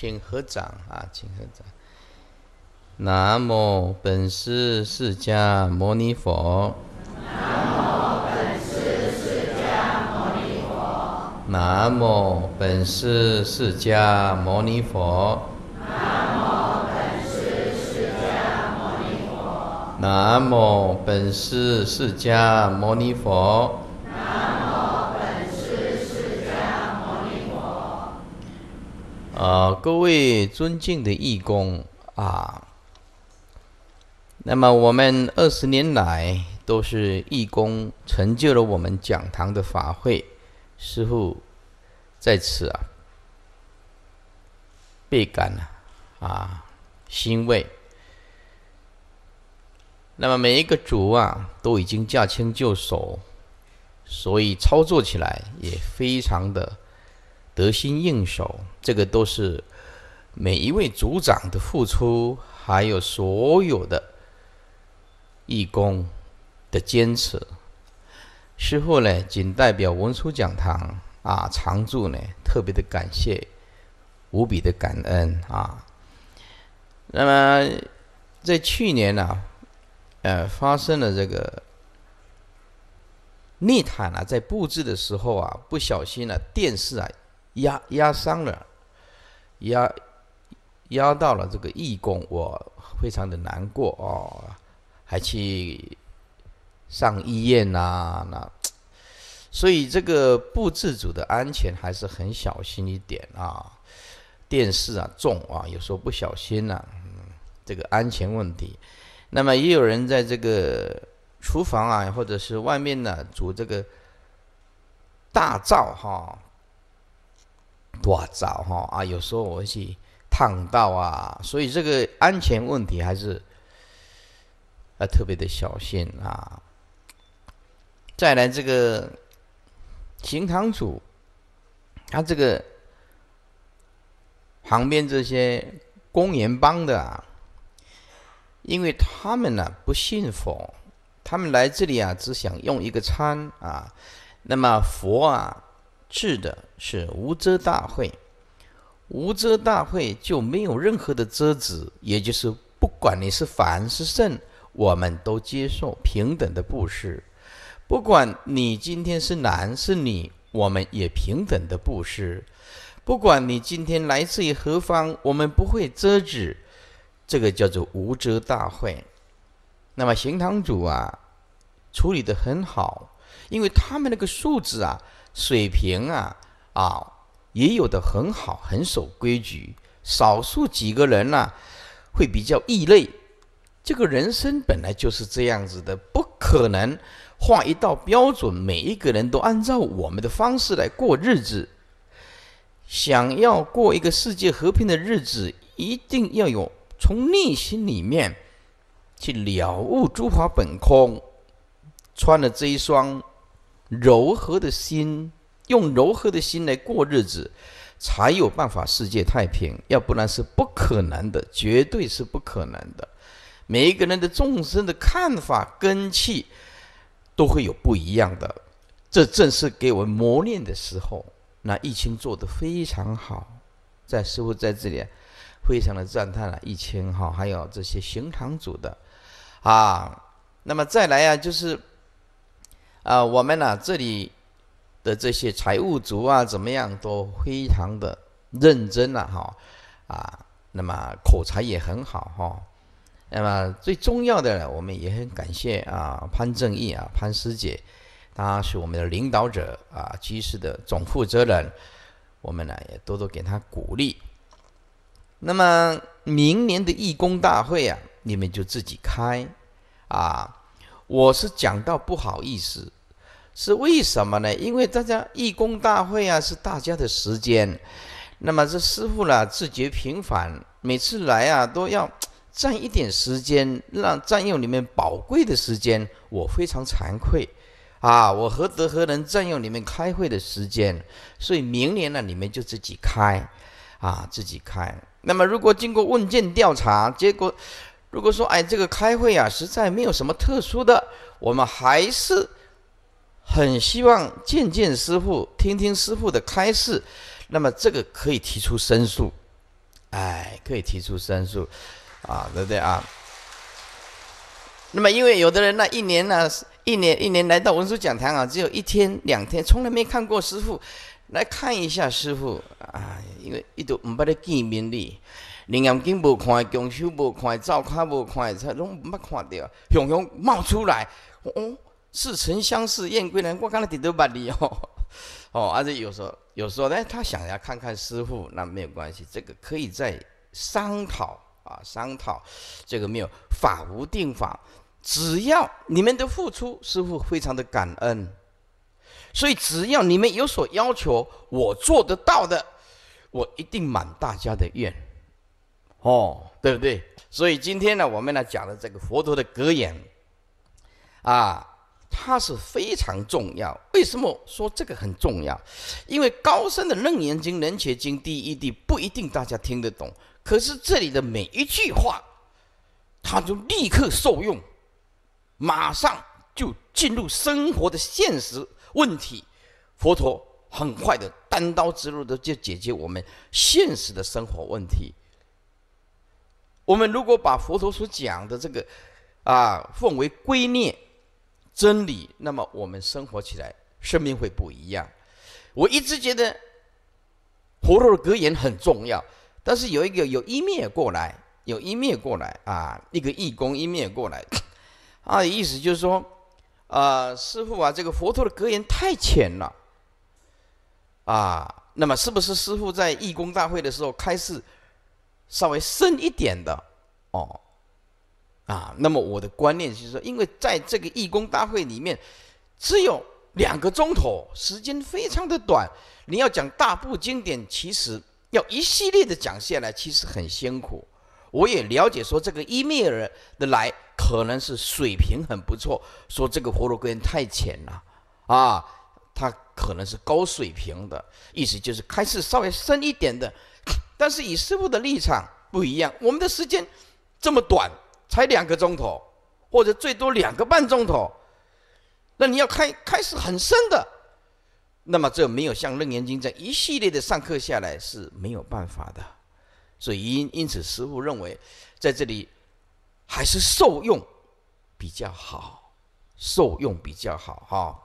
请合掌啊，请合掌。南无本师释迦牟尼佛。南无本师释迦牟尼佛。南无本师释迦牟尼佛。南无本师释迦牟尼佛。南无本师释迦牟尼佛。呃，各位尊敬的义工啊，那么我们二十年来都是义工成就了我们讲堂的法会，师傅在此啊，倍感啊啊欣慰。那么每一个主啊都已经驾轻就熟，所以操作起来也非常的。得心应手，这个都是每一位组长的付出，还有所有的义工的坚持。师傅呢，仅代表文殊讲堂啊，常驻呢，特别的感谢，无比的感恩啊。那么在去年呢，呃，发生了这个地毯啊，在布置的时候啊，不小心呢，电视啊。压压伤了，压压到了这个义工，我非常的难过哦，还去上医院呐那，所以这个布置组的安全还是很小心一点啊，电视啊重啊，有时候不小心呐，这个安全问题。那么也有人在这个厨房啊，或者是外面呢，煮这个大灶哈。多早哈啊，有时候我会去烫到啊，所以这个安全问题还是要特别的小心啊。再来这个行堂主，他这个旁边这些公园帮的啊，因为他们呢不信佛，他们来这里啊只想用一个餐啊，那么佛啊。治的是无遮大会，无遮大会就没有任何的遮止，也就是不管你是凡是圣，我们都接受平等的布施；不管你今天是男是女，我们也平等的布施；不管你今天来自于何方，我们不会遮止，这个叫做无遮大会。那么行堂主啊，处理的很好，因为他们那个素质啊。水平啊，啊，也有的很好，很守规矩。少数几个人呢，会比较异类。这个人生本来就是这样子的，不可能画一道标准，每一个人都按照我们的方式来过日子。想要过一个世界和平的日子，一定要有从内心里面去了悟诸法本空，穿了这一双。柔和的心，用柔和的心来过日子，才有办法世界太平。要不然是不可能的，绝对是不可能的。每一个人的众生的看法根气，都会有不一样的。这正是给我们磨练的时候。那疫情做得非常好，在师傅在这里，非常的赞叹了疫情哈，还有这些行堂组的，啊，那么再来啊，就是。啊，我们呢这里的这些财务组啊，怎么样都非常的认真了哈，啊，那么口才也很好哈，那么最重要的呢，我们也很感谢啊潘正义啊潘师姐，她是我们的领导者啊，居士的总负责人，我们呢也多多给他鼓励。那么明年的义工大会啊，你们就自己开，啊，我是讲到不好意思。是为什么呢？因为大家义工大会啊，是大家的时间，那么这师傅呢，自觉平凡，每次来啊都要占一点时间，让占用你们宝贵的时间，我非常惭愧，啊，我何德何能占用你们开会的时间？所以明年呢，你们就自己开，啊，自己开。那么如果经过问卷调查结果，如果说哎这个开会啊实在没有什么特殊的，我们还是。很希望见见师傅，听听师傅的开示，那么这个可以提出申诉，哎，可以提出申诉，啊，对不对啊？那么因为有的人呢，一年呢，一年一年来到文殊讲堂啊，只有一天两天，从来没看过师傅，来看一下师傅啊，因为一都唔把咧见面哩，林眼睛无看，江修无看，照看无看，才拢毋捌看到，熊熊冒出来，哦。似曾相识燕归来，我刚才点头把你哦哦，而 且有时候有时候呢，他想要看看师傅，那没有关系，这个可以在商讨啊，商讨，这个没有法无定法，只要你们的付出，师傅非常的感恩，所以只要你们有所要求，我做得到的，我一定满大家的愿，哦，对不对？所以今天呢，我们呢讲了这个佛陀的格言，啊。它是非常重要。为什么说这个很重要？因为高深的《楞严经》《楞伽经》第一谛不一定大家听得懂，可是这里的每一句话，他就立刻受用，马上就进入生活的现实问题。佛陀很快的单刀直入的就解决我们现实的生活问题。我们如果把佛陀所讲的这个，啊，奉为圭臬。真理，那么我们生活起来，生命会不一样。我一直觉得，佛陀的格言很重要，但是有一个有一面过来，有一面过来啊，一个义工一面过来，啊，意思就是说，啊，师傅啊，这个佛陀的格言太浅了，啊，那么是不是师傅在义工大会的时候开示，稍微深一点的哦？啊，那么我的观念是说，因为在这个义工大会里面，只有两个钟头时间，非常的短。你要讲大部经典，其实要一系列的讲下来，其实很辛苦。我也了解说，这个伊米尔的来可能是水平很不错，说这个佛罗格人太浅了，啊，他可能是高水平的意思，就是开始稍微深一点的。但是以师傅的立场不一样，我们的时间这么短。才两个钟头，或者最多两个半钟头，那你要开开始很深的，那么这没有像楞严经这一系列的上课下来是没有办法的，所以因因此师傅认为，在这里还是受用比较好，受用比较好哈。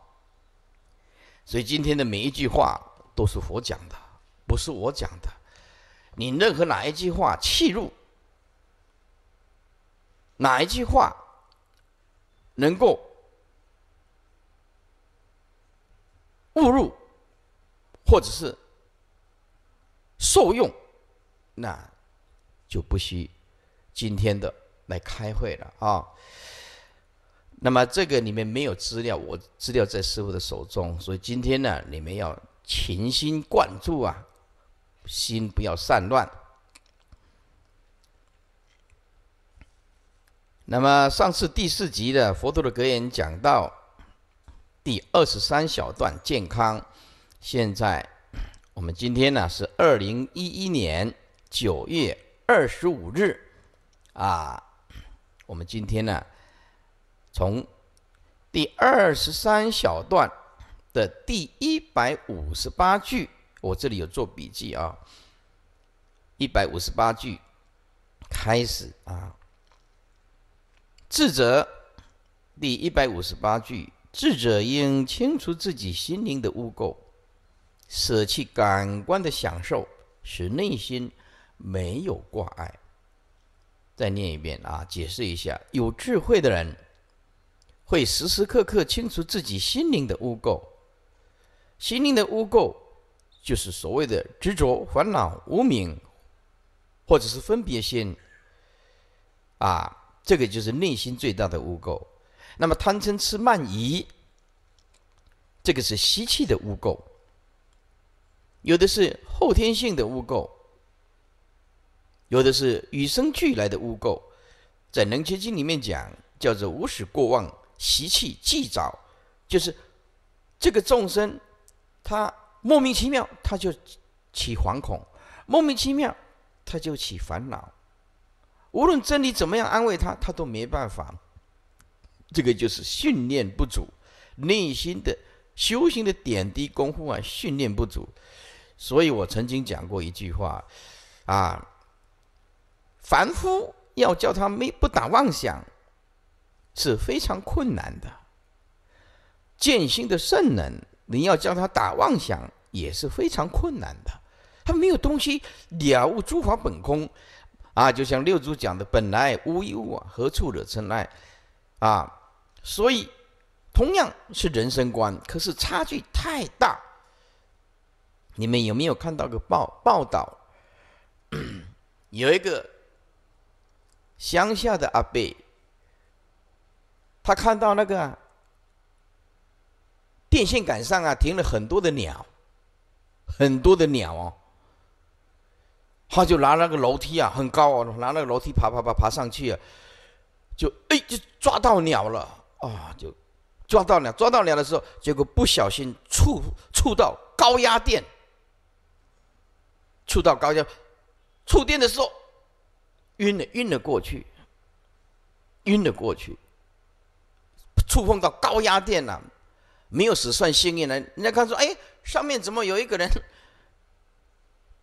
所以今天的每一句话都是佛讲的，不是我讲的，你任何哪一句话弃入。哪一句话能够误入，或者是受用，那就不需今天的来开会了啊。那么这个里面没有资料，我资料在师傅的手中，所以今天呢，你们要勤心贯注啊，心不要散乱。那么上次第四集的佛陀的格言讲到第二十三小段健康，现在我们今天呢是二零一一年九月二十五日啊，我们今天呢从第二十三小段的第一百五十八句，我这里有做笔记啊，一百五十八句开始啊。智者第一百五十八句：智者应清除自己心灵的污垢，舍弃感官的享受，使内心没有挂碍。再念一遍啊！解释一下：有智慧的人会时时刻刻清除自己心灵的污垢。心灵的污垢就是所谓的执着、烦恼、无明，或者是分别心。啊！这个就是内心最大的污垢，那么贪嗔痴慢疑，这个是习气的污垢，有的是后天性的污垢，有的是与生俱来的污垢。在《楞严经》里面讲，叫做无始过妄习气既早，就是这个众生，他莫名其妙他就起惶恐，莫名其妙他就起烦恼。无论真理怎么样安慰他，他都没办法。这个就是训练不足，内心的修行的点滴功夫啊，训练不足。所以我曾经讲过一句话：啊，凡夫要叫他没不打妄想，是非常困难的；见心的圣人，你要叫他打妄想，也是非常困难的。他没有东西了悟诸法本空。啊，就像六祖讲的“本来无一物”啊，何处惹尘埃？啊，所以同样是人生观，可是差距太大。你们有没有看到个报报道？有一个乡下的阿伯，他看到那个电线杆上啊，停了很多的鸟，很多的鸟哦。他就拿那个楼梯啊，很高哦，拿那个楼梯爬爬爬爬上去，啊，就哎，就抓到鸟了啊，就抓到鸟，抓到鸟的时候，结果不小心触触到高压电，触到高压触电的时候，晕了，晕了过去，晕了过去，触碰到高压电了，没有死算幸运了。人家看说，哎，上面怎么有一个人？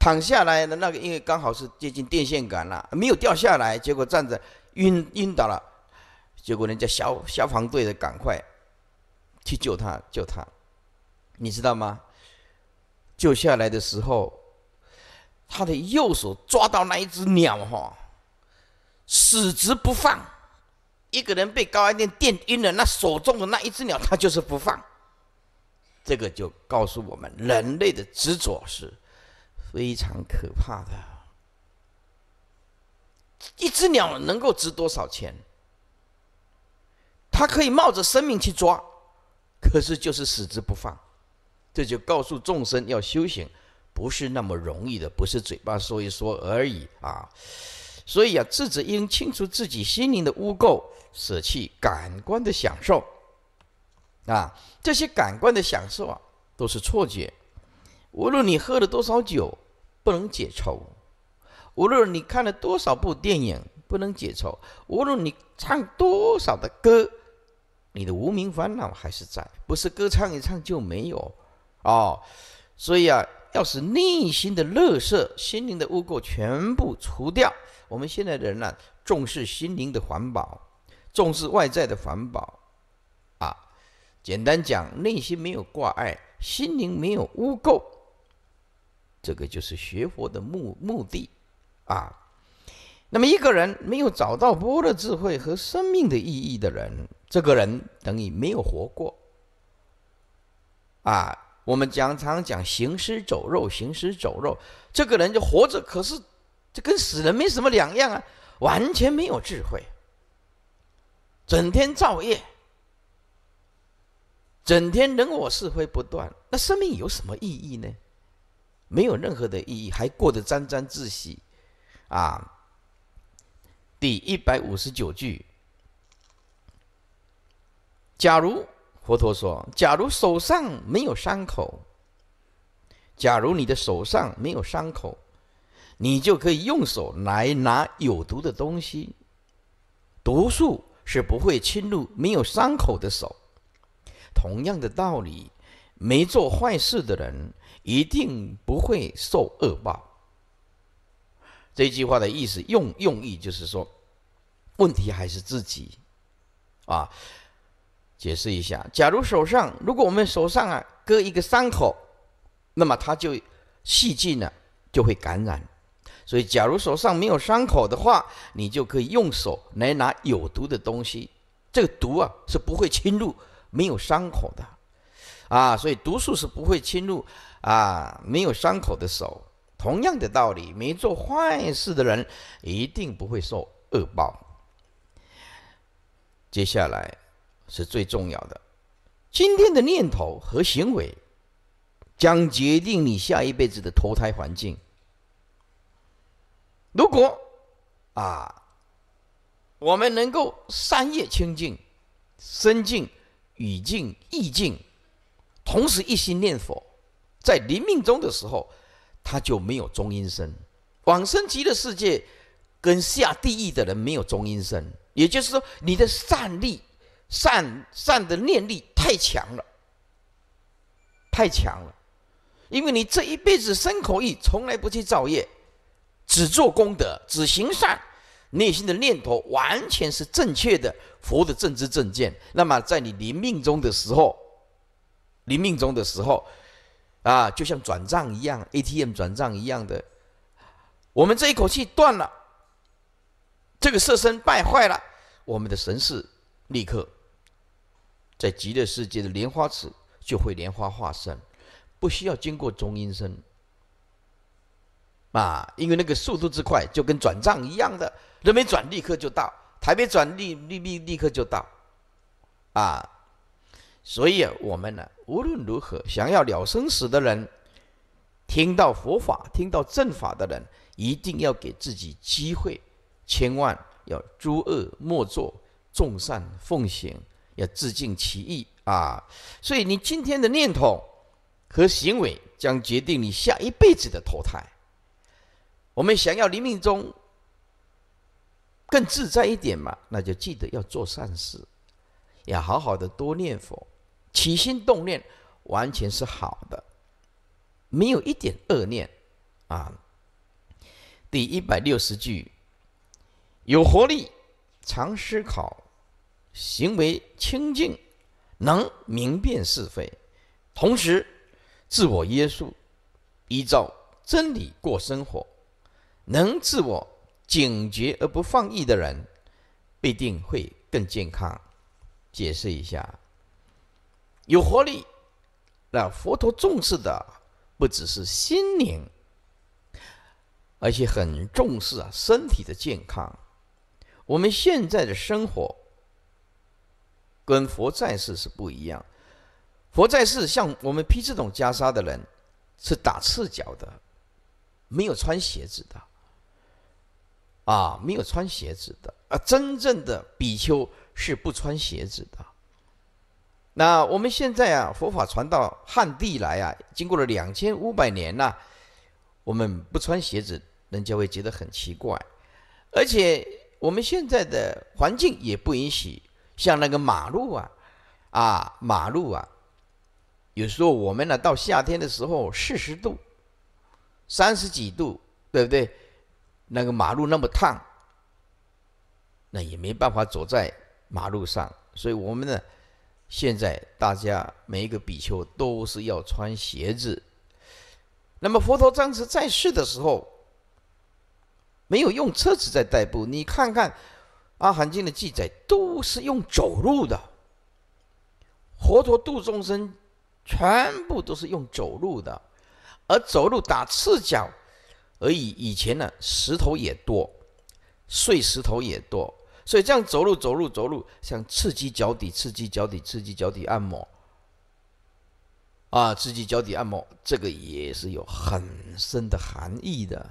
躺下来的那个，因为刚好是接近电线杆了，没有掉下来，结果站着晕晕倒了。结果人家消消防队的赶快去救他，救他，你知道吗？救下来的时候，他的右手抓到那一只鸟哈，死执不放。一个人被高压电电晕了，那手中的那一只鸟他就是不放。这个就告诉我们，人类的执着是。非常可怕的，一只鸟能够值多少钱？他可以冒着生命去抓，可是就是死之不放，这就告诉众生要修行不是那么容易的，不是嘴巴说一说而已啊！所以啊，智者应清除自己心灵的污垢，舍弃感官的享受啊，这些感官的享受啊，都是错觉。无论你喝了多少酒，不能解愁；无论你看了多少部电影，不能解愁；无论你唱多少的歌，你的无名烦恼还是在，不是歌唱一唱就没有。哦，所以啊，要是内心的乐色、心灵的污垢全部除掉，我们现在的人呢，重视心灵的环保，重视外在的环保，啊，简单讲，内心没有挂碍，心灵没有污垢。这个就是学佛的目目的，啊，那么一个人没有找到佛的智慧和生命的意义的人，这个人等于没有活过，啊，我们讲常讲行尸走肉，行尸走肉，这个人就活着，可是这跟死人没什么两样啊，完全没有智慧，整天造业，整天人我是非不断，那生命有什么意义呢？没有任何的意义，还过得沾沾自喜，啊！第一百五十九句，假如佛陀说，假如手上没有伤口，假如你的手上没有伤口，你就可以用手来拿有毒的东西，毒素是不会侵入没有伤口的手。同样的道理，没做坏事的人。一定不会受恶报。这句话的意思用用意就是说，问题还是自己，啊，解释一下。假如手上如果我们手上啊割一个伤口，那么它就细菌呢就会感染。所以假如手上没有伤口的话，你就可以用手来拿有毒的东西。这个毒啊是不会侵入没有伤口的，啊，所以毒素是不会侵入。啊，没有伤口的手，同样的道理，没做坏事的人一定不会受恶报。接下来是最重要的，今天的念头和行为将决定你下一辈子的投胎环境。如果啊，我们能够三业清净、身净、语净、意净，同时一心念佛。在临命中的时候，他就没有中阴身。往生极乐世界跟下地狱的人没有中阴身，也就是说，你的善力、善善的念力太强了，太强了，因为你这一辈子生口意从来不去造业，只做功德，只行善，内心的念头完全是正确的，佛的正知正见。那么，在你临命中的时候，临命中的时候。啊，就像转账一样，ATM 转账一样的，我们这一口气断了，这个色身败坏了，我们的神识立刻在极乐世界的莲花池就会莲花化身，不需要经过中阴身啊，因为那个速度之快，就跟转账一样的，人没转立刻就到，台北转立立立立刻就到，啊。所以啊，我们呢，无论如何想要了生死的人，听到佛法、听到正法的人，一定要给自己机会，千万要诸恶莫作，众善奉行，要自尽其意啊！所以你今天的念头和行为，将决定你下一辈子的投胎。我们想要临命中更自在一点嘛，那就记得要做善事，要好好的多念佛。起心动念完全是好的，没有一点恶念啊。第一百六十句：有活力，常思考，行为清净，能明辨是非，同时自我约束，依照真理过生活，能自我警觉而不放逸的人，必定会更健康。解释一下。有活力，那佛陀重视的不只是心灵，而且很重视啊身体的健康。我们现在的生活跟佛在世是不一样。佛在世像我们披这种袈裟的人，是打赤脚的，没有穿鞋子的，啊，没有穿鞋子的。而真正的比丘是不穿鞋子的。那我们现在啊，佛法传到汉地来啊，经过了两千五百年了，我们不穿鞋子，人家会觉得很奇怪。而且我们现在的环境也不允许，像那个马路啊，啊马路啊，有时候我们呢，到夏天的时候四十度、三十几度，对不对？那个马路那么烫，那也没办法走在马路上，所以我们呢。现在大家每一个比丘都是要穿鞋子。那么佛陀当时在世的时候，没有用车子在代步，你看看《阿含经》的记载，都是用走路的。佛陀度众生，全部都是用走路的，而走路打赤脚而已。以前呢，石头也多，碎石头也多。所以这样走路，走路，走路，像刺激脚底，刺激脚底，刺激脚底按摩，啊，刺激脚底按摩，这个也是有很深的含义的，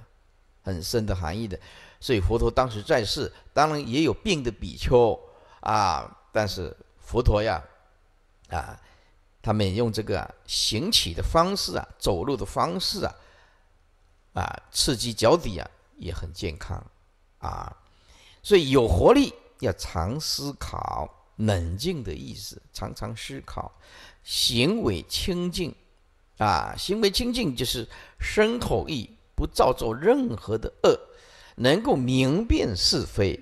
很深的含义的。所以佛陀当时在世，当然也有病的比丘啊，但是佛陀呀，啊，他们用这个行乞的方式啊，走路的方式啊，啊，刺激脚底啊，也很健康，啊。所以有活力，要常思考，冷静的意思，常常思考，行为清净，啊，行为清净就是身口意不造作任何的恶，能够明辨是非，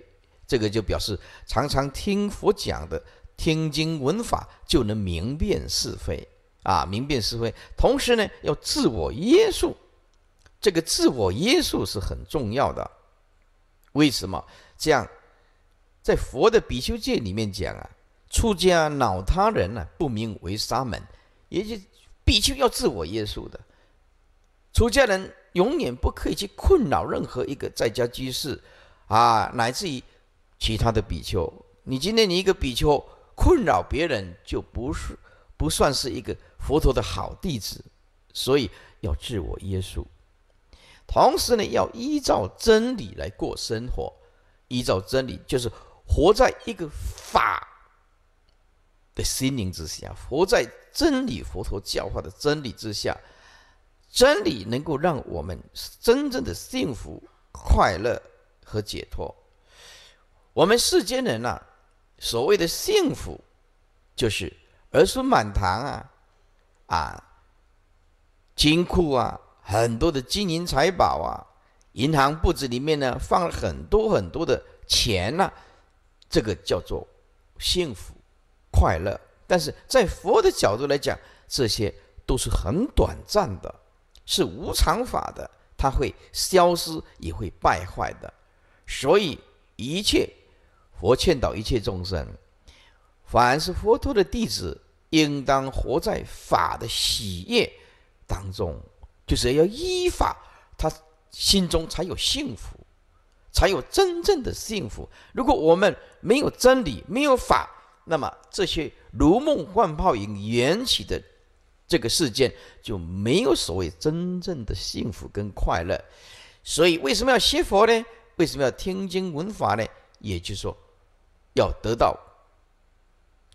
这个就表示常常听佛讲的听经闻法就能明辨是非，啊，明辨是非，同时呢要自我约束，这个自我约束是很重要的，为什么？这样，在佛的比丘界里面讲啊，出家恼他人呢，不名为沙门。也就比丘要自我约束的，出家人永远不可以去困扰任何一个在家居士啊，乃至于其他的比丘。你今天你一个比丘困扰别人，就不是不算是一个佛陀的好弟子。所以要自我约束，同时呢，要依照真理来过生活。依照真理，就是活在一个法的心灵之下，活在真理佛陀教化的真理之下。真理能够让我们真正的幸福、快乐和解脱。我们世间人啊，所谓的幸福，就是儿孙满堂啊，啊，金库啊，很多的金银财宝啊。银行布子里面呢放了很多很多的钱呢，这个叫做幸福、快乐。但是在佛的角度来讲，这些都是很短暂的，是无常法的，它会消失，也会败坏的。所以一切佛劝导一切众生，凡是佛陀的弟子，应当活在法的喜悦当中，就是要依法他。心中才有幸福，才有真正的幸福。如果我们没有真理，没有法，那么这些如梦幻泡影缘起的这个事件，就没有所谓真正的幸福跟快乐。所以，为什么要学佛呢？为什么要听经闻法呢？也就是说，要得到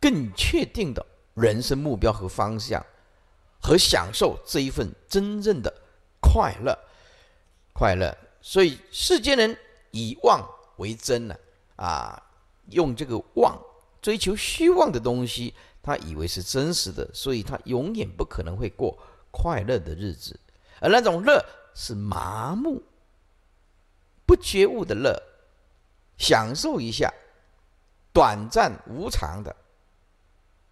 更确定的人生目标和方向，和享受这一份真正的快乐。快乐，所以世间人以妄为真呢？啊，用这个妄追求虚妄的东西，他以为是真实的，所以他永远不可能会过快乐的日子，而那种乐是麻木、不觉悟的乐，享受一下短暂无常的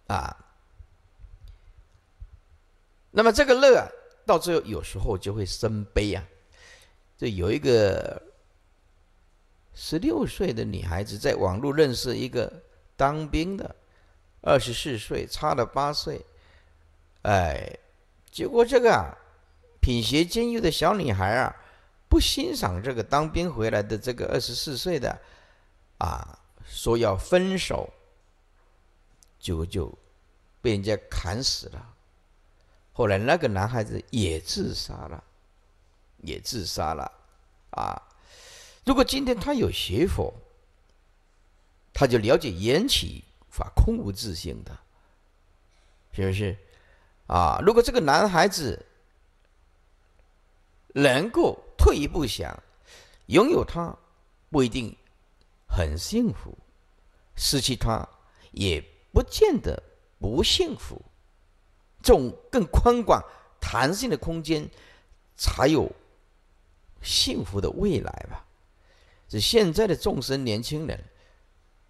啊。那么这个乐啊，到最后有时候就会生悲啊。这有一个十六岁的女孩子在网络认识一个当兵的，二十四岁，差了八岁，哎，结果这个品学兼优的小女孩啊，不欣赏这个当兵回来的这个二十四岁的，啊，说要分手，结果就被人家砍死了。后来那个男孩子也自杀了。也自杀了，啊！如果今天他有学佛，他就了解缘起法空无自性的，是不是？啊！如果这个男孩子能够退一步想，拥有他不一定很幸福，失去他也不见得不幸福，这种更宽广弹性的空间才有。幸福的未来吧，是现在的众生年轻人，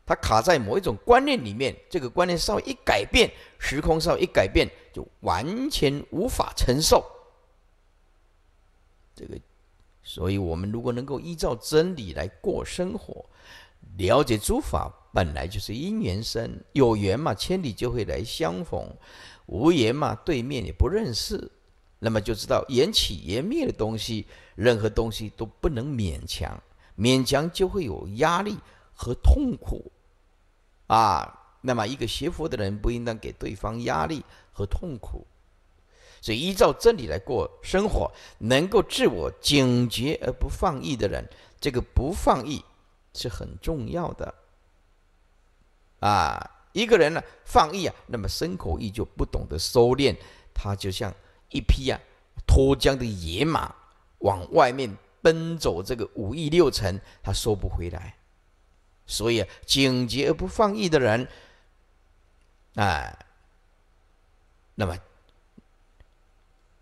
他卡在某一种观念里面，这个观念稍微一改变，时空稍微一改变，就完全无法承受。这个，所以我们如果能够依照真理来过生活，了解诸法本来就是因缘生，有缘嘛千里就会来相逢，无缘嘛对面也不认识，那么就知道缘起缘灭的东西。任何东西都不能勉强，勉强就会有压力和痛苦，啊，那么一个学佛的人不应当给对方压力和痛苦，所以依照这里来过生活，能够自我警觉而不放逸的人，这个不放逸是很重要的，啊，一个人呢放逸啊，那么身口意就不懂得收敛，他就像一匹啊脱缰的野马。往外面奔走，这个五欲六尘，他收不回来，所以啊，警觉而不放逸的人，哎，那么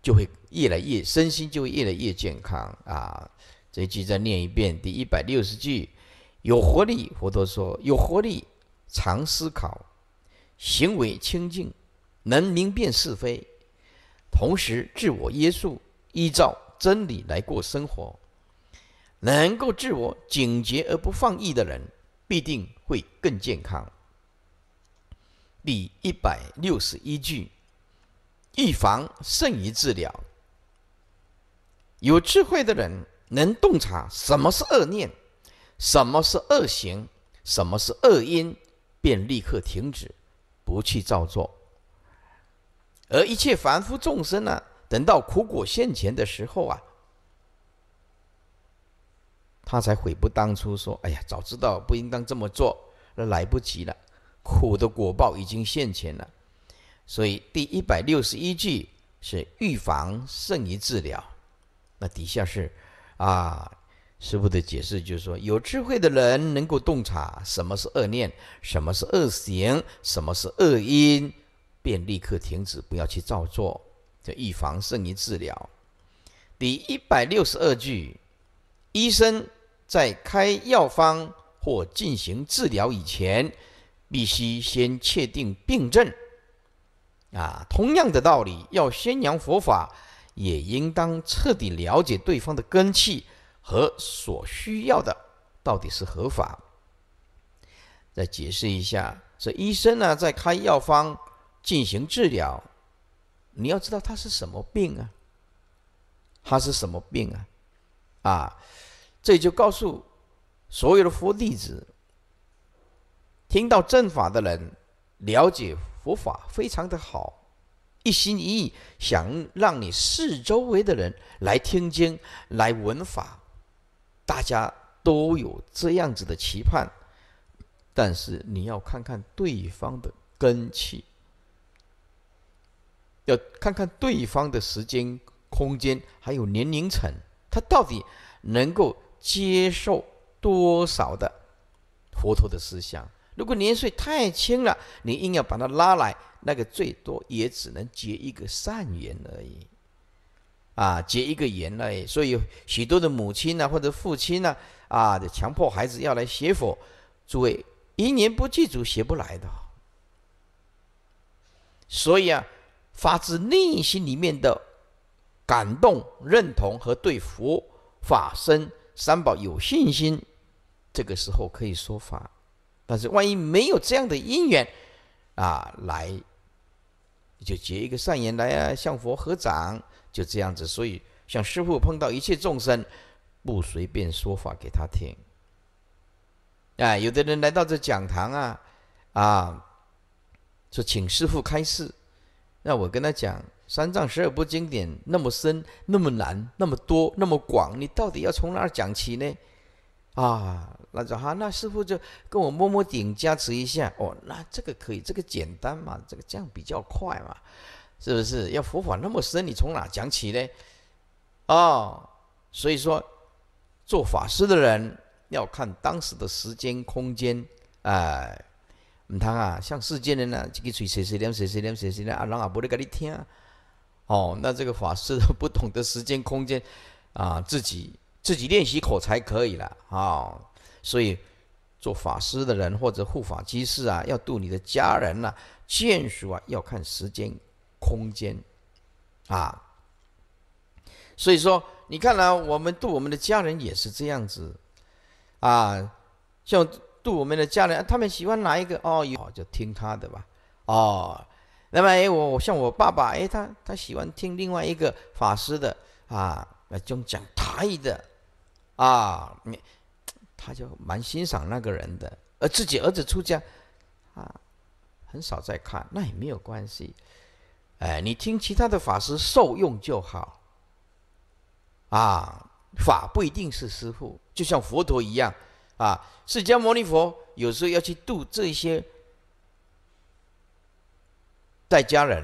就会越来越身心就会越来越健康啊。这一句再念一遍，第一百六十句：有活力，佛陀说有活力，常思考，行为清净，能明辨是非，同时自我约束，依照。真理来过生活，能够自我警觉而不放逸的人，必定会更健康。第一百六十一句：预防胜于治疗。有智慧的人能洞察什么是恶念，什么是恶行，什么是恶因，便立刻停止，不去造作。而一切凡夫众生呢？等到苦果现前的时候啊，他才悔不当初，说：“哎呀，早知道不应当这么做，那来不及了，苦的果报已经现前了。”所以第一百六十一句是预防胜于治疗。那底下是啊，师傅的解释就是说，有智慧的人能够洞察什么是恶念，什么是恶行，什么是恶因，便立刻停止，不要去造作。预防胜于治疗。第一百六十二句，医生在开药方或进行治疗以前，必须先确定病症。啊，同样的道理，要宣扬佛法，也应当彻底了解对方的根气和所需要的，到底是何法。再解释一下，这医生呢，在开药方进行治疗。你要知道他是什么病啊？他是什么病啊？啊！这就告诉所有的佛弟子，听到正法的人，了解佛法非常的好，一心一意想让你四周围的人来听经来闻法，大家都有这样子的期盼。但是你要看看对方的根气。要看看对方的时间、空间还有年龄层，他到底能够接受多少的佛陀的思想？如果年岁太轻了，你硬要把他拉来，那个最多也只能结一个善缘而已。啊，结一个缘而已。所以许多的母亲呢，或者父亲呢，啊，强迫孩子要来学佛。诸位，一年不祭祖，学不来的。所以啊。发自内心里面的感动、认同和对佛法身三宝有信心，这个时候可以说法。但是万一没有这样的因缘啊，来就结一个善缘来啊，向佛合掌，就这样子。所以，像师父碰到一切众生，不随便说法给他听。哎，有的人来到这讲堂啊，啊，说请师父开示。那我跟他讲，三藏十二部经典那么深、那么难、那么多、那么广，你到底要从哪儿讲起呢？啊，那就哈，那师傅就跟我摸摸顶加持一下哦，那这个可以，这个简单嘛，这个这样比较快嘛，是不是？要佛法那么深，你从哪讲起呢？啊，所以说，做法师的人要看当时的时间、空间，哎。你通啊，像世间人啊，这个嘴碎碎念、碎碎念、碎碎念，阿人阿不嚟搵你听，哦，那这个法师不懂得时间空间啊，自己自己练习口才可以了啊。所以做法师的人或者护法居士啊，要度你的家人啊，眷属啊，要看时间空间啊。所以说，你看呢，我们度我们的家人也是这样子啊，像。度我们的家人，他们喜欢哪一个哦？有就听他的吧。哦，那么我像我爸爸，哎，他他喜欢听另外一个法师的啊，那就讲台的啊，你他就蛮欣赏那个人的。而自己儿子出家，啊，很少在看，那也没有关系。哎，你听其他的法师受用就好。啊，法不一定是师傅，就像佛陀一样。啊，释迦牟尼佛有时候要去度这些在家人，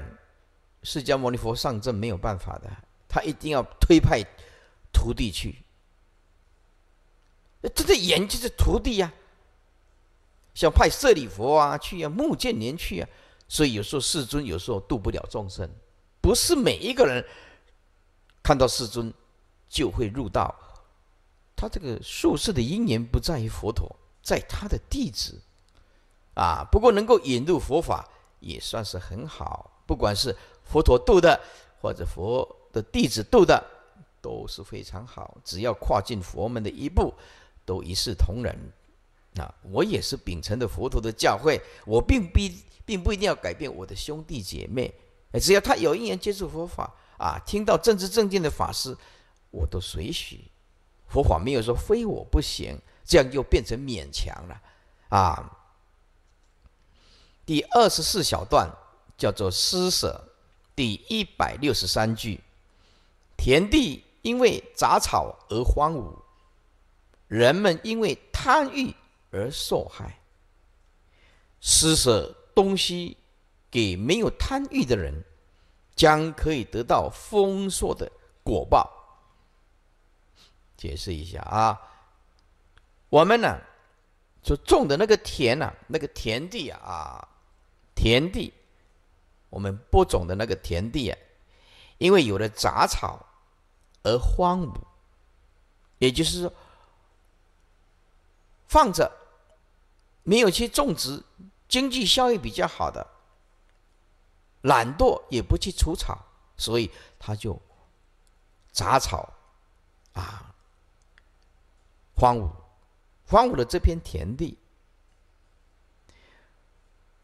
释迦牟尼佛上阵没有办法的，他一定要推派徒弟去。这个人就是徒弟呀，像派舍利佛啊去啊，穆建年去啊，所以有时候世尊有时候渡不了众生，不是每一个人看到世尊就会入道。他这个术士的因缘不在于佛陀，在他的弟子，啊，不过能够引入佛法也算是很好。不管是佛陀度的，或者佛的弟子度的，都是非常好。只要跨进佛门的一步，都一视同仁。啊，我也是秉承着佛陀的教诲，我并不并不一定要改变我的兄弟姐妹。只要他有因缘接触佛法啊，听到正知正见的法师，我都随喜。佛法没有说非我不行，这样就变成勉强了，啊。第二十四小段叫做施舍，第一百六十三句：田地因为杂草而荒芜，人们因为贪欲而受害。施舍东西给没有贪欲的人，将可以得到丰硕的果报。解释一下啊，我们呢，就种的那个田呢，那个田地啊，田地，我们播种的那个田地啊，因为有了杂草而荒芜，也就是说，放着没有去种植，经济效益比较好的，懒惰也不去除草，所以它就杂草，啊。荒芜，荒芜了这片田地。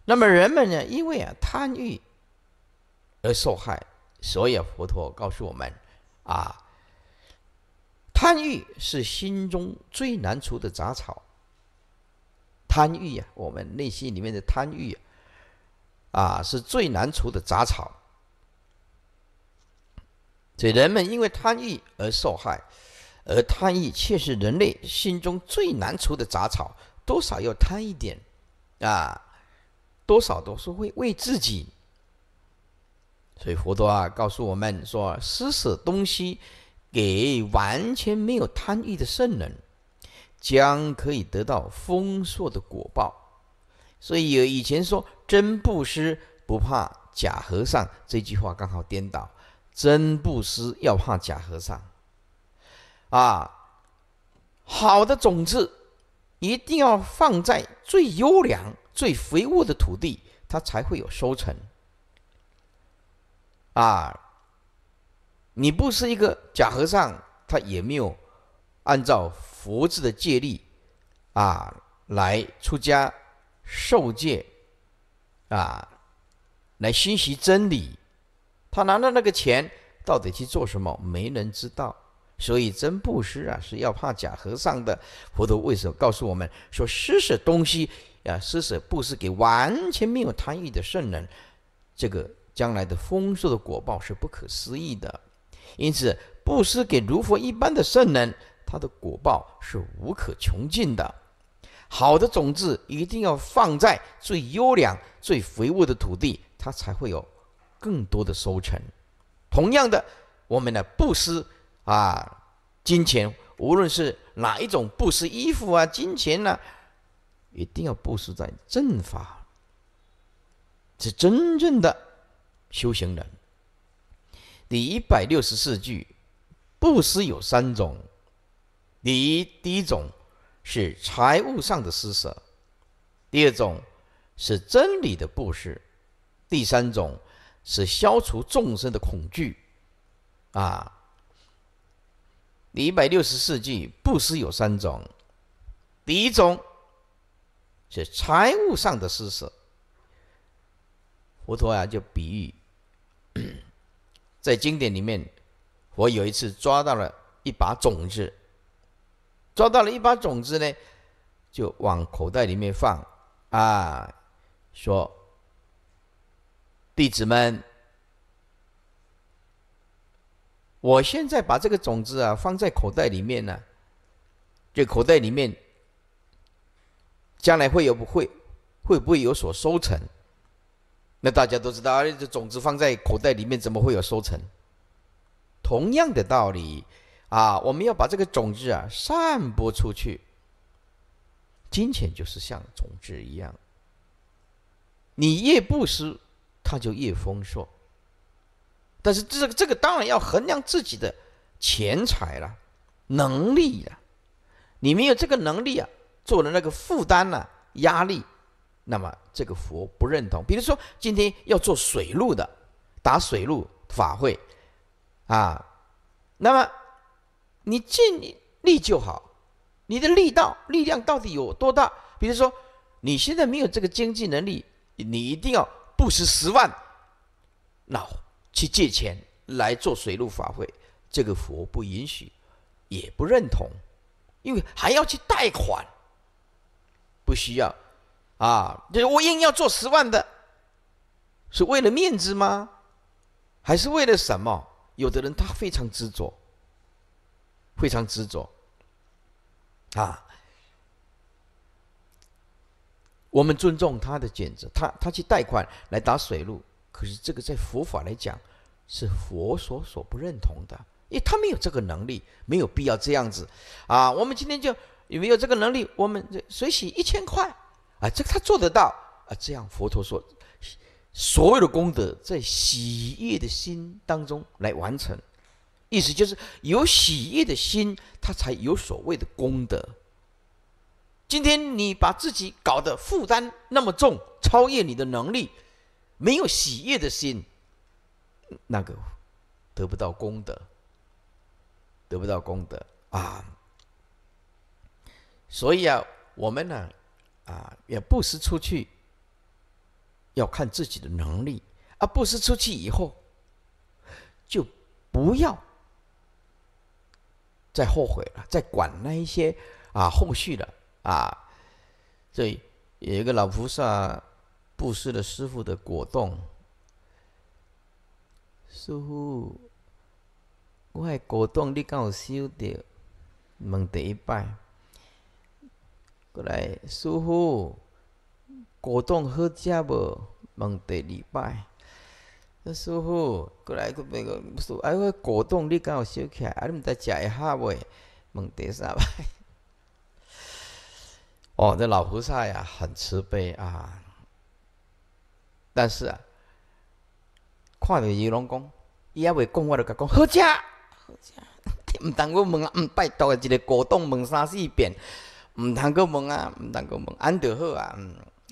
那么人们呢？因为啊贪欲而受害，所以佛陀告诉我们：啊，贪欲是心中最难除的杂草。贪欲啊，我们内心里面的贪欲啊，是最难除的杂草。所以人们因为贪欲而受害。而贪欲却是人类心中最难除的杂草，多少要贪一点，啊，多少都是为为自己。所以佛陀啊告诉我们说，施舍东西给完全没有贪欲的圣人，将可以得到丰硕的果报。所以有以前说真布施不怕假和尚这句话刚好颠倒，真布施要怕假和尚。啊，好的种子一定要放在最优良、最肥沃的土地，它才会有收成。啊，你不是一个假和尚，他也没有按照佛制的戒律啊来出家受戒啊来学习真理，他拿到那个钱到底去做什么？没人知道。所以真布施啊，是要怕假和尚的。佛陀为什么告诉我们说施舍东西啊，施舍布施给完全没有贪欲的圣人，这个将来的丰收的果报是不可思议的。因此，布施给如佛一般的圣人，他的果报是无可穷尽的。好的种子一定要放在最优良、最肥沃的土地，它才会有更多的收成。同样的，我们的布施。啊，金钱无论是哪一种布施，衣服啊，金钱呢，一定要布施在正法。是真正的修行人。第一百六十四句，布施有三种：第一，第一种是财务上的施舍；第二种是真理的布施；第三种是消除众生的恐惧。啊。第一百六十四句，布施有三种。第一种是财务上的施舍。佛陀啊，就比喻 在经典里面，我有一次抓到了一把种子，抓到了一把种子呢，就往口袋里面放啊，说弟子们。我现在把这个种子啊放在口袋里面呢，这口袋里面将来会有不会，会不会有所收成？那大家都知道这种子放在口袋里面怎么会有收成？同样的道理啊，我们要把这个种子啊散播出去。金钱就是像种子一样，你越布施，它就越丰硕。但是这个这个当然要衡量自己的钱财了，能力了。你没有这个能力啊，做的那个负担呢，压力，那么这个佛不认同。比如说今天要做水路的，打水路法会，啊，那么你尽力就好。你的力道力量到底有多大？比如说你现在没有这个经济能力，你一定要布施十万，那。去借钱来做水陆法会，这个佛不允许，也不认同，因为还要去贷款，不需要，啊，就是我硬要做十万的，是为了面子吗？还是为了什么？有的人他非常执着，非常执着，啊，我们尊重他的选择，他他去贷款来打水陆。可是这个在佛法来讲，是佛所所不认同的，因为他没有这个能力，没有必要这样子，啊，我们今天就有没有这个能力？我们水洗一千块，啊，这个他做得到啊。这样佛陀说，所有的功德在喜悦的心当中来完成，意思就是有喜悦的心，他才有所谓的功德。今天你把自己搞得负担那么重，超越你的能力。没有喜悦的心，那个得不到功德，得不到功德啊！所以啊，我们呢，啊，也布施出去，要看自己的能力啊。布施出去以后，就不要再后悔了，再管那一些啊后续的啊。所以有一个老菩萨。布施了师傅的果冻，师傅，我爱果冻，你敢有收到？问第一摆。过来，师傅，果冻好食无？问第二摆。那师傅过来，个别个说：“哎，我爱果冻，你敢有收起来，毋知食会下未？问第三摆。哦，这老菩萨呀，很慈悲啊。但是啊，看到鱼龙公，伊也未讲，我就甲讲好食好食。唔同我问啊，毋拜托个一个果冻，问三四遍，毋通个问啊，毋通个问，安得好啊。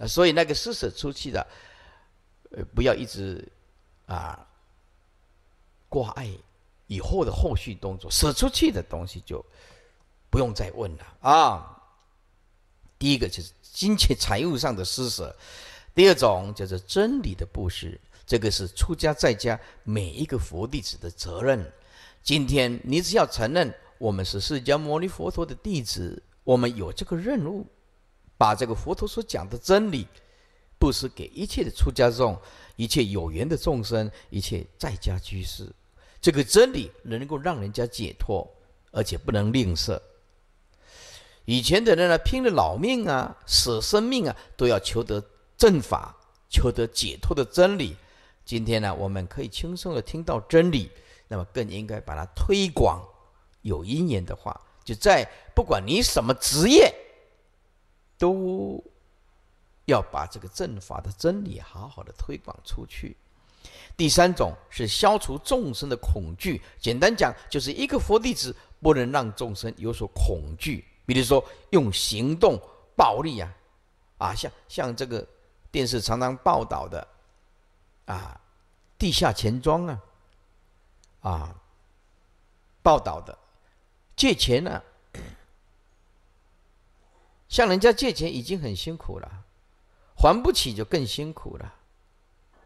所以那个施舍出去的，呃，不要一直啊挂碍以后的后续动作，舍出去的东西就不用再问了啊。第一个就是金钱财务上的施舍。第二种叫做真理的布施，这个是出家在家每一个佛弟子的责任。今天你只要承认我们是释迦牟尼佛陀的弟子，我们有这个任务，把这个佛陀所讲的真理布施给一切的出家众、一切有缘的众生、一切在家居士。这个真理能够让人家解脱，而且不能吝啬。以前的人呢，拼了老命啊，舍生命啊，都要求得。正法求得解脱的真理，今天呢，我们可以轻松的听到真理，那么更应该把它推广。有一年的话，就在不管你什么职业，都要把这个正法的真理好好的推广出去。第三种是消除众生的恐惧，简单讲就是一个佛弟子不能让众生有所恐惧，比如说用行动暴力啊，啊，像像这个。电视常常报道的，啊，地下钱庄啊，啊，报道的借钱啊，向人家借钱已经很辛苦了，还不起就更辛苦了，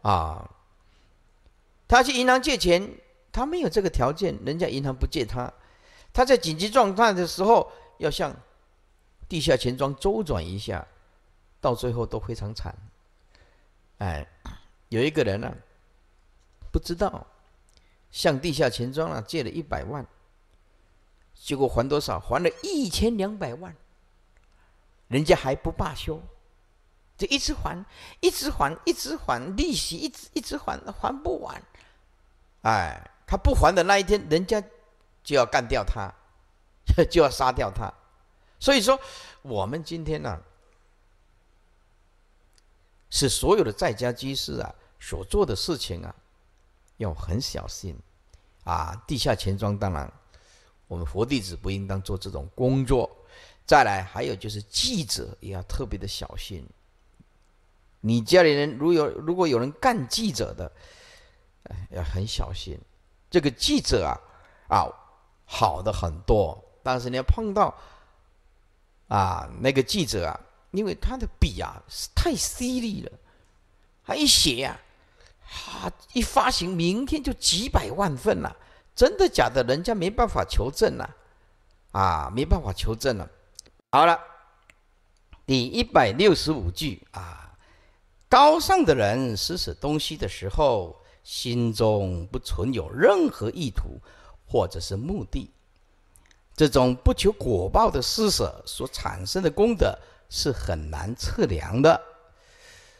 啊，他去银行借钱，他没有这个条件，人家银行不借他，他在紧急状态的时候要向地下钱庄周转一下，到最后都非常惨。哎，有一个人呢，不知道向地下钱庄啊借了一百万，结果还多少？还了一千两百万，人家还不罢休，就一直还，一直还，一直还，利息一直一直还还不完。哎，他不还的那一天，人家就要干掉他，就要杀掉他。所以说，我们今天呢？是所有的在家居士啊，所做的事情啊，要很小心啊。地下钱庄当然，我们佛弟子不应当做这种工作。再来，还有就是记者也要特别的小心。你家里人如有如果有人干记者的，哎，要很小心。这个记者啊，啊，好的很多，但是你要碰到啊那个记者啊。因为他的笔啊是太犀利了，他一写呀，啊，一发行，明天就几百万份了，真的假的？人家没办法求证了，啊，没办法求证了。好了，第一百六十五句啊，高尚的人施舍东西的时候，心中不存有任何意图或者是目的，这种不求果报的施舍所产生的功德。是很难测量的，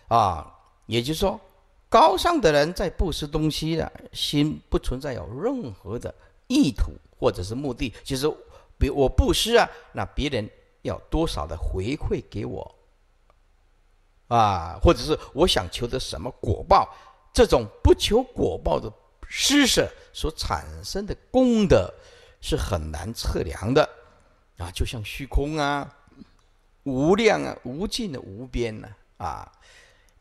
啊，也就是说，高尚的人在布施东西的心不存在有任何的意图或者是目的，就是，比我布施啊，那别人要多少的回馈给我，啊，或者是我想求的什么果报，这种不求果报的施舍所产生的功德是很难测量的，啊，就像虚空啊。无量啊，无尽的无边呢啊！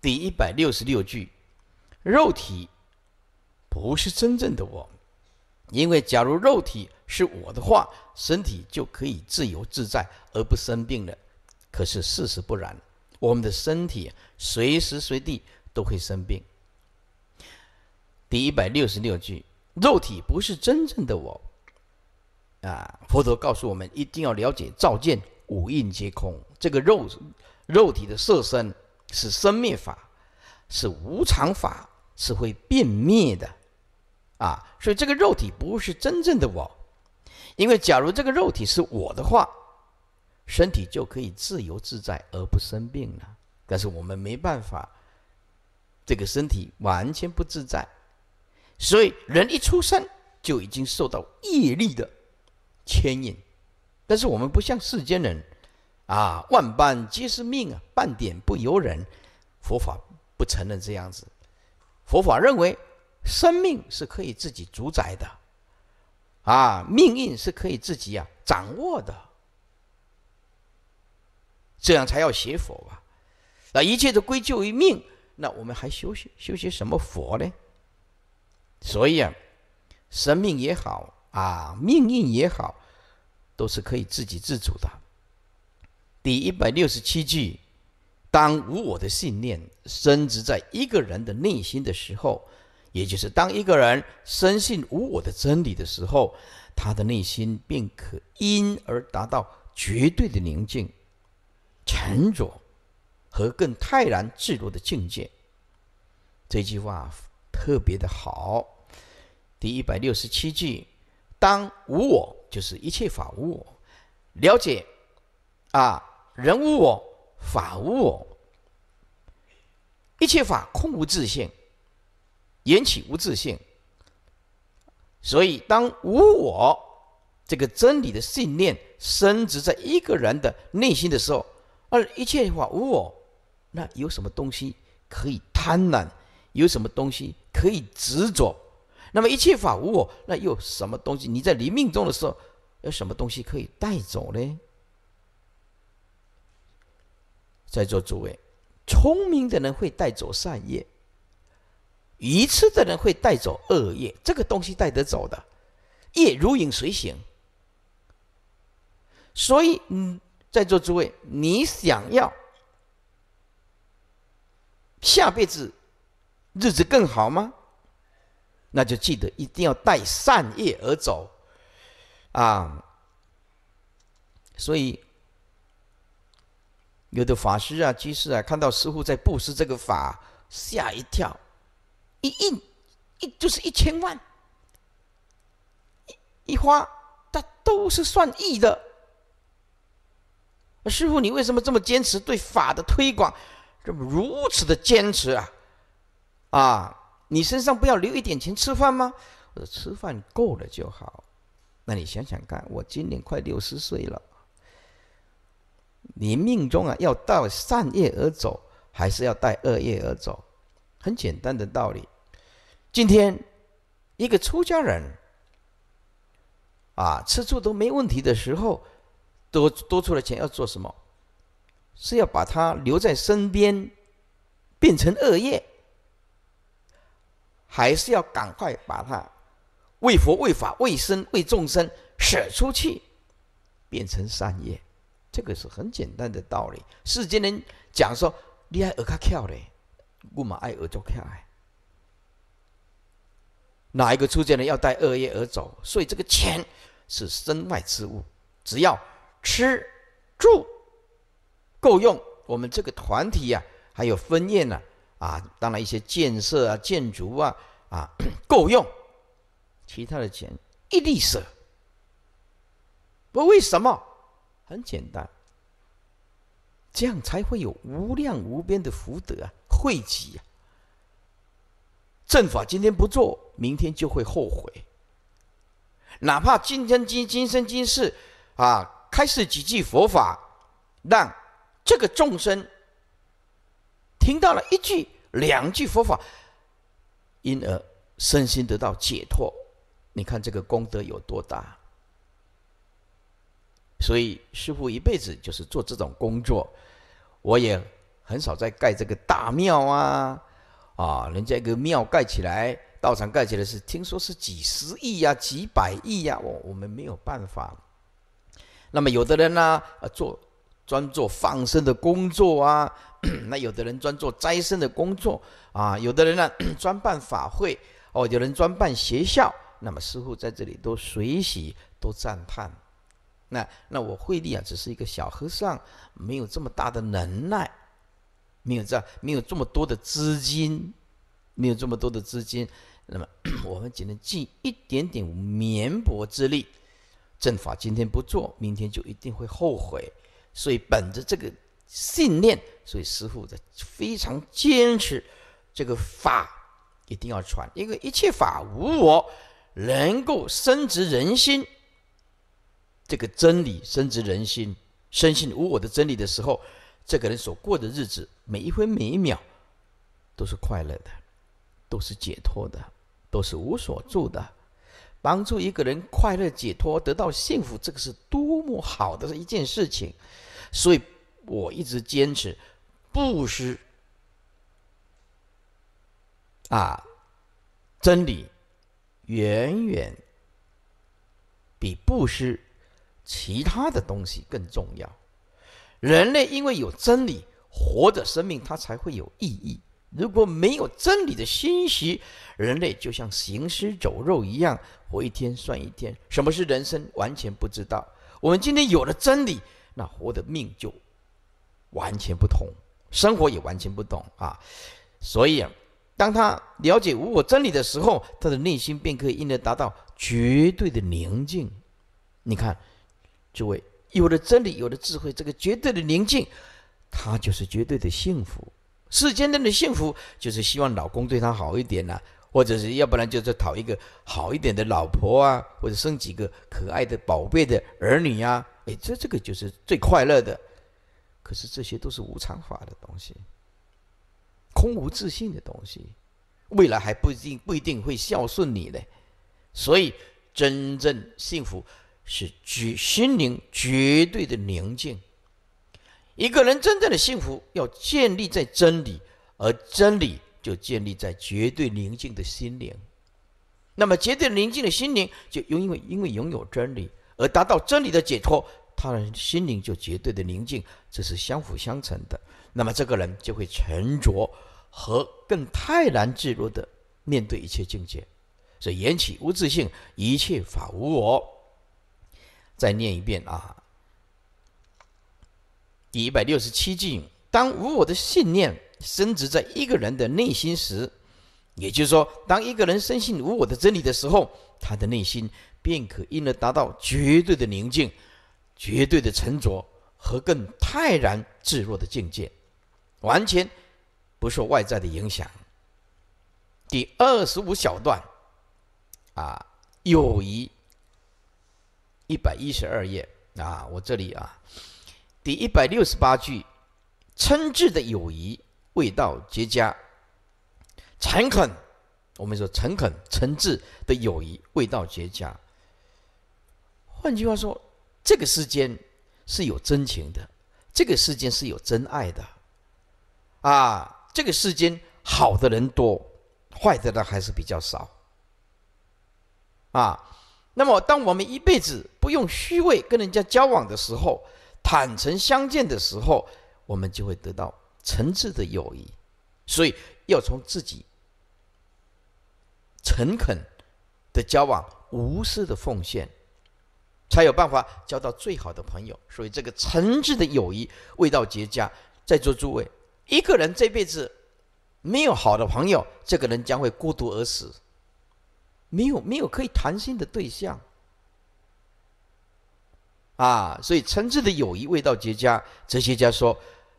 第一百六十六句，肉体不是真正的我，因为假如肉体是我的话，身体就可以自由自在而不生病了。可是事实不然，我们的身体随时随地都会生病。第一百六十六句，肉体不是真正的我啊！佛陀告诉我们，一定要了解造见五蕴皆空。这个肉肉体的色身是生灭法，是无常法，是会变灭的，啊，所以这个肉体不是真正的我。因为假如这个肉体是我的话，身体就可以自由自在而不生病了。但是我们没办法，这个身体完全不自在。所以人一出生就已经受到业力的牵引，但是我们不像世间人。啊，万般皆是命啊，半点不由人。佛法不承认这样子，佛法认为生命是可以自己主宰的，啊，命运是可以自己啊掌握的。这样才要学佛吧？那一切都归咎于命，那我们还修学修学什么佛呢？所以啊，生命也好啊，命运也好，都是可以自己自主的。第一百六十七句：当无我的信念深植在一个人的内心的时候，也就是当一个人深信无我的真理的时候，他的内心便可因而达到绝对的宁静、沉着和更泰然自若的境界。这句话特别的好。第一百六十七句：当无我，就是一切法无我。了解啊。人无我，法无我，一切法空无自性，缘起无自性。所以，当无我这个真理的信念升植在一个人的内心的时候，而一切法无我，那有什么东西可以贪婪？有什么东西可以执着？那么，一切法无我，那又什么东西？你在临命中的时候，有什么东西可以带走呢？在座诸位，聪明的人会带走善业，愚痴的人会带走恶业。这个东西带得走的，业如影随形。所以，嗯，在座诸位，你想要下辈子日子更好吗？那就记得一定要带善业而走，啊。所以。有的法师啊、居士啊，看到师傅在布施这个法，吓一跳，一印一就是一千万，一一花，他都是算亿的。师傅，你为什么这么坚持对法的推广，这么如此的坚持啊？啊，你身上不要留一点钱吃饭吗？我说吃饭够了就好。那你想想看，我今年快六十岁了。你命中啊，要带善业而走，还是要带恶业而走？很简单的道理。今天一个出家人啊，吃住都没问题的时候，多多出了钱要做什么？是要把他留在身边，变成恶业，还是要赶快把他为佛为法为身为众生舍出去，变成善业？这个是很简单的道理。世间人讲说，你爱而卡求的，我嘛爱而就可爱。哪一个出家人要带恶业而走？所以这个钱是身外之物，只要吃住够用，我们这个团体呀，还有分宴呢，啊，当然一些建设啊、建筑啊，啊，够用，其他的钱一律舍。不为什么？很简单，这样才会有无量无边的福德啊，汇集啊！正法今天不做，明天就会后悔。哪怕今天今今生今世啊，开始几句佛法，让这个众生听到了一句、两句佛法，因而身心得到解脱，你看这个功德有多大？所以师傅一辈子就是做这种工作，我也很少在盖这个大庙啊啊，人家一个庙盖起来，道场盖起来是听说是几十亿呀、几百亿呀，我我们没有办法。那么有的人呢，做专做放生的工作啊，那有的人专做斋生的工作啊，有的人呢专办法会哦，有人专办学校，那么师傅在这里都随喜都赞叹。那那我慧力啊，只是一个小和尚，没有这么大的能耐，没有这没有这么多的资金，没有这么多的资金，那么 我们只能尽一点点绵薄之力。正法今天不做，明天就一定会后悔。所以本着这个信念，所以师父在非常坚持这个法一定要传，因为一切法无我，能够升值人心。这个真理深植人心，深信无我的真理的时候，这个人所过的日子，每一分每一秒都是快乐的，都是解脱的，都是无所住的。帮助一个人快乐、解脱、得到幸福，这个是多么好的一件事情！所以我一直坚持，布施啊，真理远远比布施。其他的东西更重要。人类因为有真理，活的生命它才会有意义。如果没有真理的信息，人类就像行尸走肉一样，活一天算一天。什么是人生，完全不知道。我们今天有了真理，那活的命就完全不同，生活也完全不同啊。所以，当他了解无我真理的时候，他的内心便可以因而达到绝对的宁静。你看。诸位，有了真理，有了智慧，这个绝对的宁静，它就是绝对的幸福。世间的的幸福，就是希望老公对她好一点呐，或者是要不然就是讨一个好一点的老婆啊，或者生几个可爱的、宝贝的儿女呀。哎，这这个就是最快乐的。可是这些都是无常法的东西，空无自信的东西，未来还不一定不一定会孝顺你呢。所以，真正幸福。是绝心灵绝对的宁静。一个人真正的幸福，要建立在真理，而真理就建立在绝对宁静的心灵。那么，绝对宁静的心灵，就因为因为拥有真理而达到真理的解脱，他的心灵就绝对的宁静，这是相辅相成的。那么，这个人就会沉着和更泰然自若的面对一切境界。所以，缘起无自性，一切法无我。再念一遍啊。第一百六十七句：当无我的信念深植在一个人的内心时，也就是说，当一个人深信无我的真理的时候，他的内心便可因而达到绝对的宁静、绝对的沉着和更泰然自若的境界，完全不受外在的影响。第二十五小段啊，友谊。一百一十二页啊，我这里啊，第一百六十八句，称挚的友谊味道绝佳，诚恳。我们说诚恳、诚挚的友谊味道绝佳。换句话说，这个世间是有真情的，这个世间是有真爱的，啊，这个世间好的人多，坏的人还是比较少，啊。那么，当我们一辈子不用虚伪跟人家交往的时候，坦诚相见的时候，我们就会得到诚挚的友谊。所以，要从自己诚恳的交往、无私的奉献，才有办法交到最好的朋友。所以，这个诚挚的友谊味道绝佳。在座诸位，一个人这辈子没有好的朋友，这个人将会孤独而死。没有没有可以谈心的对象，啊，所以诚挚的友谊味道绝佳。哲学家说，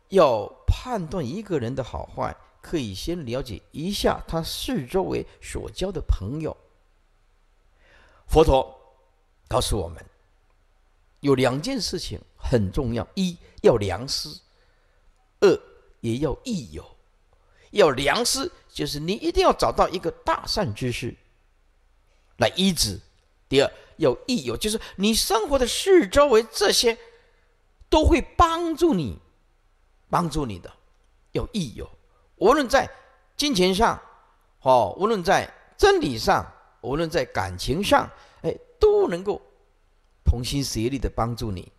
要判断一个人的好坏，可以先了解一下他四周围所交的朋友。佛陀告诉我们，有两件事情很重要：一要良师，二也要益友。要良师，就是你一定要找到一个大善之士。来医治。第二，有益友，就是你生活的四周围这些，都会帮助你，帮助你的。有益友，无论在金钱上，哦，无论在真理上，无论在感情上，哎，都能够同心协力的帮助你，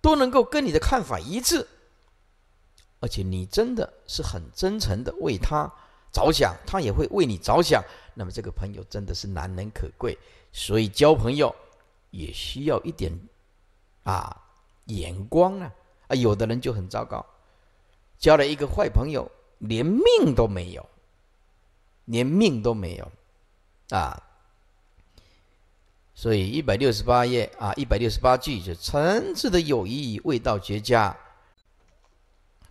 都能够跟你的看法一致，而且你真的是很真诚的为他。着想，他也会为你着想，那么这个朋友真的是难能可贵。所以交朋友也需要一点啊眼光啊啊，有的人就很糟糕，交了一个坏朋友，连命都没有，连命都没有啊。所以一百六十八页啊，一百六十八句就诚挚的友谊味道绝佳。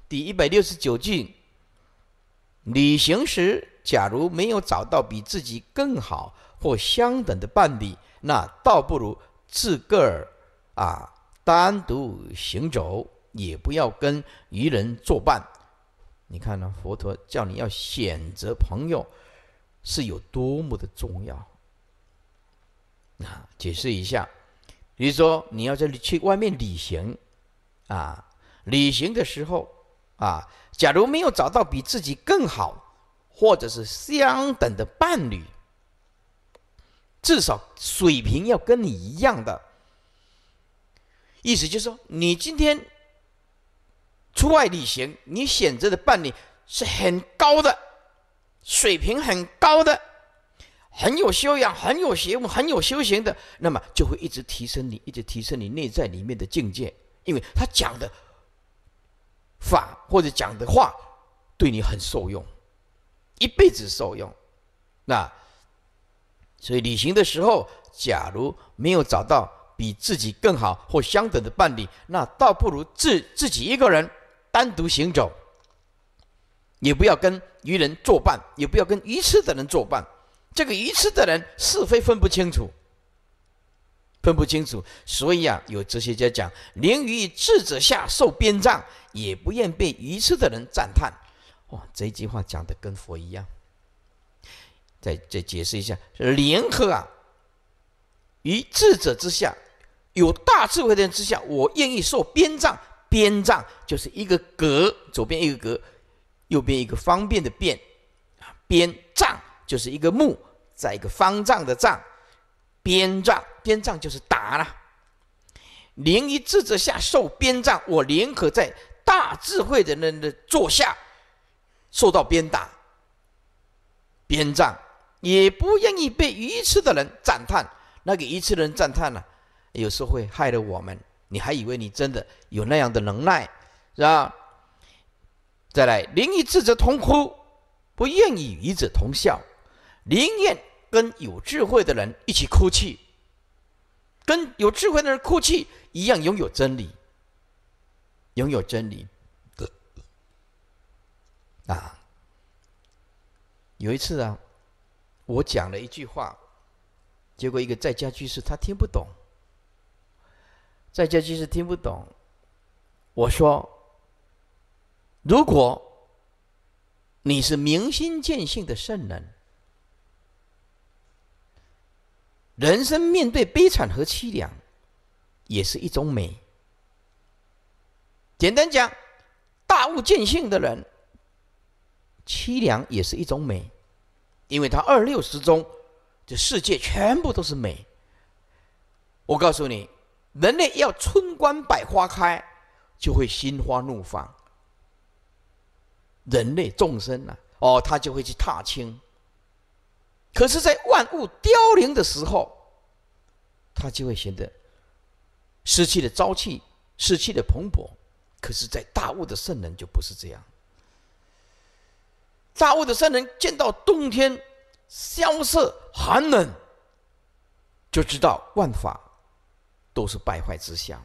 第一百六十九句。旅行时，假如没有找到比自己更好或相等的伴侣，那倒不如自个儿啊单独行走，也不要跟愚人作伴。你看呢？佛陀叫你要选择朋友，是有多么的重要啊！解释一下，比如说你要在去外面旅行啊，旅行的时候啊。假如没有找到比自己更好，或者是相等的伴侣，至少水平要跟你一样的。意思就是说，你今天出外旅行，你选择的伴侣是很高的，水平很高的，很有修养、很有学问、很有修行的，那么就会一直提升你，一直提升你内在里面的境界，因为他讲的。法或者讲的话，对你很受用，一辈子受用。那所以旅行的时候，假如没有找到比自己更好或相等的伴侣，那倒不如自自己一个人单独行走。也不要跟愚人作伴，也不要跟愚痴的人作伴。这个愚痴的人是非分不清楚。分不清楚，所以啊，有哲学家讲：“连于智者下受鞭杖，也不愿被愚痴的人赞叹。”哇，这句话讲的跟佛一样。再再解释一下，联合啊，于智者之下，有大智慧的人之下，我愿意受鞭杖。鞭杖就是一个“格，左边一个“格，右边一个方便的“便”啊。鞭杖就是一个木，在一个方丈的“丈”，鞭杖。鞭杖就是打了。灵一智者下受鞭杖，我宁可在大智慧的人的座下受到鞭打、鞭杖，也不愿意被愚痴的人赞叹。那个愚痴的人赞叹呢，有时候会害了我们。你还以为你真的有那样的能耐，是吧？再来，灵一智者同哭，不愿意与者同笑，宁愿跟有智慧的人一起哭泣。跟有智慧的人哭泣一样，拥有真理，拥有真理啊！有一次啊，我讲了一句话，结果一个在家居士他听不懂，在家居士听不懂。我说，如果你是明心见性的圣人。人生面对悲惨和凄凉，也是一种美。简单讲，大悟见性的人，凄凉也是一种美，因为他二六十中，这世界全部都是美。我告诉你，人类要春观百花开，就会心花怒放。人类众生啊，哦，他就会去踏青。可是，在万物凋零的时候，他就会显得失去了朝气，失去了蓬勃。可是，在大悟的圣人就不是这样。大悟的圣人见到冬天萧瑟寒冷，就知道万法都是败坏之相。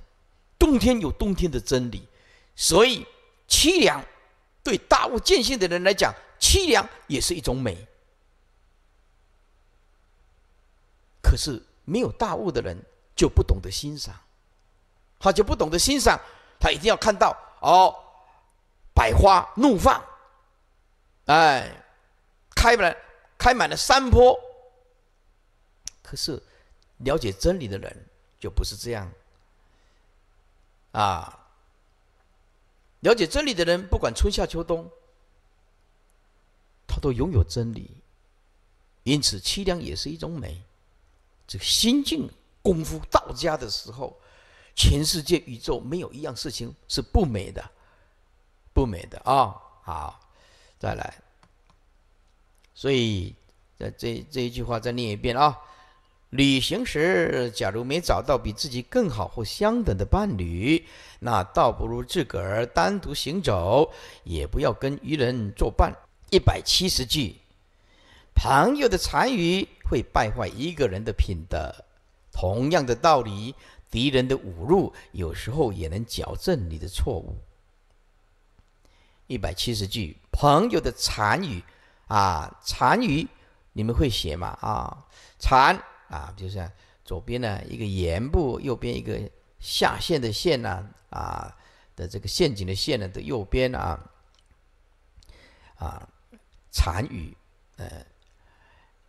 冬天有冬天的真理，所以凄凉对大悟见性的人来讲，凄凉也是一种美。可是没有大悟的人就不懂得欣赏，他就不懂得欣赏。他一定要看到哦，百花怒放，哎，开满开满了山坡。可是了解真理的人就不是这样啊！了解真理的人，不管春夏秋冬，他都拥有真理。因此，凄凉也是一种美。这个心境功夫到家的时候，全世界宇宙没有一样事情是不美的，不美的啊！好，再来。所以，在这这一句话再念一遍啊！旅行时，假如没找到比自己更好或相等的伴侣，那倒不如自个儿单独行走，也不要跟愚人作伴。一百七十句。朋友的残余会败坏一个人的品德，同样的道理，敌人的侮辱有时候也能矫正你的错误。一百七十句，朋友的残余啊，残余你们会写吗？啊，残啊，就是左边呢一个言部，右边一个下线的线呢，啊的这个陷阱的陷呢的右边啊，啊，残余，呃。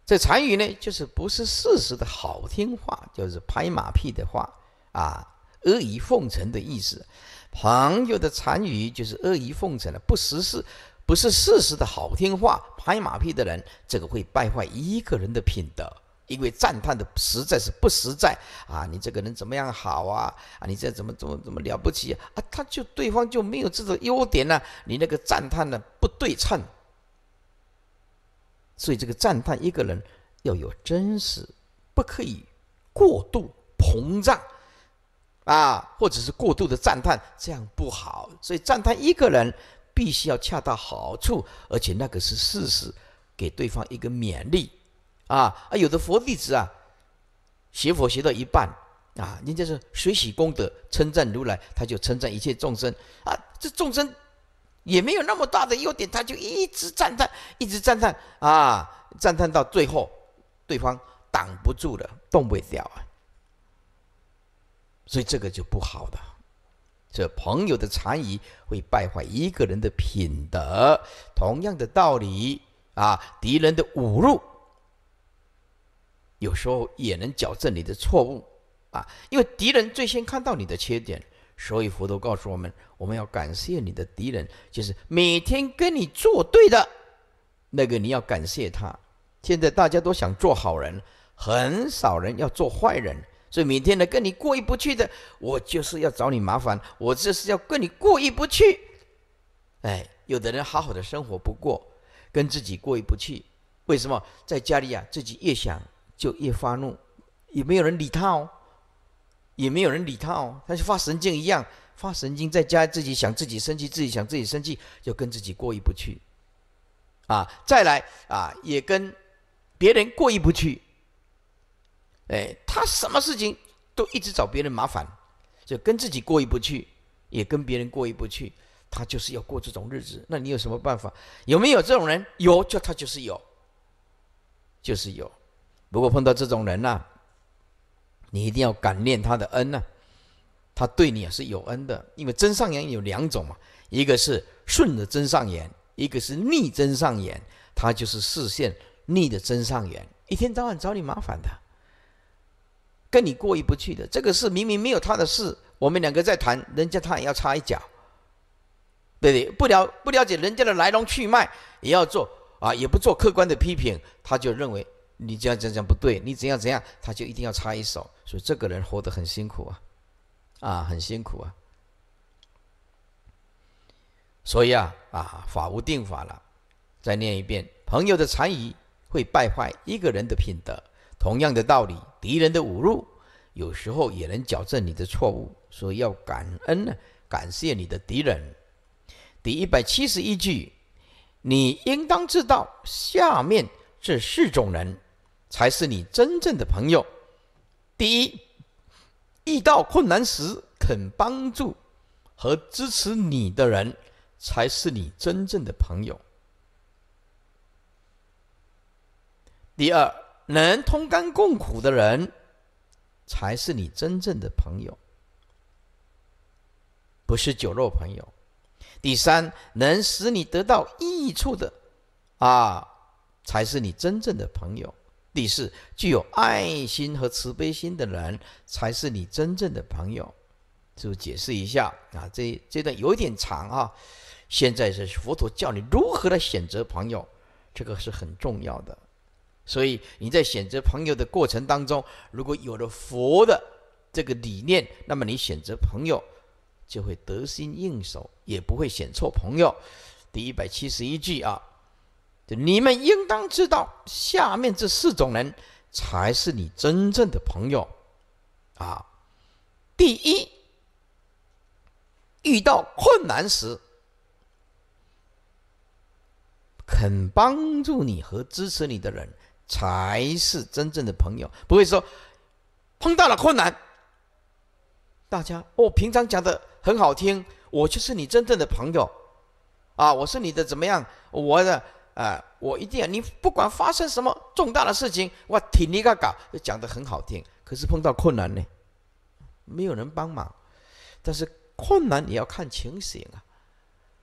这禅语呢，就是不是事实的好听话，就是拍马屁的话啊，阿谀奉承的意思。朋友的禅语就是阿谀奉承的，不实事，不是事实的好听话，拍马屁的人，这个会败坏一个人的品德，因为赞叹的实在是不实在啊！你这个人怎么样好啊？啊，你这怎么怎么怎么了不起啊？他就对方就没有这种优点呢？你那个赞叹的不对称。所以这个赞叹一个人要有真实，不可以过度膨胀，啊，或者是过度的赞叹，这样不好。所以赞叹一个人必须要恰到好处，而且那个是事实，给对方一个勉励，啊啊，有的佛弟子啊，学佛学到一半啊，人家说学习功德，称赞如来，他就称赞一切众生，啊，这众生。也没有那么大的优点，他就一直赞叹，一直赞叹啊，赞叹到最后，对方挡不住了，动不了啊。所以这个就不好的，这朋友的残余会败坏一个人的品德，同样的道理啊。敌人的侮辱，有时候也能矫正你的错误啊，因为敌人最先看到你的缺点。所以佛陀告诉我们，我们要感谢你的敌人，就是每天跟你作对的那个，你要感谢他。现在大家都想做好人，很少人要做坏人。所以每天呢，跟你过意不去的，我就是要找你麻烦，我就是要跟你过意不去。哎，有的人好好的生活不过，跟自己过意不去。为什么在家里啊，自己越想就越发怒，也没有人理他哦。也没有人理他哦，他就发神经一样发神经，在家自己想自己生气，自己想自己生气，就跟自己过意不去，啊，再来啊，也跟别人过意不去，哎，他什么事情都一直找别人麻烦，就跟自己过意不去，也跟别人过意不去，他就是要过这种日子，那你有什么办法？有没有这种人？有，就他就是有，就是有。如果碰到这种人呐。你一定要感念他的恩呢，他对你也是有恩的。因为真上言有两种嘛，一个是顺着真上言，一个是逆真上言。他就是视线逆的真上言，一天到晚找你麻烦的，跟你过意不去的。这个事明明没有他的事，我们两个在谈，人家他也要插一脚。对对，不了不了解人家的来龙去脉，也要做啊，也不做客观的批评，他就认为。你这样这讲不对，你怎样怎样，他就一定要插一手，所以这个人活得很辛苦啊，啊，很辛苦啊。所以啊啊，法无定法了。再念一遍：朋友的残疑会败坏一个人的品德，同样的道理，敌人的侮辱有时候也能矫正你的错误，所以要感恩呢，感谢你的敌人。第一百七十一句，你应当知道下面这四种人。才是你真正的朋友。第一，遇到困难时肯帮助和支持你的人，才是你真正的朋友。第二，能同甘共苦的人，才是你真正的朋友，不是酒肉朋友。第三，能使你得到益处的，啊，才是你真正的朋友。第四，具有爱心和慈悲心的人才是你真正的朋友。就解释一下啊，这这段有点长啊。现在是佛陀教你如何来选择朋友，这个是很重要的。所以你在选择朋友的过程当中，如果有了佛的这个理念，那么你选择朋友就会得心应手，也不会选错朋友。第一百七十一句啊。你们应当知道，下面这四种人才是你真正的朋友啊！第一，遇到困难时肯帮助你和支持你的人，才是真正的朋友。不会说，碰到了困难，大家我平常讲的很好听，我就是你真正的朋友啊！我是你的怎么样？我的。啊，我一定要你不管发生什么重大的事情，我挺你个搞，讲的很好听。可是碰到困难呢，没有人帮忙。但是困难也要看情形啊，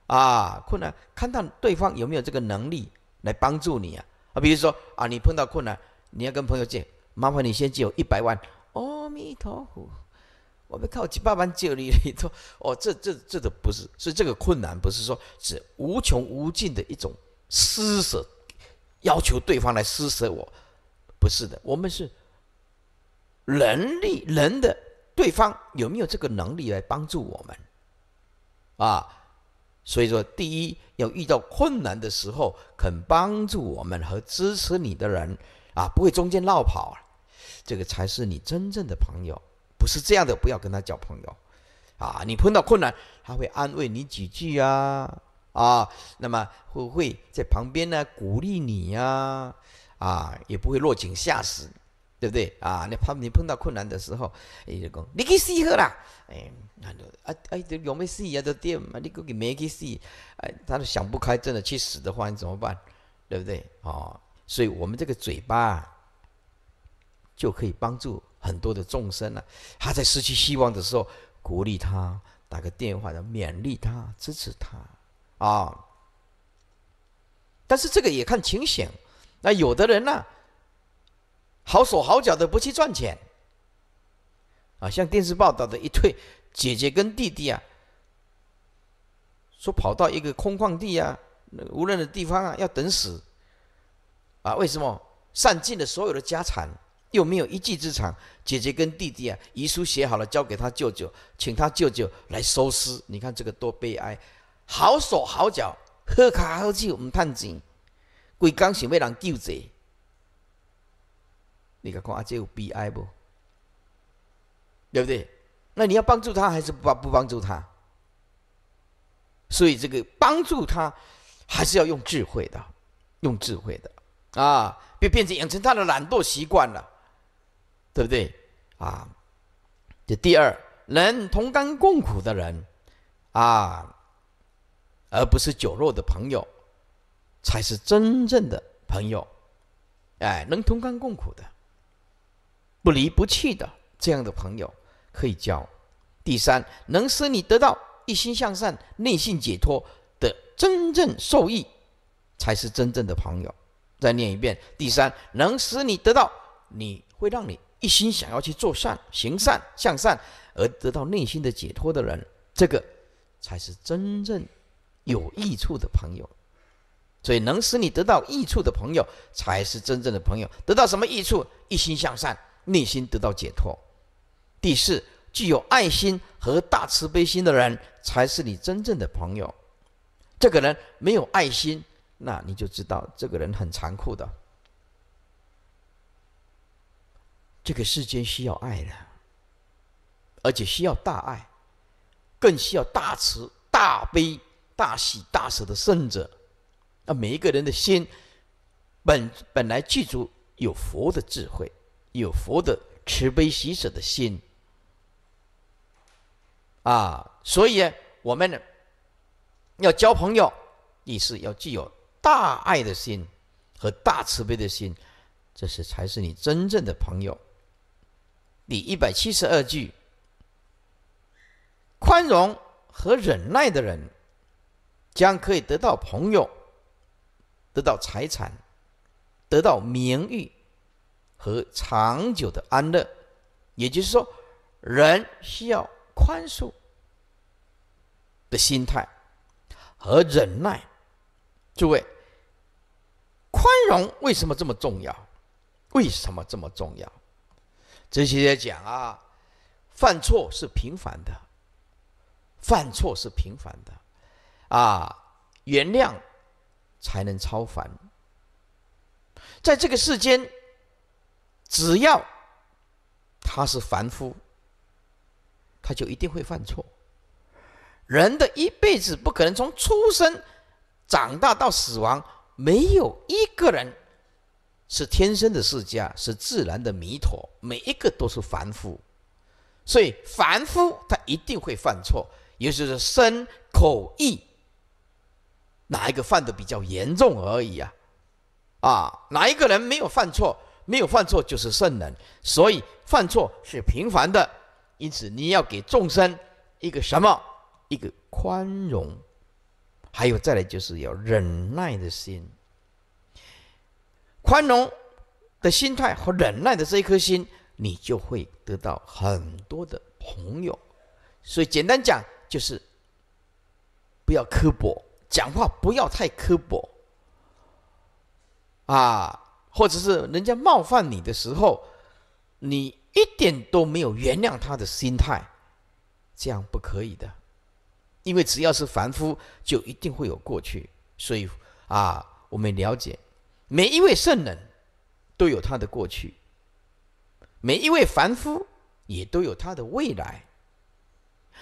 啊，困难看到对方有没有这个能力来帮助你啊啊，比如说啊，你碰到困难，你要跟朋友借，麻烦你先借我一百万。阿弥陀佛，我们靠几百万借你都哦，这这这都不是，所以这个困难不是说是无穷无尽的一种。施舍，要求对方来施舍我，不是的，我们是能力人的对方有没有这个能力来帮助我们？啊，所以说，第一，要遇到困难的时候肯帮助我们和支持你的人，啊，不会中间绕跑，这个才是你真正的朋友。不是这样的，不要跟他交朋友，啊，你碰到困难，他会安慰你几句啊。啊，那么会不会在旁边呢鼓励你呀？啊，也不会落井下石，对不对啊？那怕你碰到困难的时候，也就讲你去死好了。哎，那就哎哎，有没死啊？这爹嘛，你估计没去死。哎，他想不开，真的去死的话，你怎么办？对不对啊？所以我们这个嘴巴就可以帮助很多的众生了。他在失去希望的时候，鼓励他，打个电话的，勉励他，支持他。啊！但是这个也看情形，那有的人呢，好手好脚的不去赚钱，啊，像电视报道的一对姐姐跟弟弟啊，说跑到一个空旷地啊，无人的地方啊，要等死，啊，为什么？散尽了所有的家产，又没有一技之长，姐姐跟弟弟啊，遗书写好了交给他舅舅，请他舅舅来收尸，你看这个多悲哀。好手好脚，喝脚好我唔趁钱，规工想咩人救济？你家看阿姐有悲哀不？对不对？那你要帮助他，还是帮不帮助他？所以这个帮助他，还是要用智慧的，用智慧的啊，别变成养成他的懒惰习惯了，对不对啊？这第二，能同甘共苦的人啊。而不是酒肉的朋友，才是真正的朋友。哎，能同甘共苦的、不离不弃的这样的朋友可以交。第三，能使你得到一心向善、内心解脱的真正受益，才是真正的朋友。再念一遍：第三，能使你得到，你会让你一心想要去做善、行善、向善，而得到内心的解脱的人，这个才是真正。有益处的朋友，所以能使你得到益处的朋友，才是真正的朋友。得到什么益处？一心向善，内心得到解脱。第四，具有爱心和大慈悲心的人，才是你真正的朋友。这个人没有爱心，那你就知道这个人很残酷的。这个世间需要爱的，而且需要大爱，更需要大慈大悲。大喜大舍的圣者，那每一个人的心，本本来具足有佛的智慧，有佛的慈悲喜舍的心，啊！所以我们要交朋友，也是要具有大爱的心和大慈悲的心，这是才是你真正的朋友。第一百七十二句：宽容和忍耐的人。将可以得到朋友，得到财产，得到名誉和长久的安乐。也就是说，人需要宽恕的心态和忍耐。诸位，宽容为什么这么重要？为什么这么重要？哲学家讲啊，犯错是平凡的，犯错是平凡的。啊，原谅才能超凡。在这个世间，只要他是凡夫，他就一定会犯错。人的一辈子不可能从出生、长大到死亡，没有一个人是天生的世家，是自然的弥陀，每一个都是凡夫。所以凡夫他一定会犯错，也就是身口意。哪一个犯的比较严重而已啊？啊，哪一个人没有犯错？没有犯错就是圣人，所以犯错是平凡的。因此，你要给众生一个什么？一个宽容，还有再来就是要忍耐的心。宽容的心态和忍耐的这一颗心，你就会得到很多的朋友。所以，简单讲就是不要刻薄。讲话不要太刻薄，啊，或者是人家冒犯你的时候，你一点都没有原谅他的心态，这样不可以的。因为只要是凡夫，就一定会有过去，所以啊，我们了解，每一位圣人，都有他的过去；，每一位凡夫，也都有他的未来。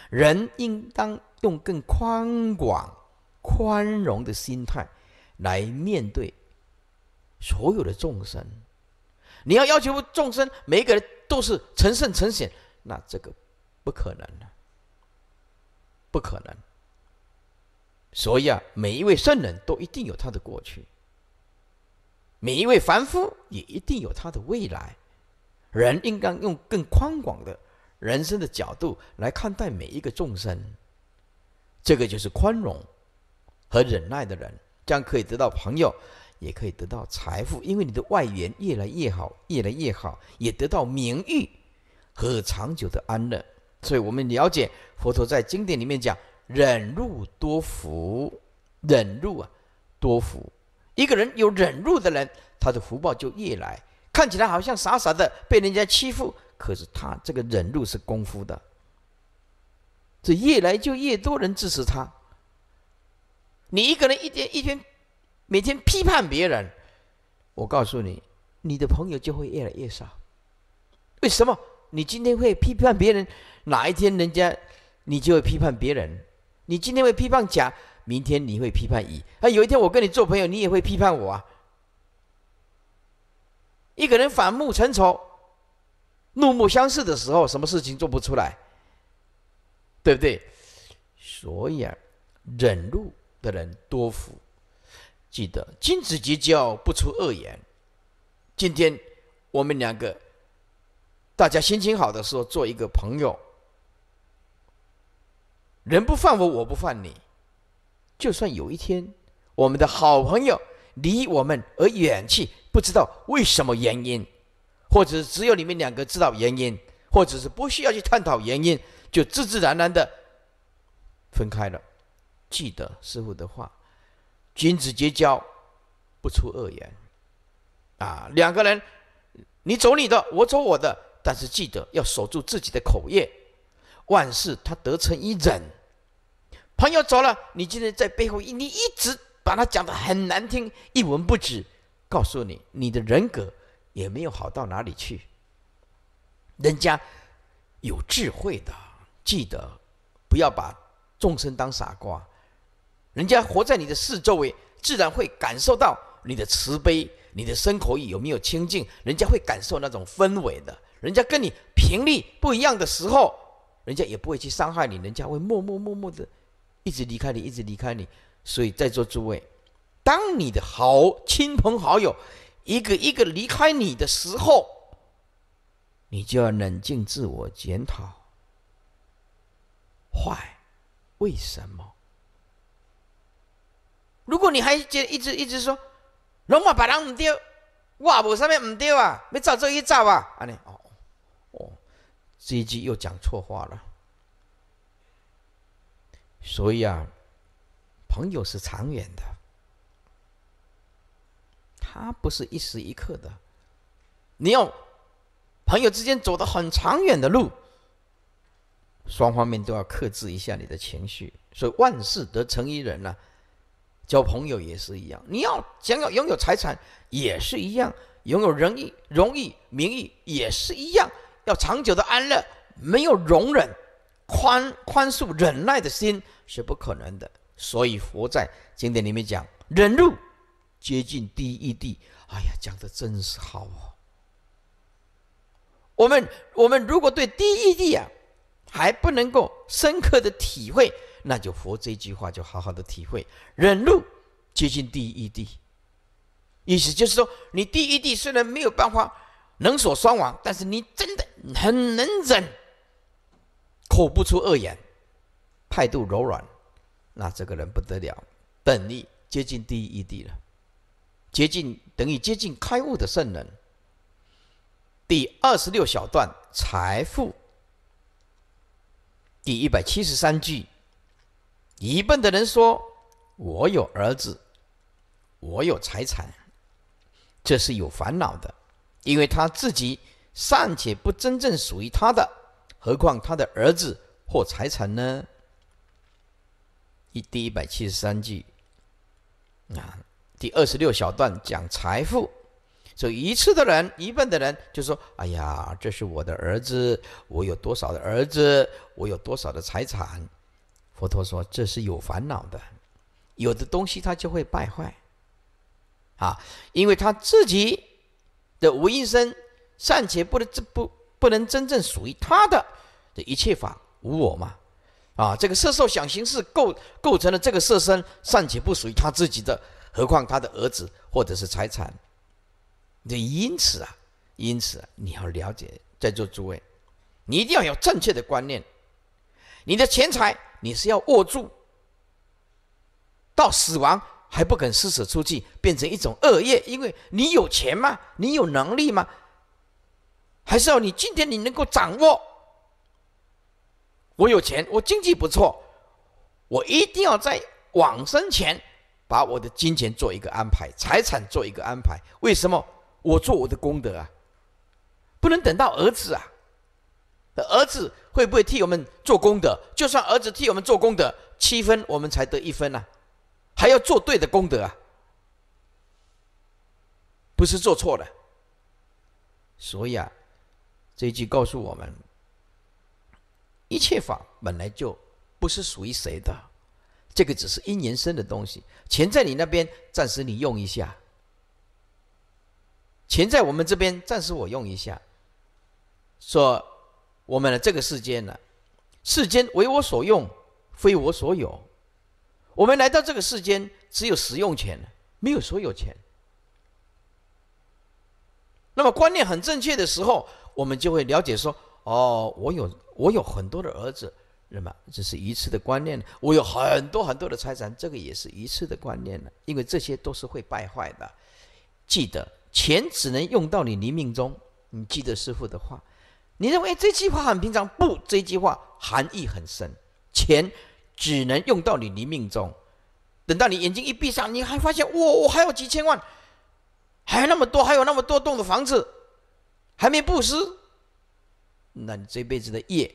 人应当用更宽广。宽容的心态，来面对所有的众生。你要要求众生每一个都是成圣成贤，那这个不可能的，不可能。所以啊，每一位圣人都一定有他的过去，每一位凡夫也一定有他的未来。人应该用更宽广的人生的角度来看待每一个众生，这个就是宽容。和忍耐的人，这样可以得到朋友，也可以得到财富，因为你的外援越来越好，越来越好，也得到名誉和长久的安乐。所以，我们了解佛陀在经典里面讲：忍辱多福，忍辱啊，多福。一个人有忍辱的人，他的福报就越来，看起来好像傻傻的被人家欺负，可是他这个忍辱是功夫的，这越来就越多人支持他。你一个人一天一天，每天批判别人，我告诉你，你的朋友就会越来越少。为什么？你今天会批判别人，哪一天人家你就会批判别人。你今天会批判甲，明天你会批判乙。啊，有一天我跟你做朋友，你也会批判我啊。一个人反目成仇、怒目相视的时候，什么事情做不出来？对不对？所以啊，忍怒。的人多福，记得君子结交不出恶言。今天我们两个，大家心情好的时候做一个朋友，人不犯我，我不犯你。就算有一天我们的好朋友离我们而远去，不知道为什么原因，或者只有你们两个知道原因，或者是不需要去探讨原因，就自自然然的分开了。记得师傅的话，君子结交，不出恶言。啊，两个人，你走你的，我走我的，但是记得要守住自己的口业。万事他得成一忍，朋友走了，你今天在背后你一直把他讲的很难听，一文不值。告诉你，你的人格也没有好到哪里去。人家有智慧的，记得不要把众生当傻瓜。人家活在你的四周围，自然会感受到你的慈悲，你的身口意有没有清净？人家会感受那种氛围的。人家跟你频率不一样的时候，人家也不会去伤害你，人家会默默默默的，一直离开你，一直离开你。所以在座诸位，当你的好亲朋好友一个一个离开你的时候，你就要冷静自我检讨，坏，为什么？如果你还接一直一直说龙马把人唔哇，我上面唔丢啊，没照做一照啊，啊你哦哦，这一句又讲错话了。所以啊，朋友是长远的，他不是一时一刻的。你要朋友之间走的很长远的路，双方面都要克制一下你的情绪。所以万事得成于人呢。交朋友也是一样，你要想要拥有财产也是一样，拥有仁义、荣誉、名誉也是一样，要长久的安乐，没有容忍、宽宽恕、忍耐的心是不可能的。所以佛在经典里面讲，忍辱接近第一地。哎呀，讲的真是好哦。我们我们如果对第一地啊，还不能够深刻的体会。那就佛这句话就好好的体会，忍辱接近第一地，意思就是说，你第一地虽然没有办法能所双亡，但是你真的很能忍，口不出恶言，态度柔软，那这个人不得了，等于接近第一地了，接近等于接近开悟的圣人。第二十六小段，财富，第一百七十三句。愚笨的人说：“我有儿子，我有财产，这是有烦恼的，因为他自己尚且不真正属于他的，何况他的儿子或财产呢？”一第一百七十三句，啊，第二十六小段讲财富，所以愚痴的人、愚笨的人就说：“哎呀，这是我的儿子，我有多少的儿子，我有多少的财产。”佛陀说：“这是有烦恼的，有的东西它就会败坏啊，因为他自己的无因身尚且不能不不能真正属于他的的一切法无我嘛啊，这个色受想行识构构成了这个色身，尚且不属于他自己的，何况他的儿子或者是财产？你因此啊，因此你要了解，在座诸位，你一定要有正确的观念。”你的钱财，你是要握住，到死亡还不肯施舍出去，变成一种恶业。因为你有钱吗？你有能力吗？还是要你今天你能够掌握？我有钱，我经济不错，我一定要在往生前把我的金钱做一个安排，财产做一个安排。为什么？我做我的功德啊，不能等到儿子啊，儿子。会不会替我们做功德？就算儿子替我们做功德，七分我们才得一分呢，还要做对的功德啊，不是做错的。所以啊，这一句告诉我们，一切法本来就不是属于谁的，这个只是因缘生的东西。钱在你那边，暂时你用一下；钱在我们这边，暂时我用一下。说。我们的这个世间呢，世间为我所用，非我所有。我们来到这个世间，只有使用权，没有所有权。那么观念很正确的时候，我们就会了解说：哦，我有我有很多的儿子，那么这是一次的观念；我有很多很多的财产，这个也是一次的观念了。因为这些都是会败坏的。记得钱只能用到你黎命中，你记得师傅的话。你认为这句话很平常？不，这句话含义很深。钱只能用到你临命中，等到你眼睛一闭上，你还发现哇，我还有几千万，还有那么多，还有那么多栋的房子，还没布施，那你这辈子的业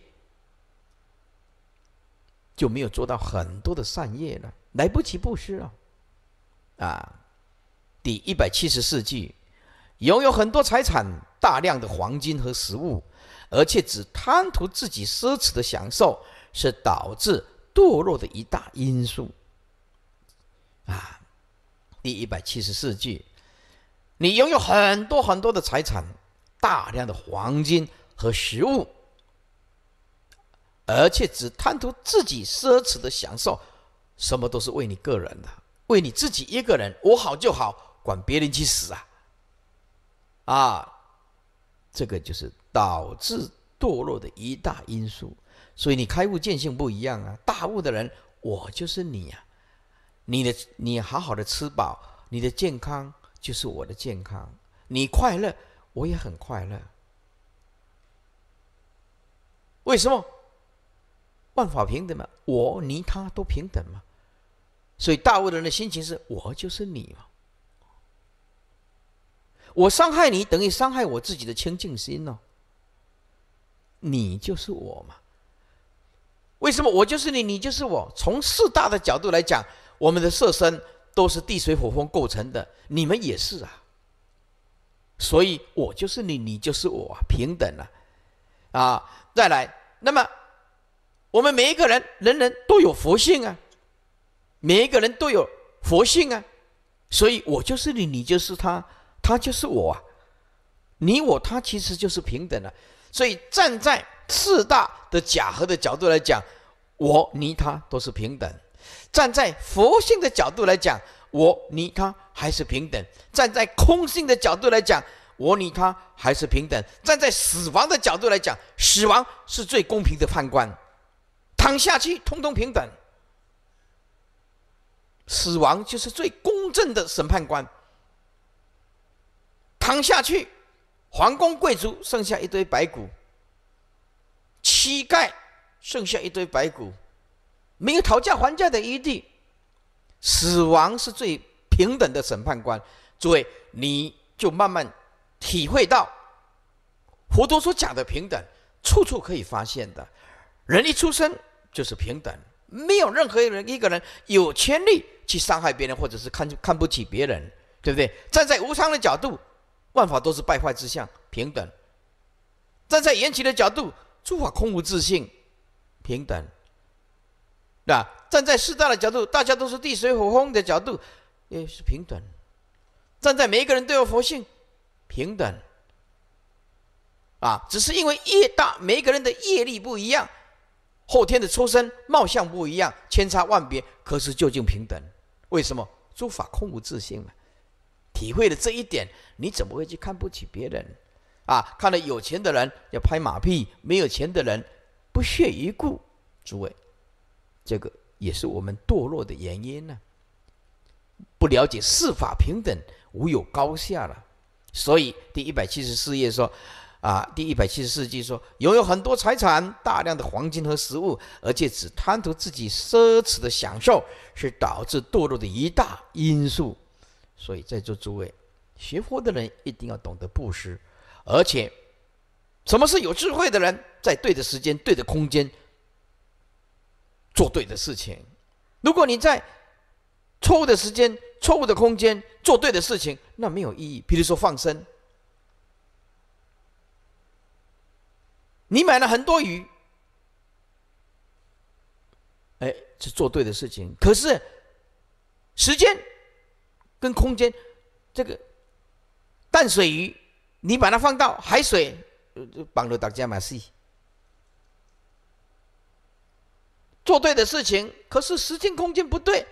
就没有做到很多的善业了，来不及布施啊！啊，第一百七十四句，拥有很多财产，大量的黄金和食物。而且只贪图自己奢侈的享受，是导致堕落的一大因素。啊，第一百七十四句，你拥有很多很多的财产，大量的黄金和食物，而且只贪图自己奢侈的享受，什么都是为你个人的，为你自己一个人，我好就好，管别人去死啊！啊，这个就是。导致堕落的一大因素，所以你开悟见性不一样啊！大悟的人，我就是你呀，你的你好好的吃饱，你的健康就是我的健康，你快乐我也很快乐。为什么？万法平等嘛，我你他都平等嘛，所以大悟的人的心情是：我就是你嘛，我伤害你等于伤害我自己的清净心呢。你就是我嘛？为什么我就是你，你就是我？从四大的角度来讲，我们的色身都是地水火风构成的，你们也是啊。所以我就是你，你就是我，平等了啊！再来，那么我们每一个人，人人都有佛性啊，每一个人都有佛性啊。所以我就是你，你就是他，他就是我啊。你我他其实就是平等了。所以，站在四大的假和的角度来讲，我、你、他都是平等；站在佛性的角度来讲，我、你、他还是平等；站在空性的角度来讲，我、你、他还是平等；站在死亡的角度来讲，死亡是最公平的判官，躺下去，通通平等；死亡就是最公正的审判官，躺下去。皇宫贵族剩下一堆白骨，乞丐剩下一堆白骨，没有讨价还价的余地，死亡是最平等的审判官。诸位，你就慢慢体会到佛陀所讲的平等，处处可以发现的。人一出生就是平等，没有任何人一个人有权利去伤害别人，或者是看看不起别人，对不对？站在无常的角度。万法都是败坏之相，平等。站在缘起的角度，诸法空无自性，平等。那站在四大的角度，大家都是地水火风的角度，也是平等。站在每一个人都有佛性，平等。啊，只是因为业大，每一个人的业力不一样，后天的出身、貌相不一样，千差万别。可是究竟平等，为什么诸法空无自性呢？体会了这一点，你怎么会去看不起别人？啊，看到有钱的人要拍马屁，没有钱的人不屑一顾。诸位，这个也是我们堕落的原因呢。不了解四法平等，无有高下了。所以第一百七十四页说，啊，第一百七十四句说，拥有很多财产、大量的黄金和食物，而且只贪图自己奢侈的享受，是导致堕落的一大因素。所以在座诸位，学佛的人一定要懂得布施，而且，什么是有智慧的人，在对的时间、对的空间做对的事情。如果你在错误的时间、错误的空间做对的事情，那没有意义。比如说放生，你买了很多鱼，哎，是做对的事情，可是时间。跟空间，这个淡水鱼，你把它放到海水，绑助大家嘛是。做对的事情，可是时间空间不对，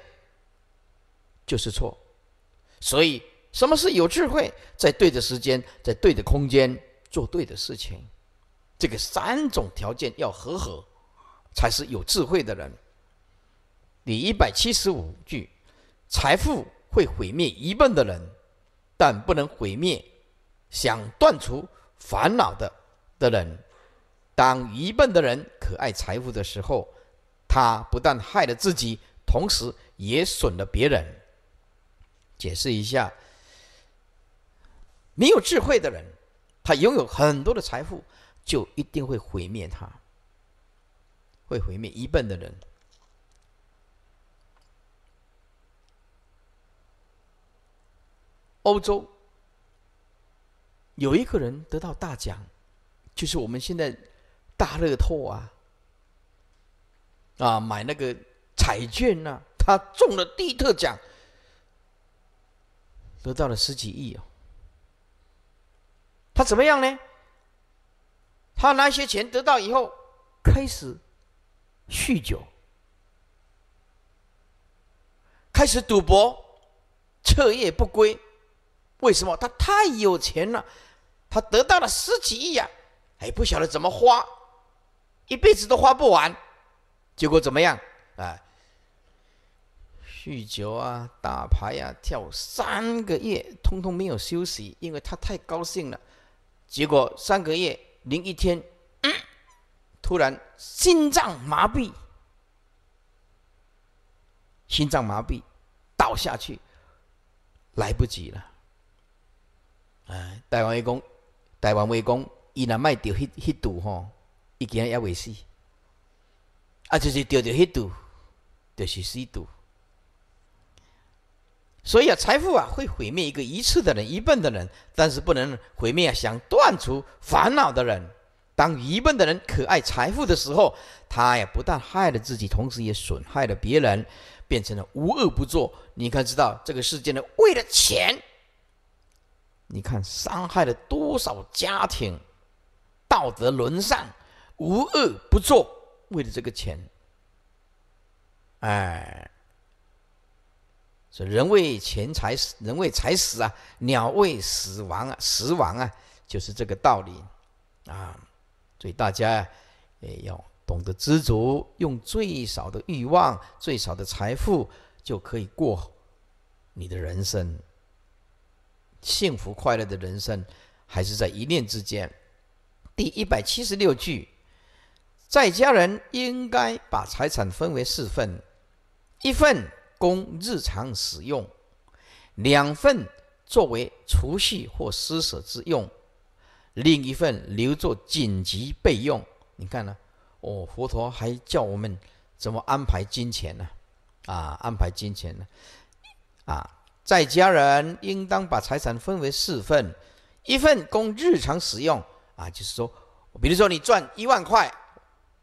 就是错。所以，什么是有智慧？在对的时间，在对的空间做对的事情，这个三种条件要合合，才是有智慧的人。第一百七十五句，财富。会毁灭一半的人，但不能毁灭想断除烦恼的的人。当愚笨的人可爱财富的时候，他不但害了自己，同时也损了别人。解释一下，没有智慧的人，他拥有很多的财富，就一定会毁灭他。会毁灭愚笨的人。欧洲有一个人得到大奖，就是我们现在大乐透啊，啊，买那个彩券呢，他中了第一特奖，得到了十几亿哦。他怎么样呢？他拿些钱得到以后，开始酗酒，开始赌博，彻夜不归。为什么他太有钱了？他得到了十几亿呀！哎，不晓得怎么花，一辈子都花不完。结果怎么样啊？酗酒啊，打牌啊，跳三个月，通通没有休息，因为他太高兴了。结果三个月零一天，突然心脏麻痹，心脏麻痹，倒下去，来不及了。啊！台湾会讲，台湾会讲，伊那卖钓吸吸毒吼，一件也未死。啊，就是钓着吸毒，就是吸毒。所以啊，财富啊，会毁灭一个愚痴的人、愚笨的人，但是不能毁灭想断除烦恼的人。当愚笨的人可爱财富的时候，他呀不但害了自己，同时也损害了别人，变成了无恶不作。你可知道这个世界的为了钱？你看，伤害了多少家庭？道德沦丧，无恶不作，为了这个钱，哎，所以人为钱财，人为财死啊，鸟为死亡啊，死亡啊，就是这个道理啊。所以大家也要懂得知足，用最少的欲望、最少的财富就可以过你的人生。幸福快乐的人生，还是在一念之间。第一百七十六句，在家人应该把财产分为四份：一份供日常使用，两份作为储蓄或施舍之用，另一份留作紧急备用。你看呢？哦，佛陀还叫我们怎么安排金钱呢？啊，安排金钱呢？啊。在家人应当把财产分为四份，一份供日常使用啊，就是说，比如说你赚一万块，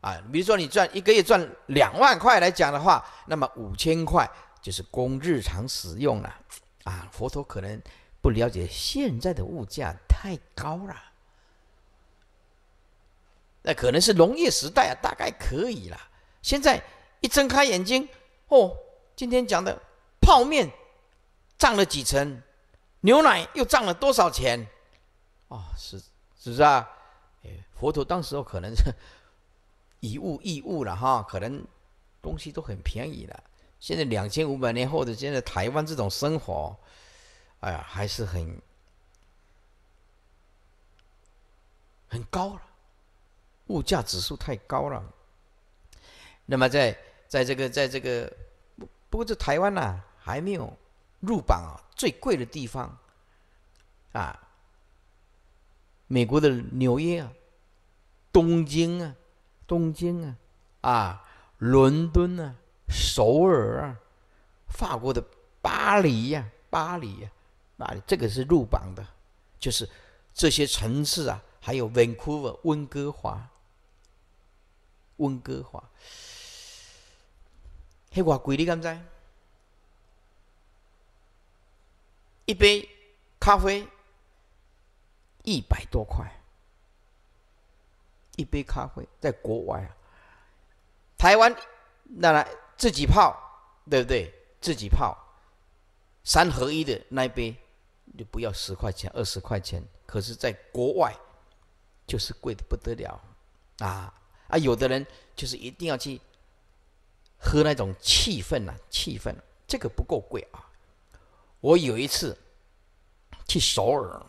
啊，比如说你赚一个月赚两万块来讲的话，那么五千块就是供日常使用了。啊，佛陀可能不了解现在的物价太高了，那可能是农业时代啊，大概可以了。现在一睁开眼睛，哦，今天讲的泡面。涨了几层，牛奶又涨了多少钱？哦，是是不是啊？哎，佛陀当时候可能是以物易物了哈，可能东西都很便宜了。现在两千五百年后的现在台湾这种生活，哎呀，还是很很高了，物价指数太高了。那么在在这个在这个不过这台湾呢还没有。入榜啊，最贵的地方，啊，美国的纽约啊，东京啊，东京啊，啊，伦敦啊，首尔啊，法国的巴黎呀，巴黎啊，啊，这个是入榜的，就是这些城市啊，还有 Vancouver 温哥华，温哥华，还我鬼你敢在？一杯咖啡一百多块，一杯咖啡在国外啊，台湾那来自己泡，对不对？自己泡三合一的那一杯就不要十块钱、二十块钱，可是在国外就是贵的不得了啊啊！有的人就是一定要去喝那种气氛呐，气氛，这个不够贵啊。我有一次。去首尔，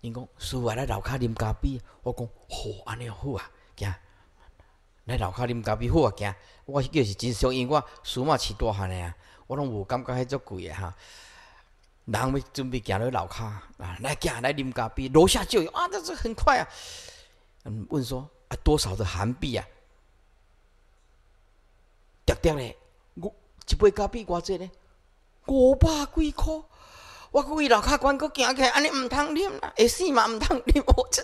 因讲首啊，来楼骹啉咖啡，我讲好安尼好啊，行，来楼骹啉咖啡好啊，行，我迄个是真因为我苏嘛饲大汉啊，我拢无感觉迄足贵啊哈。人要准备行落楼骹啊，来行来啉咖啡，楼下就有啊，这是很快啊。嗯，问说啊多少的韩币啊？特特咧，五一杯咖啡偌济咧？五百几箍。我故意老卡关，搁行起，安尼毋通啉啦，会死嘛？毋通啉。我这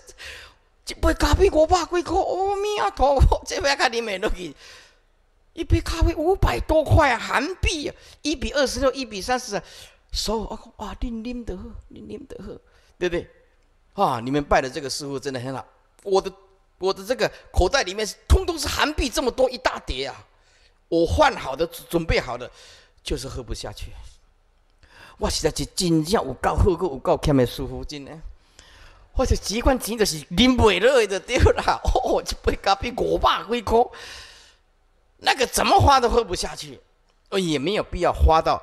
一杯咖啡五百几箍，哦弥啊，土豪！这杯咖啡里面都几一杯咖啡五百多块韩币，一比二十六，一比三十，所以手啊，哇，啉啉得喝，啉啉得喝，对不对？啊，你们拜的这个师傅真的很好。我的我的这个口袋里面通通是韩币，这么多一大叠啊，我换好的准备好的，就是喝不下去。我实在是真正有够好，够有够欠的舒服，真的。我就几万钱就是拎袂落的就对啦。哦，一杯咖啡五百块，那个怎么花都喝不下去，哦，也没有必要花到，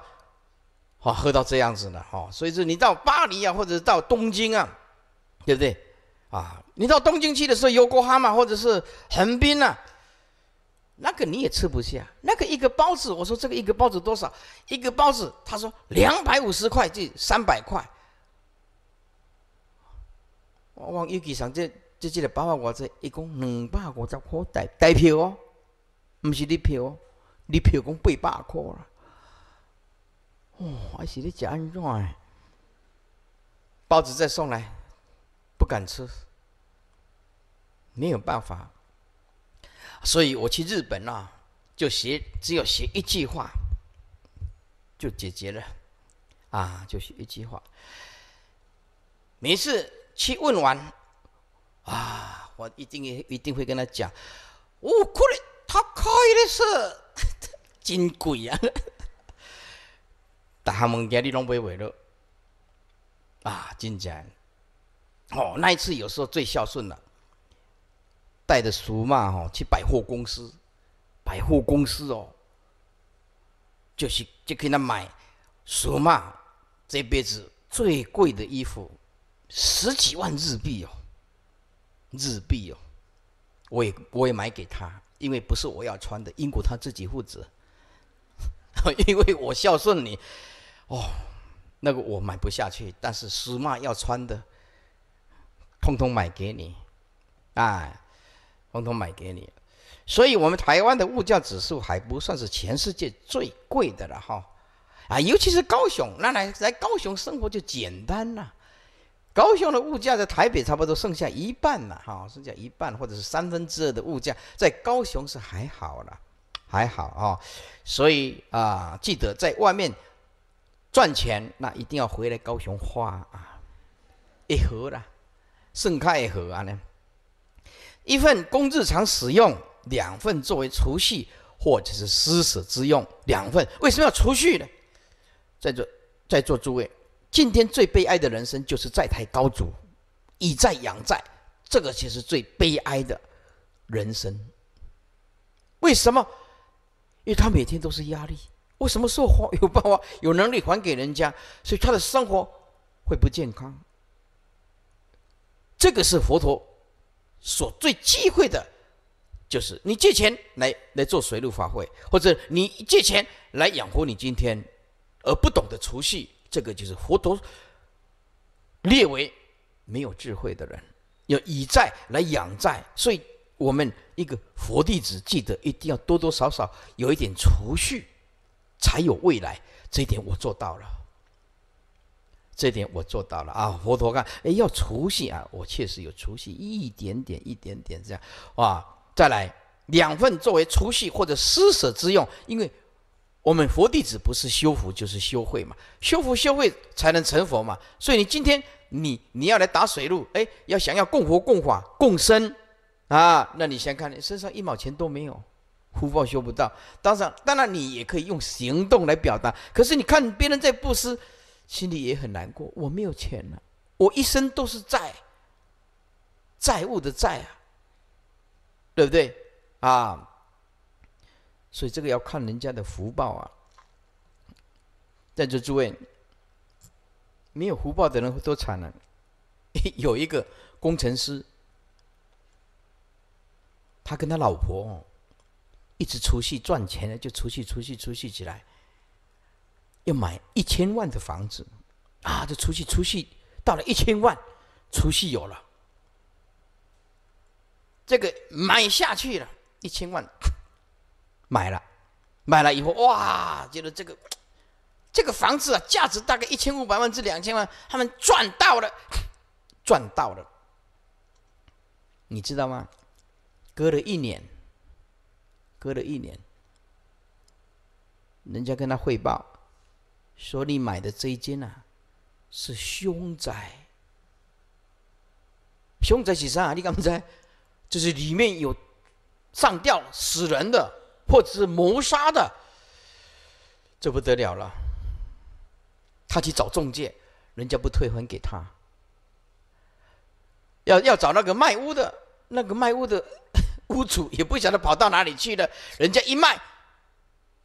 哈，喝到这样子的哈。所以说，你到巴黎啊，或者到东京啊，对不对？啊，你到东京去的时候，有个哈马，或者是横滨啊。那个你也吃不下，那个一个包子，我说这个一个包子多少？一个包子，他说两百五十块就三百块。我往邮局上这这几个包我这一共两百五十块带带票哦，不是你票哦，你票共八百块了。哦，还是你吃安怎？包子再送来，不敢吃，没有办法。所以我去日本啊，就写只有写一句话，就解决了，啊，就写一句话。没事去问完，啊，我一定也一定会跟他讲，哦，哭了，他开的是真贵啊，大汉物件你拢买袂了，啊，真赞，哦，那一次有时候最孝顺了。带的熟马哦、去百货公司，百货公司哦，就是就给他买熟马这辈子最贵的衣服，十几万日币哦，日币哦，我也我也买给他，因为不是我要穿的，因果他自己负责，因为我孝顺你，哦，那个我买不下去，但是熟马要穿的，通通买给你，哎。统统买给你，所以我们台湾的物价指数还不算是全世界最贵的了哈，啊，尤其是高雄，那来来高雄生活就简单了，高雄的物价在台北差不多剩下一半了哈，剩下一半或者是三分之二的物价在高雄是还好了，还好啊，所以啊，记得在外面赚钱那一定要回来高雄花啊，一盒啦，盛开一盒啊呢。一份供日常使用，两份作为储蓄或者是施舍之用。两份为什么要储蓄呢？在座在座诸位，今天最悲哀的人生就是在台高筑，以债养债，这个其实最悲哀的人生。为什么？因为他每天都是压力。为什么说话 有办法、有能力还给人家，所以他的生活会不健康。这个是佛陀。所最忌讳的，就是你借钱来来做水陆法会，或者你借钱来养活你今天，而不懂得储蓄，这个就是佛陀列为没有智慧的人。要以债来养债，所以我们一个佛弟子，记得一定要多多少少有一点储蓄，才有未来。这一点我做到了。这点我做到了啊！佛陀看，哎，要除蓄啊！我确实有除蓄，一点点，一点点这样，哇！再来两份作为除蓄或者施舍之用，因为我们佛弟子不是修福就是修慧嘛，修福修慧才能成佛嘛。所以你今天你你要来打水路，哎，要想要共佛共法共生啊，那你先看你身上一毛钱都没有，福报修不到。当然，当然你也可以用行动来表达。可是你看别人在布施。心里也很难过，我没有钱了，我一生都是债，债务的债啊，对不对啊？所以这个要看人家的福报啊。在座诸位，没有福报的人多惨了。有一个工程师，他跟他老婆，一直出去赚钱了，就出去，出去，出去起来。要买一千万的房子，啊，这储蓄储蓄到了一千万，储蓄有了，这个买下去了，一千万，买了，买了以后，哇，觉得这个这个房子啊，价值大概一千五百万至两千万，他们赚到了，赚到了，你知道吗？隔了一年，隔了一年，人家跟他汇报。说你买的这一间啊，是凶宅。凶宅是啥？你敢不就是里面有上吊死人的，或者是谋杀的，这不得了了。他去找中介，人家不退还给他。要要找那个卖屋的，那个卖屋的 屋主也不晓得跑到哪里去了，人家一卖，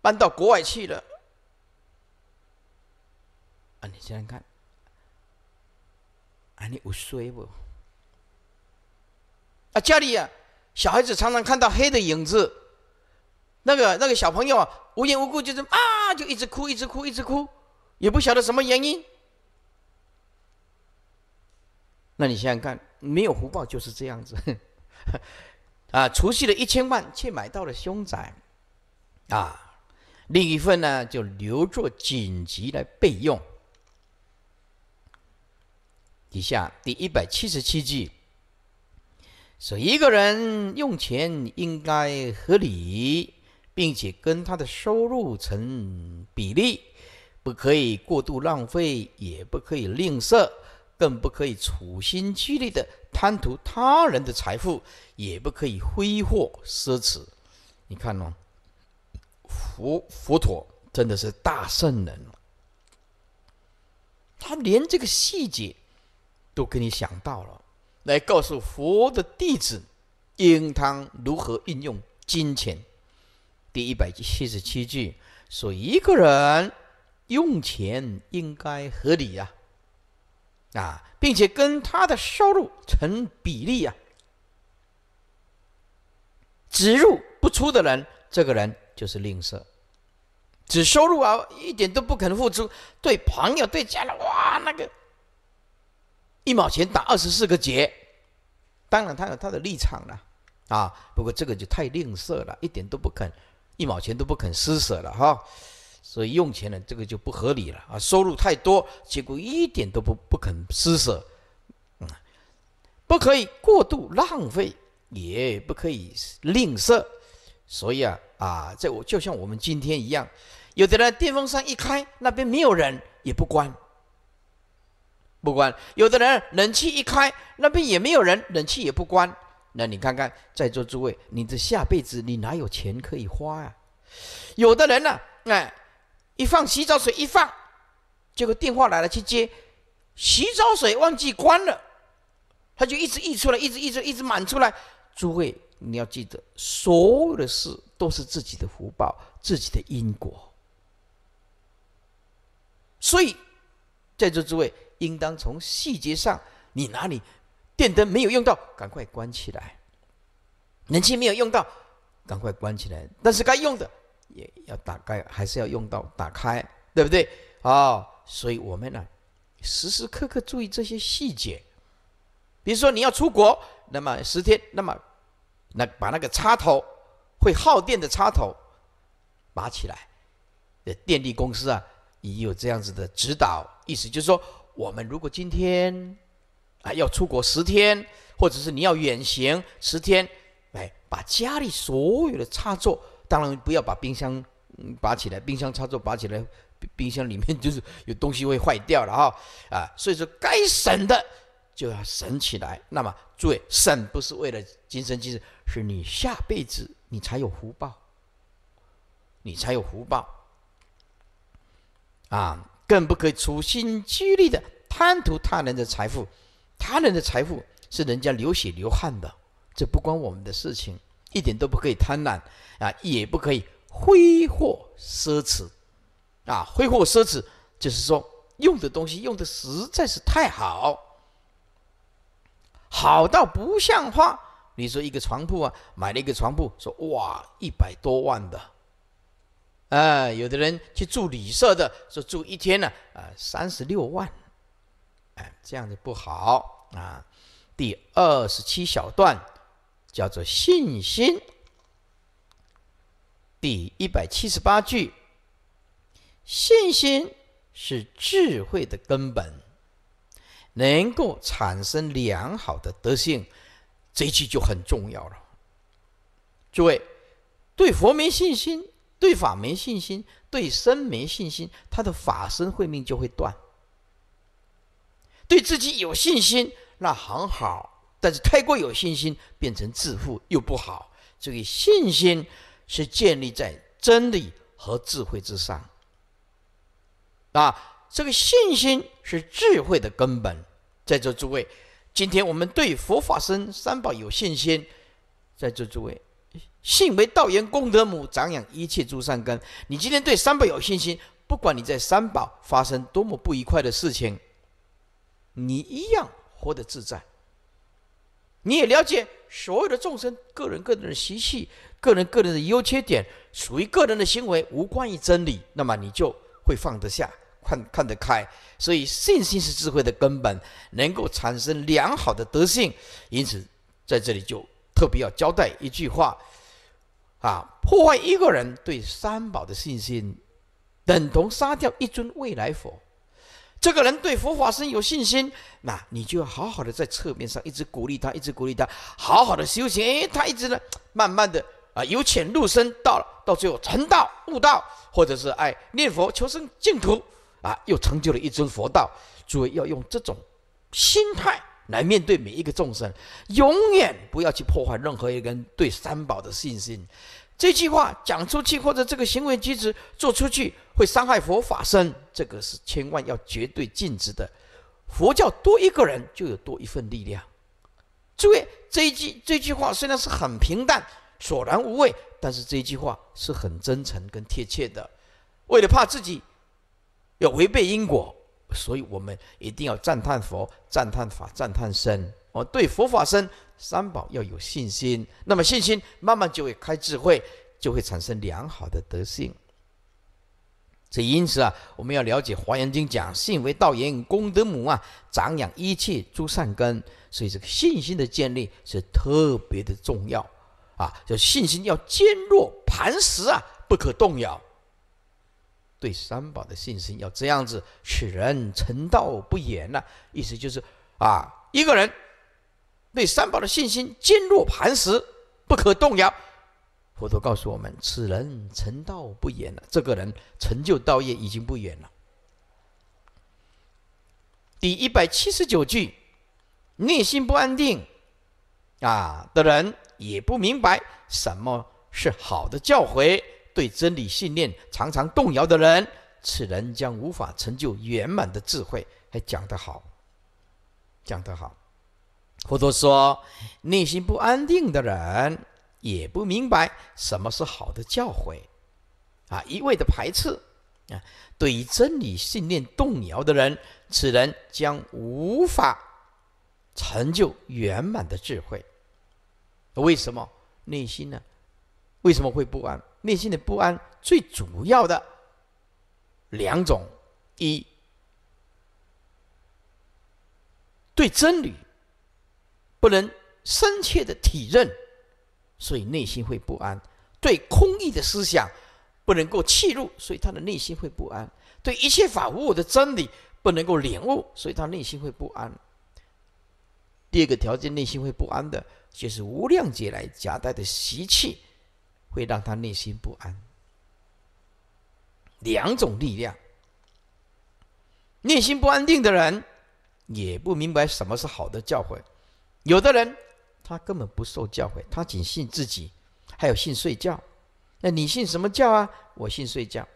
搬到国外去了。你想想看，啊，你有十不？啊，家里啊，小孩子常常看到黑的影子，那个那个小朋友啊，无缘无故就是啊，就一直哭，一直哭，一直哭，也不晓得什么原因。那你想想看，没有福报就是这样子，啊，储蓄了一千万却买到了凶宅，啊，另一份呢就留作紧急来备用。底下第一百七十七句说：“一个人用钱应该合理，并且跟他的收入成比例，不可以过度浪费，也不可以吝啬，更不可以处心积虑的贪图他人的财富，也不可以挥霍奢侈。你看呢？佛佛陀真的是大圣人，他连这个细节。”都给你想到了，来告诉佛的弟子，应当如何运用金钱。第一百七十七句说，一个人用钱应该合理呀，啊，并且跟他的收入成比例呀。只入不出的人，这个人就是吝啬。只收入啊，一点都不肯付出，对朋友对家人，哇，那个。一毛钱打二十四个结，当然他有他的立场了，啊，不过这个就太吝啬了，一点都不肯，一毛钱都不肯施舍了哈，所以用钱呢这个就不合理了啊，收入太多，结果一点都不不肯施舍，嗯，不可以过度浪费，也不可以吝啬，所以啊啊，这我就像我们今天一样，有的人电风扇一开，那边没有人也不关。不关，有的人冷气一开，那边也没有人，冷气也不关。那你看看在座诸位，你这下辈子你哪有钱可以花呀？有的人呢，哎，一放洗澡水一放，结果电话来了去接，洗澡水忘记关了，他就一直溢出来，一直一直一直满出来。诸位，你要记得，所有的事都是自己的福报，自己的因果。所以，在座诸位。应当从细节上，你哪里电灯没有用到，赶快关起来；暖气没有用到，赶快关起来。但是该用的也要打开，还是要用到打开，对不对？啊，所以我们呢，时时刻刻注意这些细节。比如说你要出国，那么十天，那么那把那个插头会耗电的插头拔起来。呃，电力公司啊，也有这样子的指导意思，就是说。我们如果今天啊要出国十天，或者是你要远行十天，哎，把家里所有的插座，当然不要把冰箱拔起来，冰箱插座拔起来，冰箱里面就是有东西会坏掉了哈啊，所以说该省的就要省起来。那么，最省不是为了今生今世，是你下辈子你才有福报，你才有福报啊。更不可以处心积虑的贪图他人的财富，他人的财富是人家流血流汗的，这不关我们的事情，一点都不可以贪婪啊，也不可以挥霍奢侈，啊，挥霍奢侈就是说用的东西用的实在是太好，好到不像话。你说一个床铺啊，买了一个床铺，说哇，一百多万的。啊，有的人去住旅社的，说住一天呢，啊，三十六万，哎，这样子不好啊。第二十七小段叫做信心，第一百七十八句，信心是智慧的根本，能够产生良好的德性，这句就很重要了。诸位对佛没信心。对法没信心，对身没信心，他的法身慧命就会断。对自己有信心，那很好，但是太过有信心变成自负又不好。这个信心是建立在真理和智慧之上。啊，这个信心是智慧的根本。在座诸位，今天我们对佛法身三宝有信心，在座诸位。信为道源，功德母，长养一切诸善根。你今天对三宝有信心，不管你在三宝发生多么不愉快的事情，你一样活得自在。你也了解所有的众生，个人个人的习气，个人个人的优缺点，属于个人的行为，无关于真理。那么你就会放得下，看看得开。所以信心是智慧的根本，能够产生良好的德性。因此，在这里就特别要交代一句话。啊，破坏一个人对三宝的信心，等同杀掉一尊未来佛。这个人对佛法生有信心，那你就好好的在侧面上一直鼓励他，一直鼓励他，好好的修行。哎，他一直呢，慢慢的啊，由浅入深，到到最后成道悟道，或者是哎念佛求生净土，啊，又成就了一尊佛道。诸位要用这种心态。来面对每一个众生，永远不要去破坏任何一个人对三宝的信心。这句话讲出去，或者这个行为举止做出去，会伤害佛法身，这个是千万要绝对禁止的。佛教多一个人，就有多一份力量。诸位，这一句这句话虽然是很平淡、索然无味，但是这一句话是很真诚跟贴切的。为了怕自己要违背因果。所以我们一定要赞叹佛、赞叹法、赞叹僧哦，对佛法僧三宝要有信心。那么信心慢慢就会开智慧，就会产生良好的德性。这因此啊，我们要了解《华严经》讲“信为道言，功德母”啊，长养一切诸善根。所以这个信心的建立是特别的重要啊，就信心要坚若磐石啊，不可动摇。对三宝的信心要这样子，使人成道不远了。意思就是，啊，一个人对三宝的信心坚若磐石，不可动摇。佛陀告诉我们，此人成道不远了。这个人成就道业已经不远了。第一百七十九句，内心不安定，啊的人也不明白什么是好的教诲。对真理信念常常动摇的人，此人将无法成就圆满的智慧。还讲得好，讲得好。或者说，内心不安定的人，也不明白什么是好的教诲，啊，一味的排斥啊。对于真理信念动摇的人，此人将无法成就圆满的智慧。为什么内心呢？为什么会不安？内心的不安，最主要的两种：一，对真理不能深切的体认，所以内心会不安；对空意的思想不能够弃入，所以他的内心会不安；对一切法物的真理不能够领悟，所以他内心会不安。第二个条件，内心会不安的，就是无量劫来夹带的习气。会让他内心不安。两种力量，内心不安定的人也不明白什么是好的教诲。有的人他根本不受教诲，他仅信自己，还有信睡觉。那你信什么教啊？我信睡觉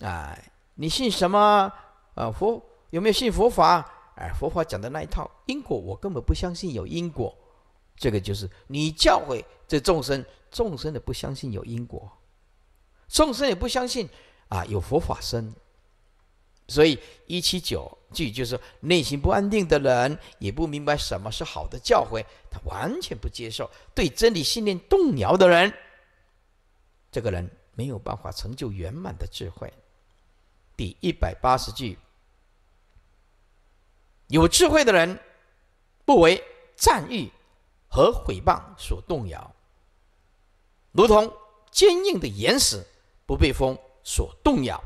啊？你信什么啊？佛有没有信佛法？哎，佛法讲的那一套因果，我根本不相信有因果。这个就是你教诲这众生，众生的不相信有因果，众生也不相信啊有佛法身。所以一七九句就是内心不安定的人，也不明白什么是好的教诲，他完全不接受。对真理信念动摇的人，这个人没有办法成就圆满的智慧。第一百八十句，有智慧的人不为赞誉。和毁谤所动摇，如同坚硬的岩石不被风所动摇，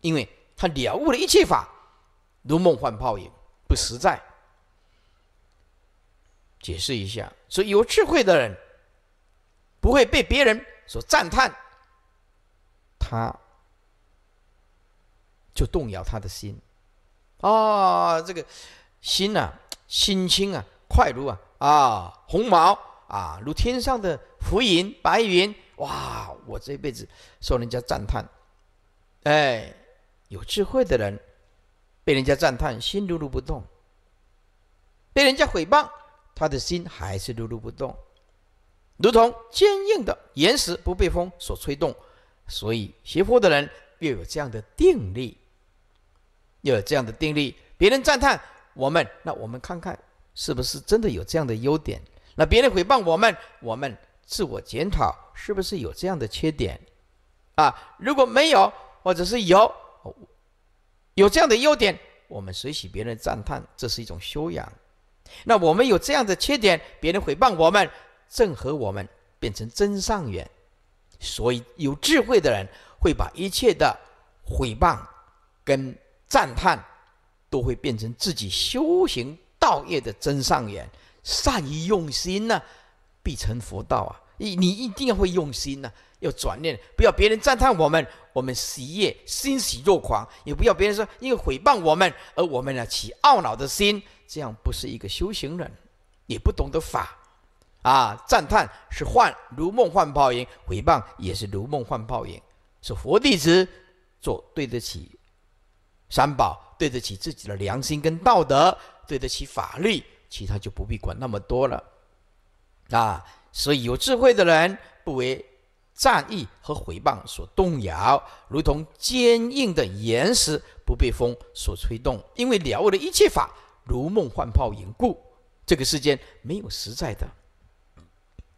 因为他了悟了一切法如梦幻泡影，不实在。解释一下，所以有智慧的人不会被别人所赞叹，他就动摇他的心。啊，这个心呐，心清啊，快如啊。啊，红毛啊，如天上的浮云、白云，哇！我这一辈子受人家赞叹，哎，有智慧的人被人家赞叹，心如如不动；被人家毁谤，他的心还是如如不动，如同坚硬的岩石不被风所吹动。所以学佛的人又有这样的定力，又有这样的定力，别人赞叹我们，那我们看看。是不是真的有这样的优点？那别人诽谤我们，我们自我检讨，是不是有这样的缺点？啊，如果没有，或者是有有这样的优点，我们随喜别人赞叹，这是一种修养。那我们有这样的缺点，别人诽谤我们，正和我们变成真善缘。所以有智慧的人会把一切的诽谤跟赞叹，都会变成自己修行。道业的真上缘，善于用心呢，必成佛道啊！你你一定要会用心呢，要转念，不要别人赞叹我们，我们喜悦欣喜若狂；也不要别人说因为诽谤我们，而我们呢起懊恼的心，这样不是一个修行人，也不懂得法啊！赞叹是幻，如梦幻泡影；诽谤也是如梦幻泡影，是佛弟子做对得起三宝，对得起自己的良心跟道德。对得起法律，其他就不必管那么多了。啊，所以有智慧的人不为战役和毁谤所动摇，如同坚硬的岩石不被风所吹动。因为了悟的一切法如梦幻泡影，故这个世间没有实在的。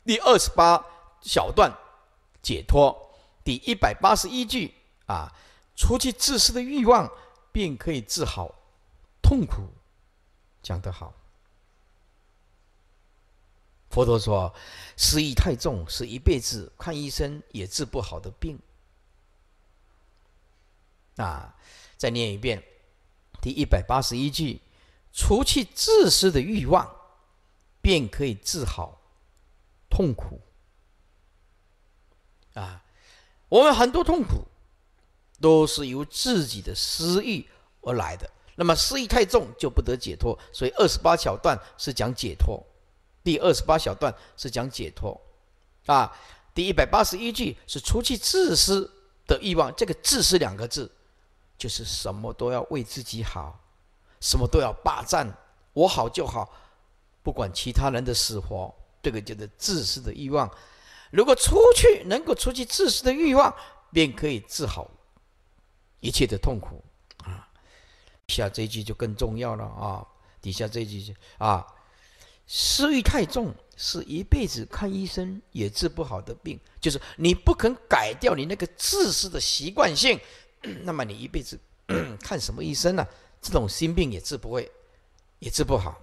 第二十八小段解脱第一百八十一句啊，除去自私的欲望，便可以治好痛苦。讲得好。佛陀说，失忆太重，是一辈子看医生也治不好的病。啊，再念一遍，第一百八十一句：除去自私的欲望，便可以治好痛苦。啊，我们很多痛苦，都是由自己的私欲而来的。那么失意太重就不得解脱，所以二十八小段是讲解脱。第二十八小段是讲解脱，啊，第一百八十一句是除去自私的欲望。这个自私两个字，就是什么都要为自己好，什么都要霸占，我好就好，不管其他人的死活。这个叫做自私的欲望。如果出去能够除去自私的欲望，便可以治好一切的痛苦。下这句就更重要了啊！底下这句啊，私欲太重，是一辈子看医生也治不好的病。就是你不肯改掉你那个自私的习惯性，那么你一辈子 看什么医生呢？这种心病也治不会，也治不好。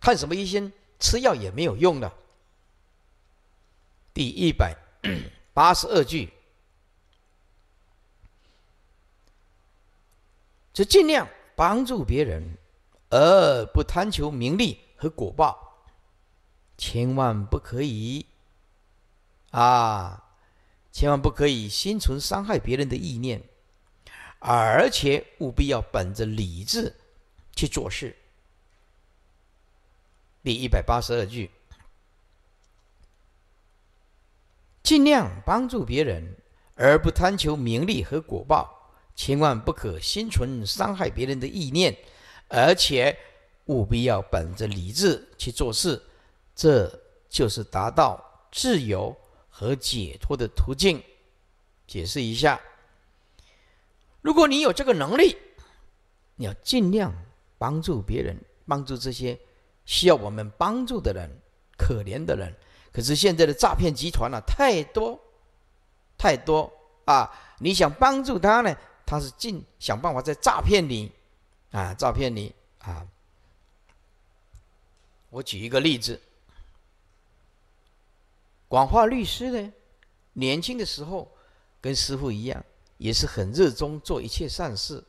看什么医生，吃药也没有用的。第一百八十二句。是尽量帮助别人，而不贪求名利和果报，千万不可以啊！千万不可以心存伤害别人的意念，而且务必要本着理智去做事。第一百八十二句：尽量帮助别人，而不贪求名利和果报。千万不可心存伤害别人的意念，而且务必要本着理智去做事，这就是达到自由和解脱的途径。解释一下，如果你有这个能力，你要尽量帮助别人，帮助这些需要我们帮助的人、可怜的人。可是现在的诈骗集团呢，太多，太多啊！你想帮助他呢？他是尽想办法在诈骗你，啊，诈骗你啊！我举一个例子，广化律师呢，年轻的时候跟师傅一样，也是很热衷做一切善事。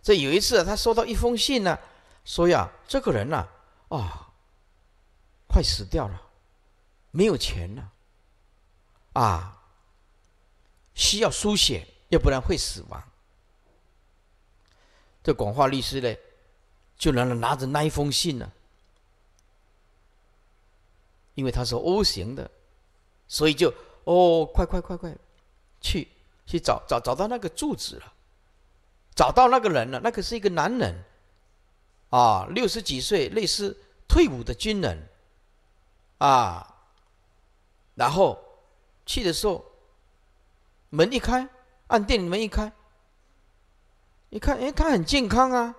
这有一次，他收到一封信呢，说呀，这个人呢，啊，快死掉了，没有钱了，啊。需要输血，要不然会死亡。这广化律师呢，就拿着那一封信呢，因为他是 O 型的，所以就哦，快快快快，去去找找找到那个住址了，找到那个人了，那个是一个男人，啊，六十几岁，类似退伍的军人，啊，然后去的时候。门一开，按电门一开，一看，哎，他很健康啊，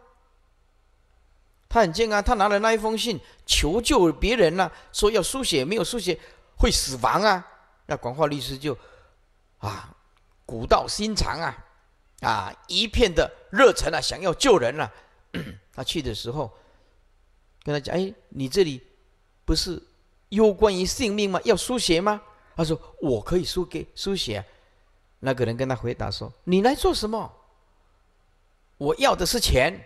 他很健康。他拿了那一封信求救别人呢，说要输血，没有输血会死亡啊。那广化律师就，啊，古道心肠啊，啊，一片的热忱啊，想要救人了。他去的时候，跟他讲，哎，你这里不是攸关于性命吗？要输血吗？他说，我可以输给输血。那个人跟他回答说：“你来做什么？我要的是钱，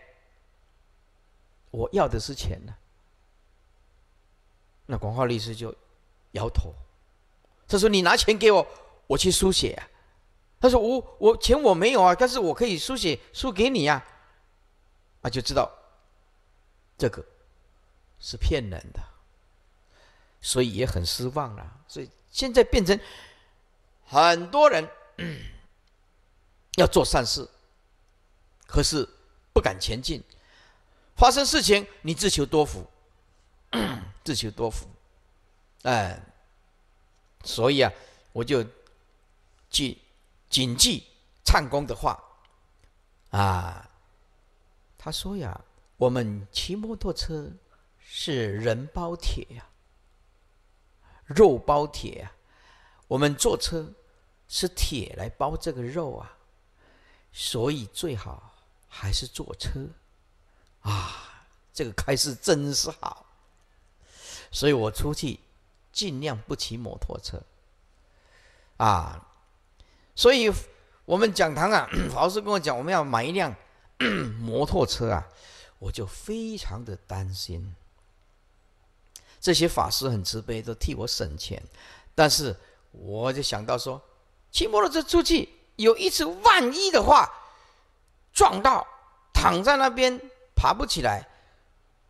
我要的是钱呢。”那广化律师就摇头，他说：“你拿钱给我，我去书写。”他说：“我我钱我没有啊，但是我可以书写输给你呀。”啊，就知道这个是骗人的，所以也很失望了。所以现在变成很多人。要做善事，可是不敢前进。发生事情，你自求多福，自求多福。哎，所以啊，我就记谨记唱功的话啊。他说呀，我们骑摩托车是人包铁呀，肉包铁呀，我们坐车。是铁来包这个肉啊，所以最好还是坐车啊。这个开是真是好，所以我出去尽量不骑摩托车啊。所以我们讲堂啊，法 师跟我讲我们要买一辆 摩托车啊，我就非常的担心。这些法师很慈悲，都替我省钱，但是我就想到说。骑摩托车出去，有一次万一的话，撞到躺在那边爬不起来，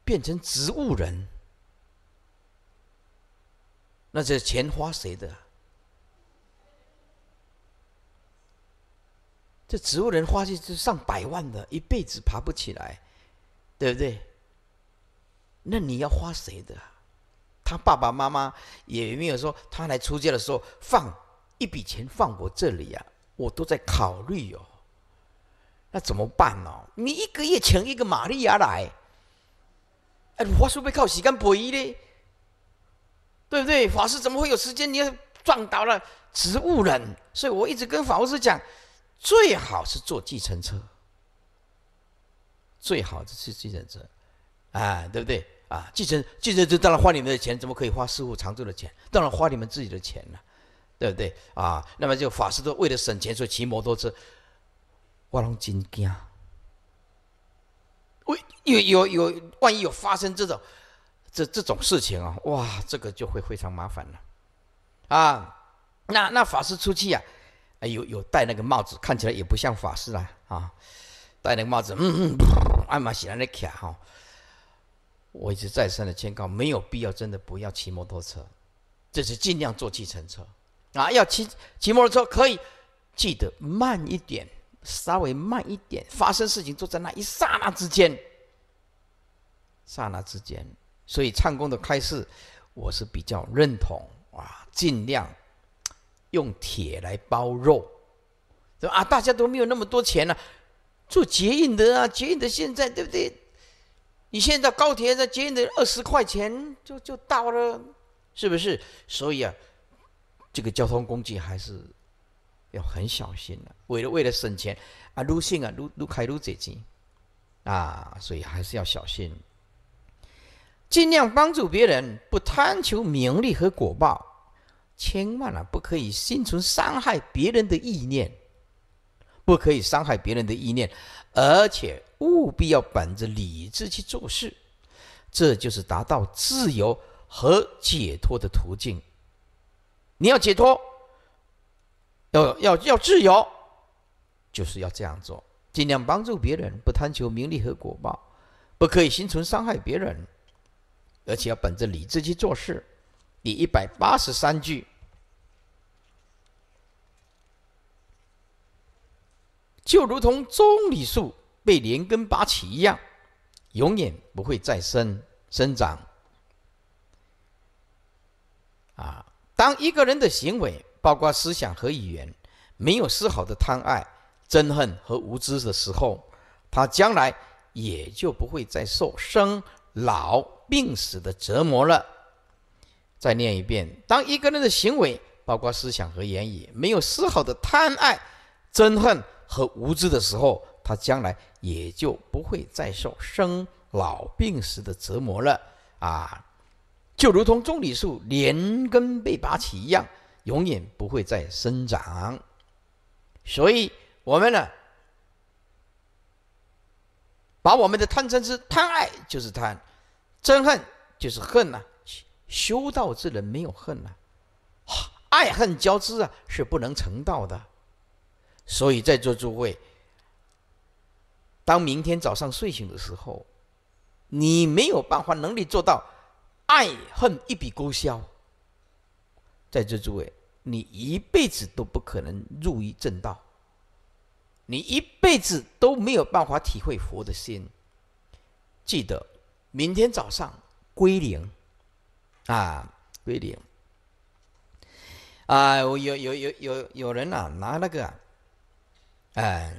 变成植物人，那这钱花谁的？这植物人花去是上百万的，一辈子爬不起来，对不对？那你要花谁的？他爸爸妈妈也没有说他来出嫁的时候放。一笔钱放我这里呀，我都在考虑哟。那怎么办呢？你一个月请一个玛利亚来，哎，法师被靠洗干净的，对不对？法师怎么会有时间？你要撞倒了植物人，所以我一直跟法师讲，最好是坐计程车，最好是计程车，啊，对不对？啊，计程计程车当然花你们的钱，怎么可以花师傅常住的钱？当然花你们自己的钱了。对不对啊？那么就法师都为了省钱，所以骑摩托车，我拢真惊，为有有有，万一有发生这种这这种事情啊，哇，这个就会非常麻烦了啊！那那法师出去啊，哎有有戴那个帽子，看起来也不像法师啊啊，戴那个帽子，嗯嗯，按玛喜然的卡哈，我一直再三的劝告，没有必要真的不要骑摩托车，这是尽量坐计程车。啊，要骑骑摩托车可以，记得慢一点，稍微慢一点。发生事情，就在那一刹那之间，刹那之间。所以唱功的开示，我是比较认同。啊，尽量用铁来包肉，对吧？啊，大家都没有那么多钱了，做捷运的啊，捷运的现在，对不对？你现在高铁在捷运的二十块钱就就到了，是不是？所以啊。这个交通工具还是要很小心的，为了为了省钱啊，路性啊，路路开路姐姐，啊，所以还是要小心。尽量帮助别人，不贪求名利和果报，千万啊不可以心存伤害别人的意念，不可以伤害别人的意念，而且务必要本着理智去做事，这就是达到自由和解脱的途径。你要解脱，要要要自由，就是要这样做。尽量帮助别人，不贪求名利和果报，不可以心存伤害别人，而且要本着理智去做事。第一百八十三句，就如同棕榈树被连根拔起一样，永远不会再生生长。啊！当一个人的行为，包括思想和语言，没有丝毫的贪爱、憎恨和无知的时候，他将来也就不会再受生、老、病、死的折磨了。再念一遍：当一个人的行为，包括思想和言语，没有丝毫的贪爱、憎恨和无知的时候，他将来也就不会再受生、老、病、死的折磨了。啊。就如同棕榈树连根被拔起一样，永远不会再生长。所以，我们呢，把我们的贪嗔痴、贪爱就是贪，憎恨就是恨呐，修道之人没有恨呐，爱恨交织啊，是不能成道的。所以在座诸位，当明天早上睡醒的时候，你没有办法能力做到。爱恨一笔勾销，在这诸位，你一辈子都不可能入于正道，你一辈子都没有办法体会佛的心。记得明天早上归零，啊，归零。啊，我有有有有有人啊，拿那个，啊，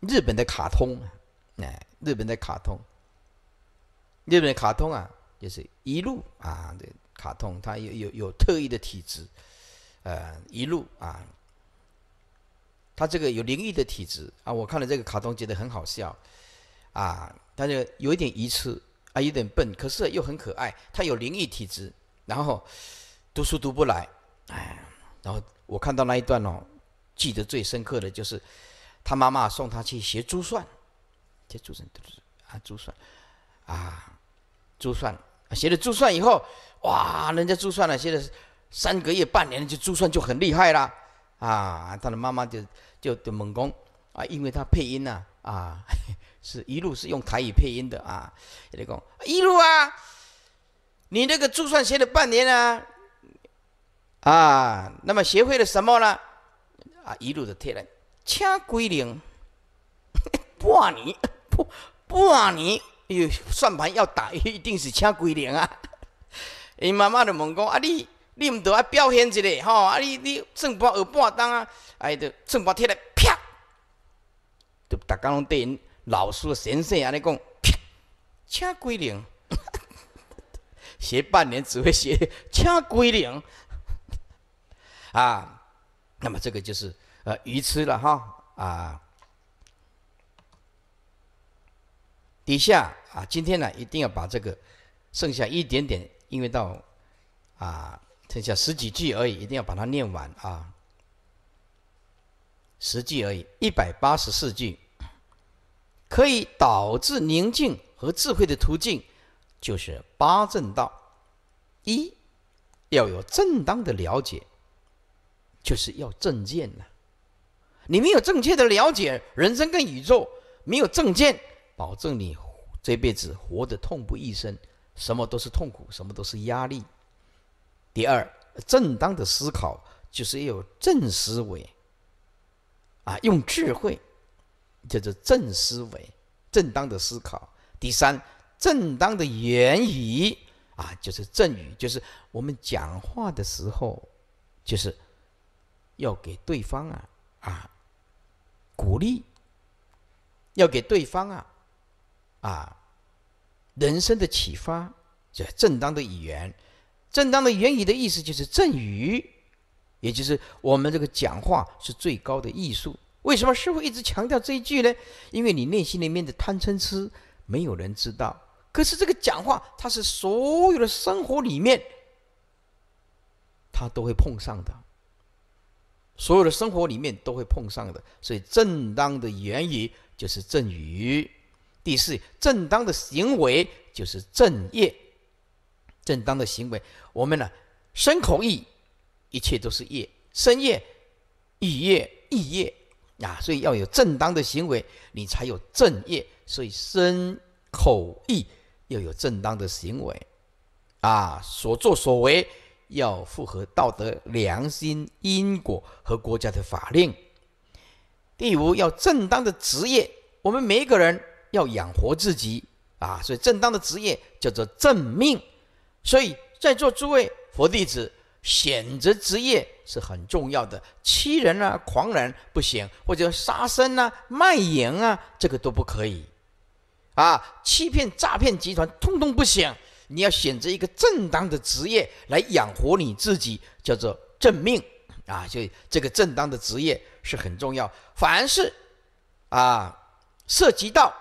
日本的卡通，哎，日本的卡通，日本的卡通啊。就是一路啊，这卡通他有有有特异的体质，呃，一路啊，他这个有灵异的体质啊。我看了这个卡通觉得很好笑，啊，他就有一点愚痴啊，有点笨，可是又很可爱。他有灵异体质，然后读书读不来，哎，然后我看到那一段哦，记得最深刻的就是他妈妈送他去学珠算，学珠算啊，珠算啊。珠算，学了珠算以后，哇，人家珠算了，写了三个月、半年就珠算就很厉害了啊！他的妈妈就就就猛攻啊，因为他配音呢啊，是一路是用台语配音的啊，讲一路啊，你那个珠算学了半年啊啊，那么学会了什么呢？啊，一路的推论，千归零 半年，不 半年。伊算盘要打，一定是请鬼灵啊！伊妈妈就问讲：“啊，你你毋得爱表现一下吼？啊，你你正盘有半当啊？哎，就正盘起来啪，就大家拢对老师先生安尼讲：啪，请鬼灵，学半年只会写请鬼灵啊。那么这个就是呃愚痴了哈啊。”底下啊，今天呢一定要把这个剩下一点点，因为到啊剩下十几句而已，一定要把它念完啊。十句而已，一百八十四句。可以导致宁静和智慧的途径，就是八正道。一要有正当的了解，就是要正见呐。你没有正确的了解人生跟宇宙，没有正见。保证你这辈子活得痛不欲生，什么都是痛苦，什么都是压力。第二，正当的思考就是要有正思维，啊，用智慧，叫做正思维，正当的思考。第三，正当的言语啊，就是正语，就是我们讲话的时候，就是要给对方啊啊鼓励，要给对方啊。啊，人生的启发这正当的语言，正当的言语的意思就是正语，也就是我们这个讲话是最高的艺术。为什么师傅一直强调这一句呢？因为你内心里面的贪嗔痴没有人知道，可是这个讲话它是所有的生活里面，它都会碰上的，所有的生活里面都会碰上的，所以正当的言语就是正语。第四，正当的行为就是正业。正当的行为，我们呢，身口意，一切都是业，身业、意业、意业啊。所以要有正当的行为，你才有正业。所以身口意要有正当的行为啊，所作所为要符合道德、良心、因果和国家的法令。第五，要正当的职业，我们每一个人。要养活自己啊，所以正当的职业叫做正命。所以在座诸位佛弟子选择职业是很重要的。欺人啊、狂人不行，或者杀生啊、卖淫啊，这个都不可以。啊，欺骗、诈骗集团通通不行。你要选择一个正当的职业来养活你自己，叫做正命啊。所以这个正当的职业是很重要。凡是啊，涉及到。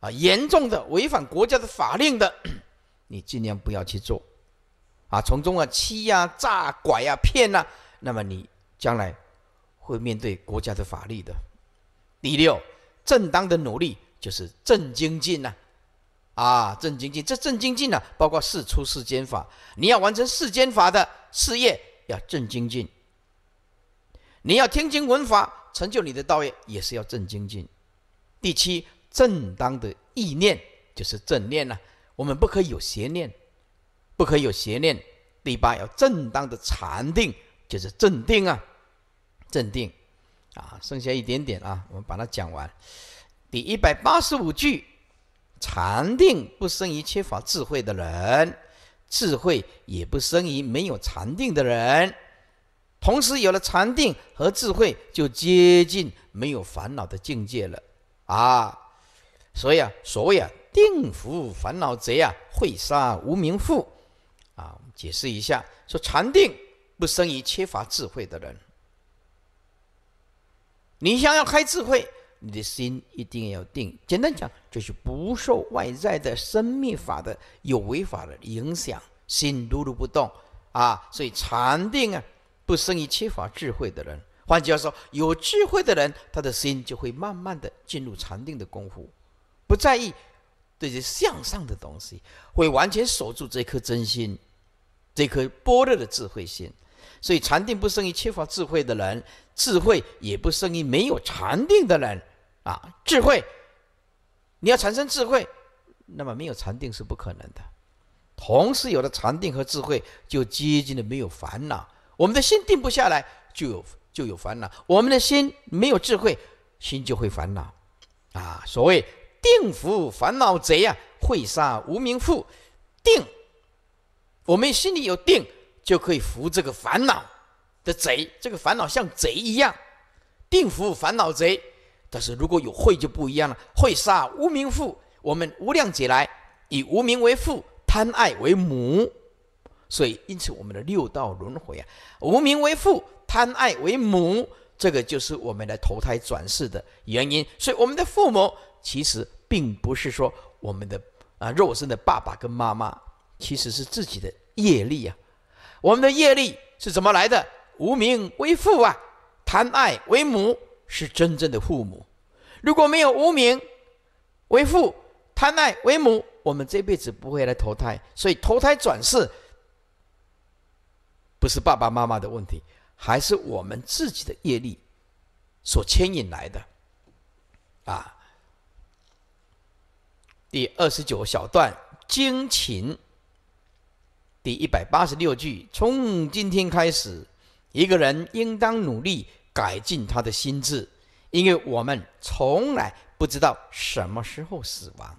啊，严重的违反国家的法令的，你尽量不要去做。啊，从中啊欺呀、诈拐呀、骗呐，那么你将来会面对国家的法律的。第六，正当的努力就是正精进呐。啊，正精进，这正精进呢，包括事出世间法，你要完成世间法的事业，要正精进。你要听经闻法，成就你的道业，也是要正精进。第七。正当的意念就是正念呐，我们不可以有邪念，不可以有邪念。第八，要正当的禅定就是镇定啊，镇定，啊，剩下一点点啊，我们把它讲完。第一百八十五句：禅定不生于缺乏智慧的人，智慧也不生于没有禅定的人。同时，有了禅定和智慧，就接近没有烦恼的境界了啊。所以啊，所谓啊，定福烦恼贼啊，会杀无名富啊，我们解释一下，说禅定不生于缺乏智慧的人。你想要开智慧，你的心一定要定。简单讲，就是不受外在的生命法的有为法的影响，心如如不动啊。所以禅定啊，不生于缺乏智慧的人。换句话说，有智慧的人，他的心就会慢慢的进入禅定的功夫。不在意这些向上的东西，会完全守住这颗真心，这颗波若的智慧心。所以禅定不生于缺乏智慧的人，智慧也不生于没有禅定的人啊！智慧，你要产生智慧，那么没有禅定是不可能的。同时有了禅定和智慧，就接近了没有烦恼。我们的心定不下来，就有就有烦恼；我们的心没有智慧，心就会烦恼啊！所谓。定服烦恼贼呀，会杀无名父。定，我们心里有定，就可以服这个烦恼的贼。这个烦恼像贼一样，定服烦恼贼。但是如果有会就不一样了，会杀无名父。我们无量劫来以无名为父，贪爱为母，所以因此我们的六道轮回啊，无名为父，贪爱为母，这个就是我们来投胎转世的原因。所以我们的父母。其实并不是说我们的啊肉身的爸爸跟妈妈其实是自己的业力啊，我们的业力是怎么来的？无名为父啊，贪爱为母是真正的父母。如果没有无名为父，贪爱为母，我们这辈子不会来投胎。所以投胎转世不是爸爸妈妈的问题，还是我们自己的业力所牵引来的啊。第二十九小段，精勤。第一百八十六句：从今天开始，一个人应当努力改进他的心智，因为我们从来不知道什么时候死亡。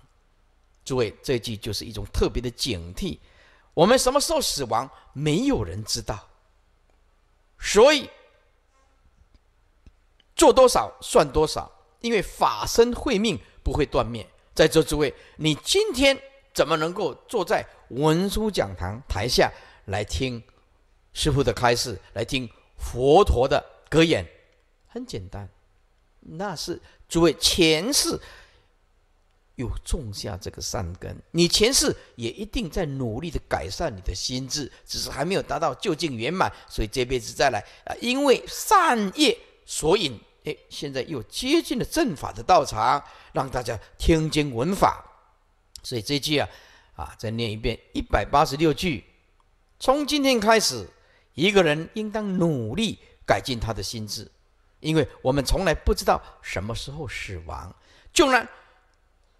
诸位，这句就是一种特别的警惕：我们什么时候死亡，没有人知道。所以，做多少算多少，因为法身慧命不会断灭。在座诸位，你今天怎么能够坐在文殊讲堂台下来听师傅的开示，来听佛陀的格言？很简单，那是诸位前世有种下这个善根，你前世也一定在努力的改善你的心智，只是还没有达到究竟圆满，所以这辈子再来啊，因为善业所引。哎，现在又接近了正法的道场，让大家听经闻法，所以这句啊，啊，再念一遍一百八十六句。从今天开始，一个人应当努力改进他的心智，因为我们从来不知道什么时候死亡。就呢，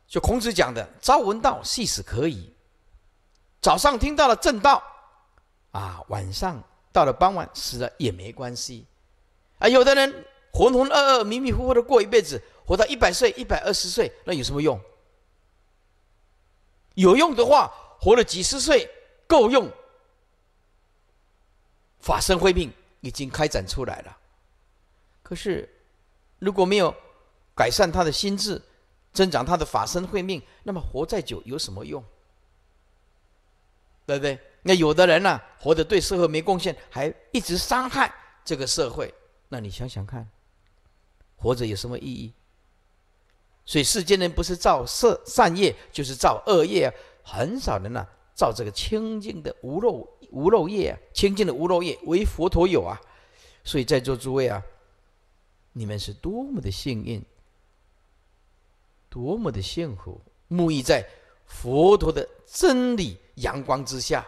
就孔子讲的“朝闻道，夕死可矣”。早上听到了正道，啊，晚上到了傍晚死了也没关系。啊，有的人。浑浑噩噩、迷迷糊糊的过一辈子，活到一百岁、一百二十岁，那有什么用？有用的话，活了几十岁够用。法身慧命已经开展出来了，可是如果没有改善他的心智，增长他的法身慧命，那么活再久有什么用？对不对？那有的人呢，活得对社会没贡献，还一直伤害这个社会，那你想想看。活着有什么意义？所以世间人不是造色善业，就是造恶业，很少人呢造这个清净的无漏无漏业，清净的无漏业为佛陀有啊。所以在座诸位啊，你们是多么的幸运，多么的幸福，沐浴在佛陀的真理阳光之下。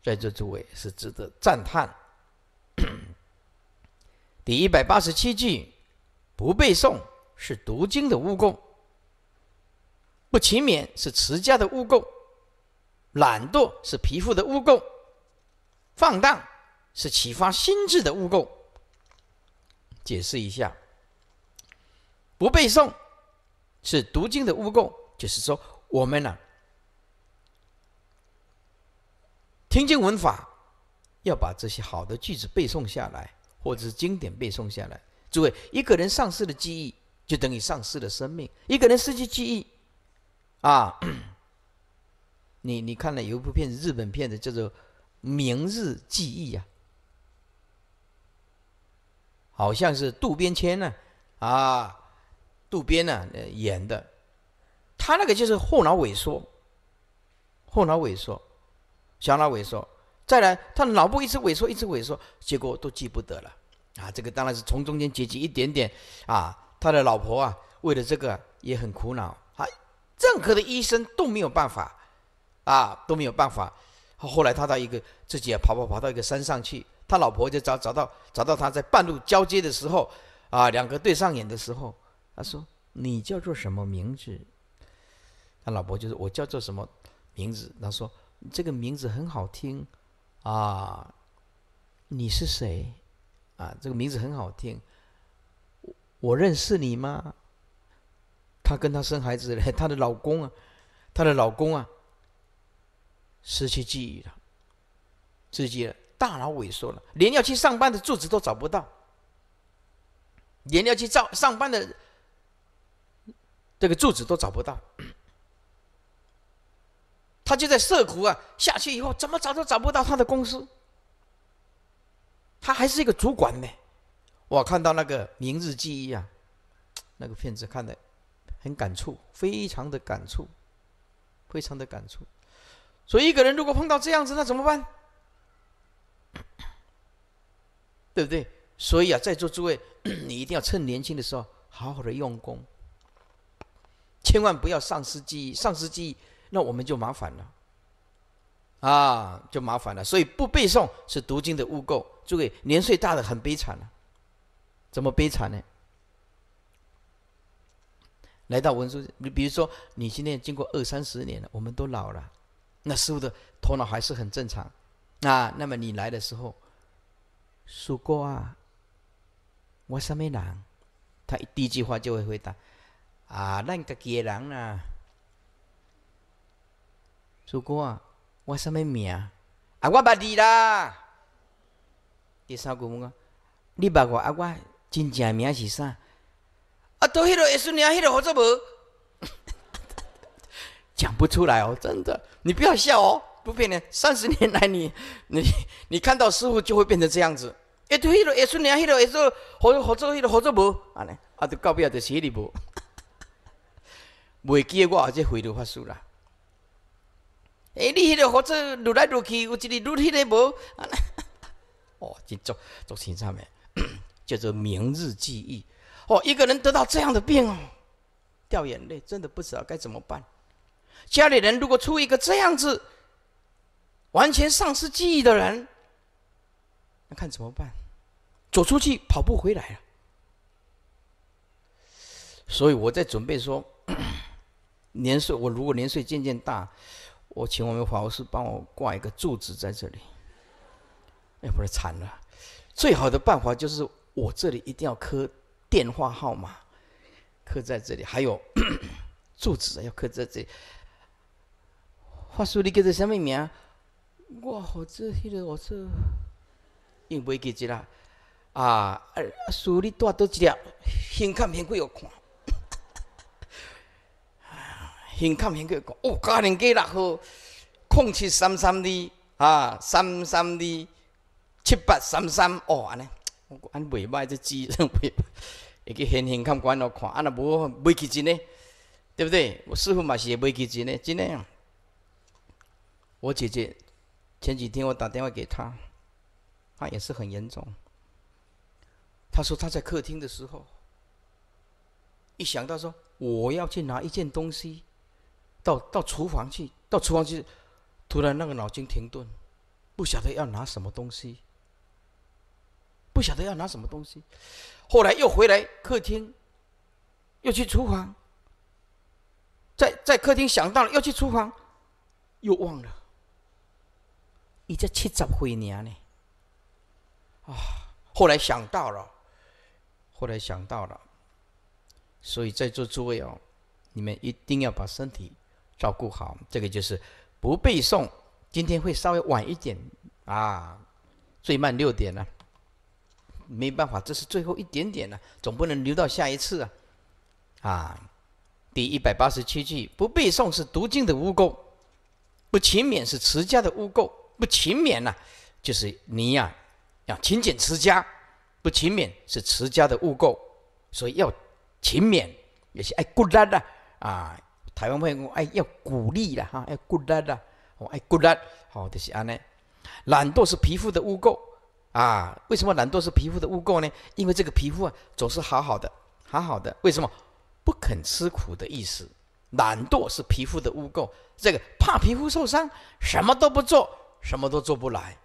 在座诸位是值得赞叹。第一百八十七句，不背诵是读经的污垢；不勤勉是持家的污垢；懒惰是皮肤的污垢；放荡是启发心智的污垢。解释一下，不背诵是读经的污垢，就是说我们呢，听经文法要把这些好的句子背诵下来。或者是经典背诵下来，诸位，一个人丧失了记忆，就等于丧失了生命。一个人失去记忆，啊，你你看了有一部片子，日本片子叫做《明日记忆》啊，好像是渡边谦呢，啊，渡边呢演的，他那个就是后脑萎缩，后脑萎缩，小脑萎缩。再来，他脑部一直萎缩，一直萎缩，结果都记不得了，啊，这个当然是从中间截取一点点，啊，他的老婆啊，为了这个也很苦恼，啊，任何的医生都没有办法，啊，都没有办法，后来他到一个自己跑跑跑到一个山上去，他老婆就找找到找到他在半路交接的时候，啊，两个对上眼的时候，他说你叫做什么名字？他老婆就是我叫做什么名字？他说这个名字很好听。啊，你是谁？啊，这个名字很好听。我我认识你吗？她跟她生孩子了，她的老公啊，她的老公啊，失去记忆了，自己大脑萎缩了，连要去上班的住址都找不到，连要去照上班的这个住址都找不到。他就在涩谷啊，下去以后怎么找都找不到他的公司。他还是一个主管呢。我看到那个《明日记忆》啊，那个片子看的很感触，非常的感触，非常的感触。所以一个人如果碰到这样子，那怎么办？对不对？所以啊，在座诸位，你一定要趁年轻的时候好好的用功，千万不要丧失记忆，丧失记忆。那我们就麻烦了，啊，就麻烦了。所以不背诵是读经的污垢。诸位，年岁大的很悲惨了，怎么悲惨呢？来到文殊，你比如说，你今天经过二三十年了，我们都老了，那师傅的头脑还是很正常，啊，那么你来的时候，叔哥啊，我上面人？他第一句话就会回答，啊，那个别狼啊。如果啊，我什么名啊？我捌地啦！第三句问我，你捌我啊？我真正名是啥？啊，到迄落二十娘，迄落合作无，讲不出来哦，真的，你不要笑哦，不骗你，三十年来你你你看到师父就会变成这样子。一到迄落二十娘，迄落合作合作，迄落合作无，阿呢阿到后边就写你无，未 记我阿在回头发师啦。哎，你那个火车来来去去，有一里来去的无。哦，这作作品上面叫做《明日记忆》。哦，一个人得到这样的病哦，掉眼泪，真的不知道该怎么办。家里人如果出一个这样子完全丧失记忆的人，那看怎么办？走出去跑不回来了。所以我在准备说，年岁我如果年岁渐渐大。我请我们法师帮我挂一个柱子在这里，哎，不然惨了。最好的办法就是我这里一定要刻电话号码，刻在这里，还有 柱子要刻在这。里。法师，你叫做什么名？哇，好仔迄的，我是。又买记只啦？啊，啊，书你带多几只，先看苹贵要看。现看现去哦，家庭几六号，空七三三二啊，三三二七八三三哦，安尼，我按未卖只机，按未卖，一个现现看官哦看，啊那无买起钱呢，对不对？我师傅嘛是买起钱呢，真的。我姐姐前几天我打电话给她，她也是很严重。她说她在客厅的时候，一想到说我要去拿一件东西。到到厨房去，到厨房去，突然那个脑筋停顿，不晓得要拿什么东西，不晓得要拿什么东西。后来又回来客厅，又去厨房，在在客厅想到了要去厨房，又忘了。已经七十回年呢，啊！后来想到了，后来想到了，所以在座诸位哦，你们一定要把身体。照顾好，这个就是不背诵。今天会稍微晚一点啊，最慢六点了。没办法，这是最后一点点了，总不能留到下一次啊！啊，第一百八十七句，不背诵是读经的污垢，不勤勉是持家的污垢。不勤勉呐，就是你呀，要勤俭持家。不勤勉是持家的污垢，所以要勤勉。也是哎，good luck 啊！台湾朋友，哎要鼓励啦，哈，要鼓励啦，我 o 鼓励，好，就是安尼。懒惰是皮肤的污垢啊！为什么懒惰是皮肤的污垢呢？因为这个皮肤啊，总是好好的，好好的，为什么不肯吃苦的意思？懒惰是皮肤的污垢，这个怕皮肤受伤，什么都不做，什么都做不来。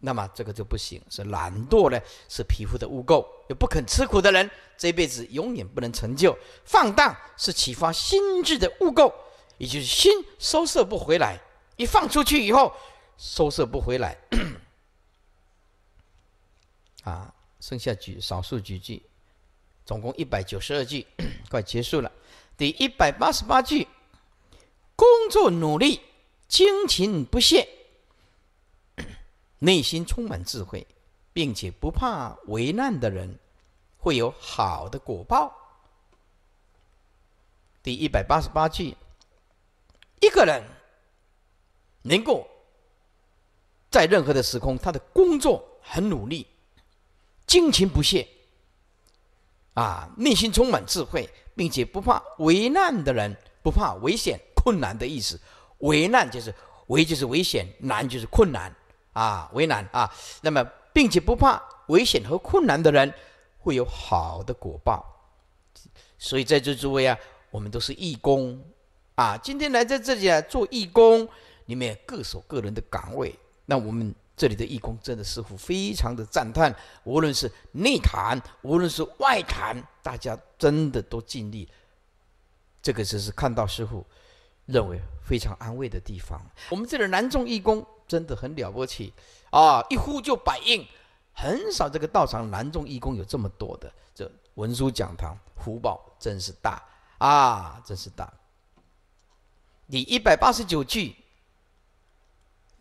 那么这个就不行，是懒惰呢？是皮肤的污垢，又不肯吃苦的人，这辈子永远不能成就。放荡是启发心智的污垢，也就是心收摄不回来，一放出去以后，收摄不回来。啊，剩下几少数几句，总共一百九十二句，快结束了。第一百八十八句，工作努力，精勤不懈。内心充满智慧，并且不怕危难的人，会有好的果报。第一百八十八句，一个人能够在任何的时空，他的工作很努力，金勤不懈。啊，内心充满智慧，并且不怕危难的人，不怕危险、困难的意思。危难就是危，就是危险；难就是困难。啊，为难啊！那么，并且不怕危险和困难的人，会有好的果报。所以，在座诸位啊，我们都是义工啊，今天来在这里啊做义工，你们各守各人的岗位。那我们这里的义工，真的师乎非常的赞叹，无论是内坛，无论是外坛，大家真的都尽力。这个只是看到师傅认为非常安慰的地方。我们这里南中义工。真的很了不起，啊！一呼就百应，很少这个道场南中义工有这么多的。这文殊讲堂福报真是大啊，真是大！你一百八十九句，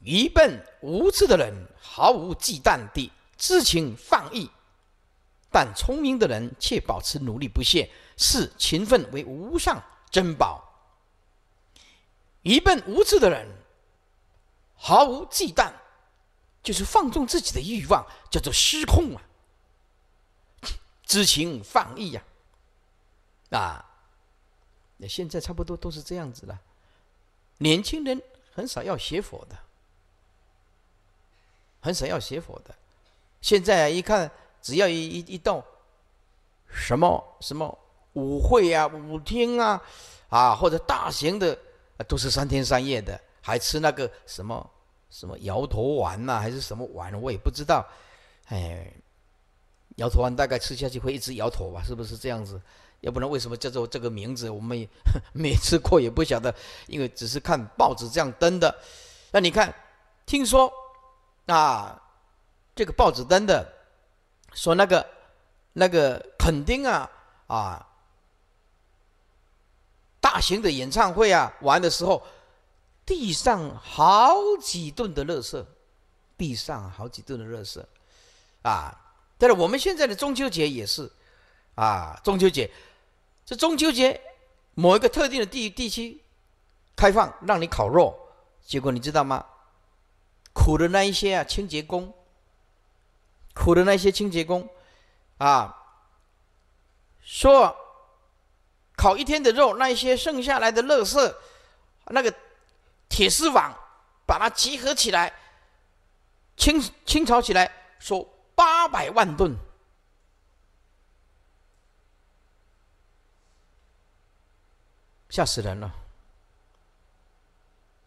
愚笨无知的人毫无忌惮地知情放逸，但聪明的人却保持努力不懈，视勤奋为无上珍宝。愚笨无知的人。毫无忌惮，就是放纵自己的欲望，叫做失控啊！知情犯意呀，啊，那现在差不多都是这样子了。年轻人很少要学佛的，很少要学佛的。现在啊，一看只要一一一到什么什么舞会啊、舞厅啊，啊或者大型的，都是三天三夜的。还吃那个什么什么摇头丸呐，还是什么丸？我也不知道。哎，摇头丸大概吃下去会一直摇头吧？是不是这样子？要不然为什么叫做这个名字？我们也没 吃过，也不晓得。因为只是看报纸这样登的。那你看，听说啊，这个报纸登的说那个那个肯丁啊啊，大型的演唱会啊，玩的时候。地上好几吨的乐色，地上好几吨的乐色，啊！但是我们现在的中秋节也是，啊，中秋节，这中秋节某一个特定的地地区开放让你烤肉，结果你知道吗？苦的那一些啊，清洁工，苦的那些清洁工，啊，说烤一天的肉，那一些剩下来的乐色，那个。铁丝网，把它集合起来，清清朝起来，说八百万吨，吓死人了。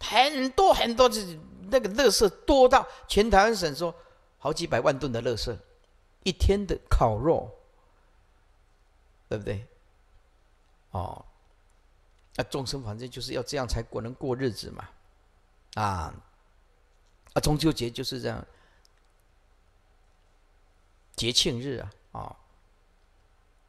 很多很多，这那个垃圾多到全台湾省说好几百万吨的垃圾，一天的烤肉，对不对？哦。那众生反正就是要这样才过能过日子嘛，啊，啊，中秋节就是这样，节庆日啊，啊，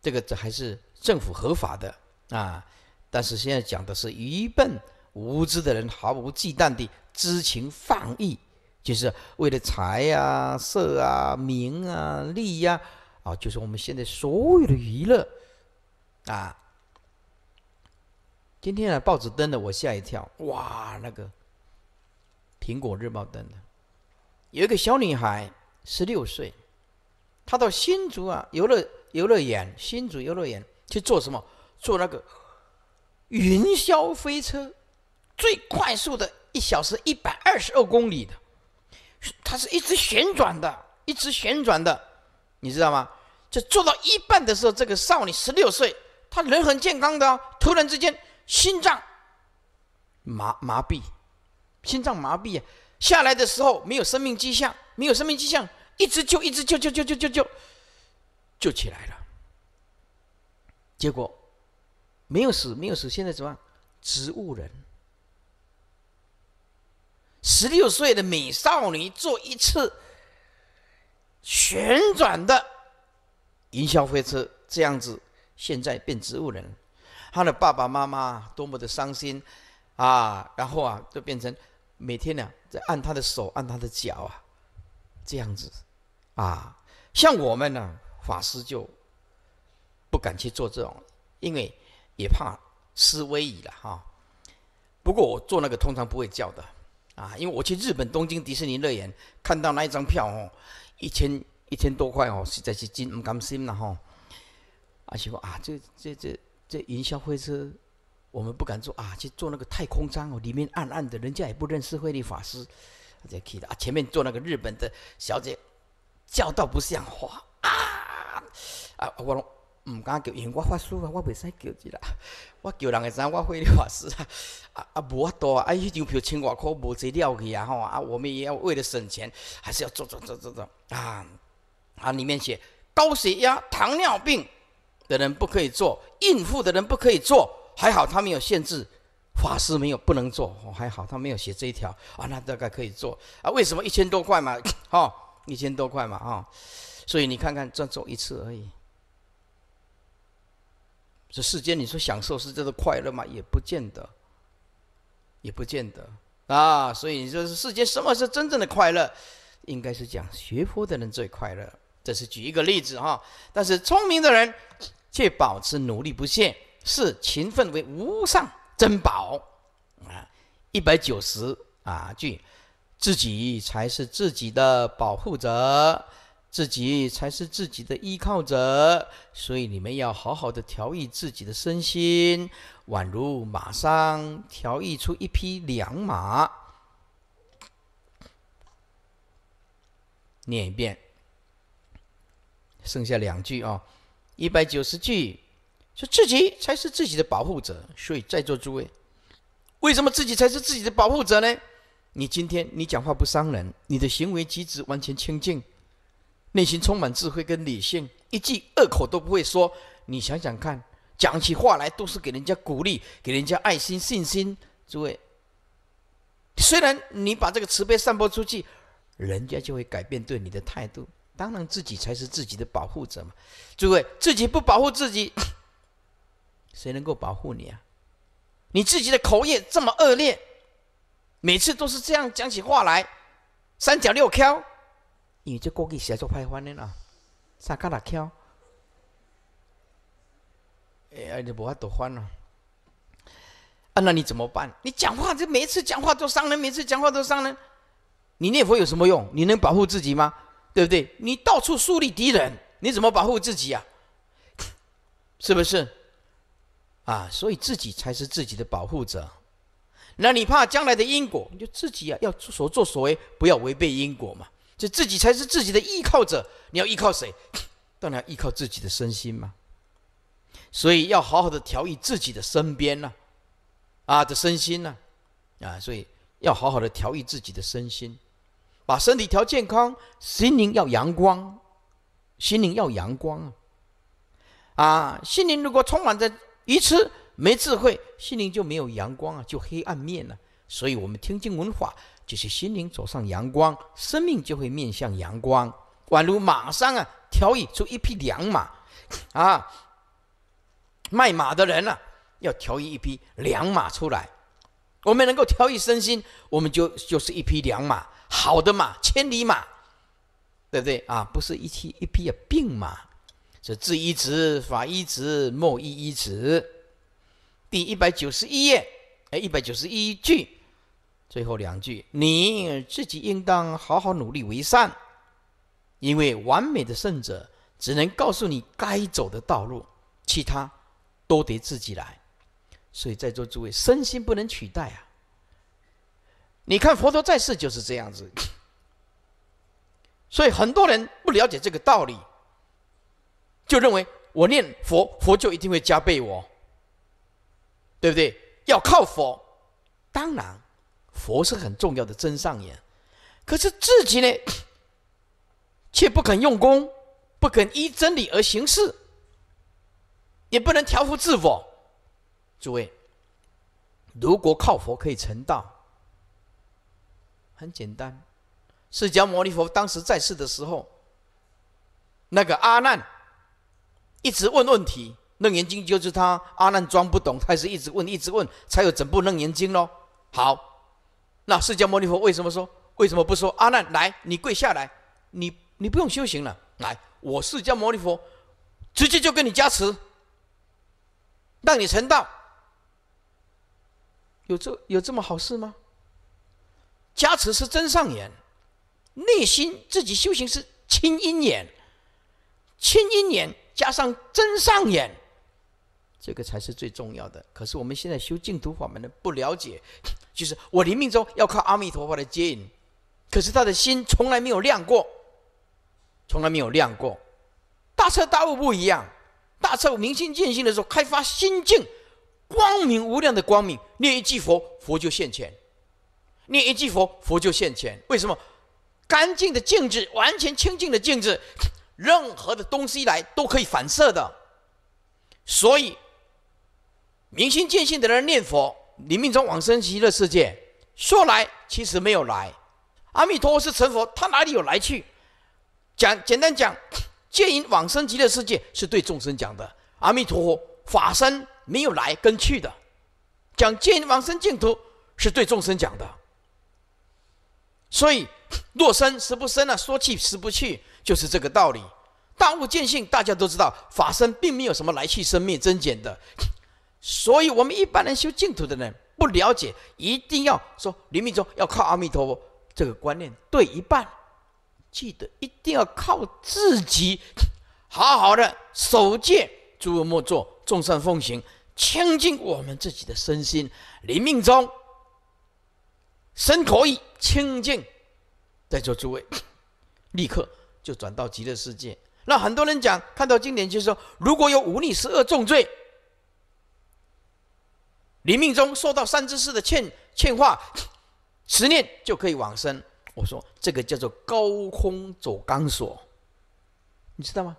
这个这还是政府合法的啊，但是现在讲的是愚笨无知的人毫无忌惮的知情放逸，就是为了财啊、色啊、名啊、利啊，啊，就是我们现在所有的娱乐，啊。今天啊，报纸登的我吓一跳，哇，那个《苹果日报》登的，有一个小女孩，十六岁，她到新竹啊，游乐游乐园，新竹游乐园去做什么？做那个云霄飞车，最快速的，一小时一百二十二公里的，它是一直旋转的，一直旋转的，你知道吗？就做到一半的时候，这个少女十六岁，她人很健康的，突然之间。心脏麻麻痹，心脏麻痹啊！下来的时候没有生命迹象，没有生命迹象，一直就一直叫，就就就就就就起来了。结果没有死，没有死，现在怎样？植物人。十六岁的美少女坐一次旋转的营销飞车，这样子，现在变植物人了。他的爸爸妈妈多么的伤心，啊，然后啊，就变成每天呢，在按他的手，按他的脚啊，这样子，啊，像我们呢，法师就不敢去做这种，因为也怕失威仪了哈。不过我做那个通常不会叫的，啊，因为我去日本东京迪士尼乐园看到那一张票哦，一千一千多块哦，实在是真不甘心啦哈。啊，且说啊，这这这。这云霄飞车，我们不敢坐啊！去坐那个太空舱哦，里面暗暗的，人家也不认识慧利法师，这可去了啊！前面坐那个日本的小姐，叫到不像话啊！啊，我拢唔敢叫，因为我法师啊，我袂使叫伊了，我叫人会知我慧利法师啊！啊啊，无法多啊！啊，一张票千外块，无侪了去啊吼！啊，我们也要为了省钱，还是要坐坐坐坐坐啊啊！里面写高血压、糖尿病。的人不可以做，孕妇的人不可以做，还好他没有限制，法师没有不能做，还好他没有写这一条啊，那大概可以做啊？为什么一千多块嘛？哈，一千多块嘛？啊，所以你看看，这走一次而已。这世间，你说享受是这个快乐吗？也不见得，也不见得啊。所以你说，世间什么是真正的快乐？应该是讲学佛的人最快乐，这是举一个例子哈。但是聪明的人。却保持努力不懈，视勤奋为无上珍宝啊！一百九十啊句，自己才是自己的保护者，自己才是自己的依靠者，所以你们要好好的调育自己的身心，宛如马上调育出一匹良马。念一遍，剩下两句啊。一百九十句，说自己才是自己的保护者。所以在座诸位，为什么自己才是自己的保护者呢？你今天你讲话不伤人，你的行为举止完全清净，内心充满智慧跟理性，一句恶口都不会说。你想想看，讲起话来都是给人家鼓励，给人家爱心、信心。诸位，虽然你把这个慈悲散播出去，人家就会改变对你的态度。当然，自己才是自己的保护者嘛！诸位，自己不保护自己，谁能够保护你啊？你自己的口业这么恶劣，每次都是这样讲起话来，三脚六跳，你就过去写作拍翻的了，三脚六敲，哎，你不法躲翻了。啊，那你怎么办？你讲话这每次讲话都伤人，每次讲话都伤人，你念佛有什么用？你能保护自己吗？对不对？你到处树立敌人，你怎么保护自己呀？是不是？啊，所以自己才是自己的保护者。那你怕将来的因果，你就自己啊，要所作所为不要违背因果嘛。就自己才是自己的依靠者。你要依靠谁？当然要依靠自己的身心嘛。所以要好好的调理自己的身边呢，啊的身心呢，啊，所以要好好的调理自己的身心。把身体调健康，心灵要阳光，心灵要阳光啊！啊，心灵如果充满着愚痴，没智慧，心灵就没有阳光啊，就黑暗面了。所以，我们听经闻法，就是心灵走上阳光，生命就会面向阳光，宛如马上啊，调逸出一匹良马啊！卖马的人呢，要调逸一匹良马出来。我们能够调逸身心，我们就就是一匹良马。好的嘛，千里马，对不对啊？不是一匹一匹的病马。这治一职，法一职，莫一一职。第一百九十一页，哎，一百九十一句，最后两句，你自己应当好好努力为善，因为完美的圣者只能告诉你该走的道路，其他都得自己来。所以在座诸位，身心不能取代啊。你看，佛陀在世就是这样子，所以很多人不了解这个道理，就认为我念佛，佛就一定会加倍我，对不对？要靠佛，当然，佛是很重要的真善言，可是自己呢，却不肯用功，不肯依真理而行事，也不能调伏自我。诸位，如果靠佛可以成道。很简单，释迦牟尼佛当时在世的时候，那个阿难一直问问题，《楞严经》就是他阿难装不懂，他是一直问，一直问，才有整部《楞严经》喽。好，那释迦牟尼佛为什么说？为什么不说阿难来？你跪下来，你你不用修行了，来，我释迦牟尼佛直接就跟你加持，让你成道。有这有这么好事吗？加持是真上眼，内心自己修行是清音眼，清音眼加上真上眼，这个才是最重要的。可是我们现在修净土法门的不了解，就是我临命中要靠阿弥陀佛的接引，可是他的心从来没有亮过，从来没有亮过。大彻大悟不一样，大彻明心见性的时候，开发心境，光明无量的光明，念一句佛，佛就现前。念一句佛，佛就现前。为什么？干净的镜子，完全清净的镜子，任何的东西来都可以反射的。所以，明心见性的人念佛，你命中往生极乐世界，说来其实没有来。阿弥陀佛是成佛，他哪里有来去？讲简单讲，戒引往生极乐世界是对众生讲的。阿弥陀佛法身没有来跟去的，讲淫往生净土是对众生讲的。所以，若生时不生呢？说去时不去，就是这个道理。大悟见性，大家都知道，法身并没有什么来去生灭增减的。所以我们一般人修净土的人不了解，一定要说临命中要靠阿弥陀佛这个观念，对一半。记得一定要靠自己，好好的守戒，诸恶莫作，众善奉行，清净我们自己的身心，临命中。身可以清净，在座诸位 立刻就转到极乐世界。那很多人讲，看到经典就说，如果有五逆十恶重罪，临命中受到三至四的欠欠化，十念就可以往生。我说这个叫做高空走钢索，你知道吗？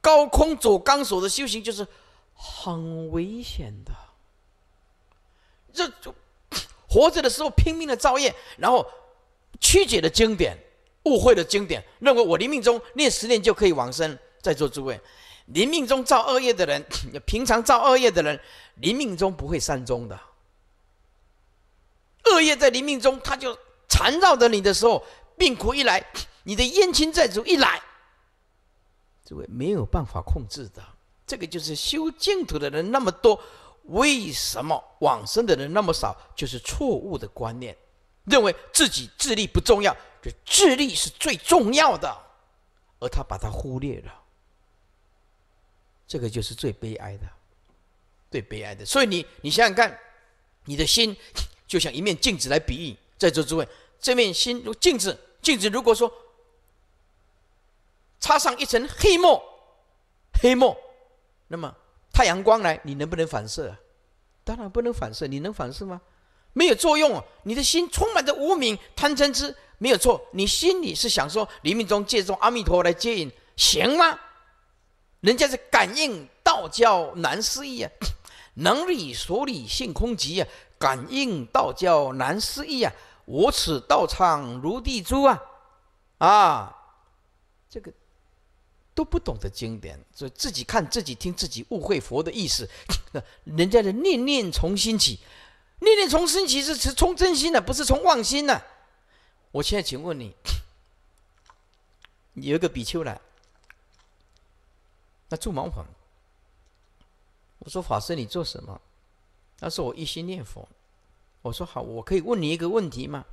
高空走钢索的修行就是很危险的，这就。活着的时候拼命的造业，然后曲解的经典，误会的经典，认为我临命中念十念就可以往生。在座诸位，临命中造恶业的人，平常造恶业的人，临命中不会善终的。恶业在临命中，他就缠绕着你的时候，病苦一来，你的冤亲债主一来，诸位没有办法控制的。这个就是修净土的人那么多。为什么往生的人那么少？就是错误的观念，认为自己智力不重要，就智力是最重要的，而他把他忽略了，这个就是最悲哀的，最悲哀的。所以你你想想看，你的心就像一面镜子来比喻，在座诸位，这面心镜子镜子如果说擦上一层黑墨，黑墨，那么。太阳光来，你能不能反射？当然不能反射。你能反射吗？没有作用。你的心充满着无名贪嗔痴，没有错。你心里是想说，黎命中借助阿弥陀来接引，行吗？人家是感应道教难思议啊，能理所理性空极啊，感应道教难思议啊，我此道场如地珠啊，啊，这个。都不懂得经典，所以自己看自己听自己误会佛的意思。人家的念念从心起，念念从心起是是从真心的，不是从妄心的。我现在请问你，有一个比丘来，那住茅房。我说法师你做什么？他说我一心念佛。我说好，我可以问你一个问题吗？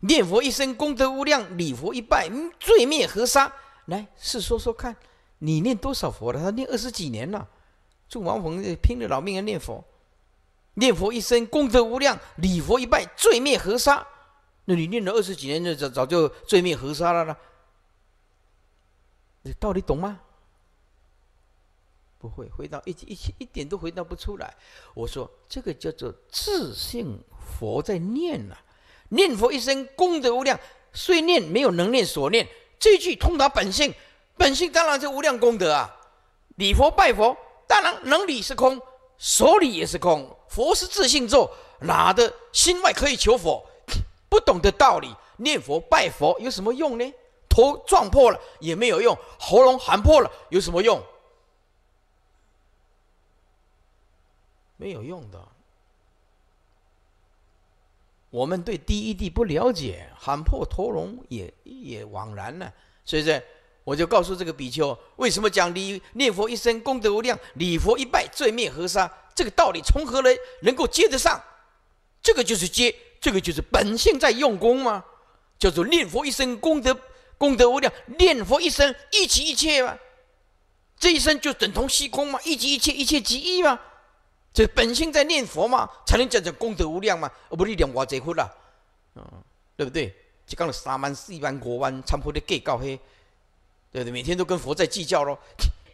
念佛一生功德无量，礼佛一拜罪灭河沙。来试说说看，你念多少佛了？他念二十几年了，众王鹏拼了老命的念佛，念佛一生功德无量，礼佛一拜罪灭河沙。那你念了二十几年，早早就罪灭河沙了呢？你到底懂吗？不会，回答一、一、一点都回答不出来。我说这个叫做自信佛在念啊，念佛一生功德无量，虽念没有能念所念。这句通达本性，本性当然是无量功德啊！礼佛拜佛，当然能理是空，所理也是空。佛是自信做，哪的心外可以求佛？不懂得道理，念佛拜佛有什么用呢？头撞破了也没有用，喉咙喊破了有什么用？没有用的。我们对第一谛不了解，喊破头龙也也枉然了。所以说，我就告诉这个比丘，为什么讲礼念佛一生功德无量，礼佛一拜罪灭河沙，这个道理从何来能够接得上？这个就是接，这个就是本性在用功嘛，叫做念佛一生功德功德无量，念佛一生一起一切嘛，这一生就等同虚空嘛，一即一切，一切即一嘛。这本性在念佛嘛，才能真正功德无量嘛，而不利点我这佛了，嗯，对不对？就讲了三万四万五万参佛的给告黑，对不对？每天都跟佛在计较喽，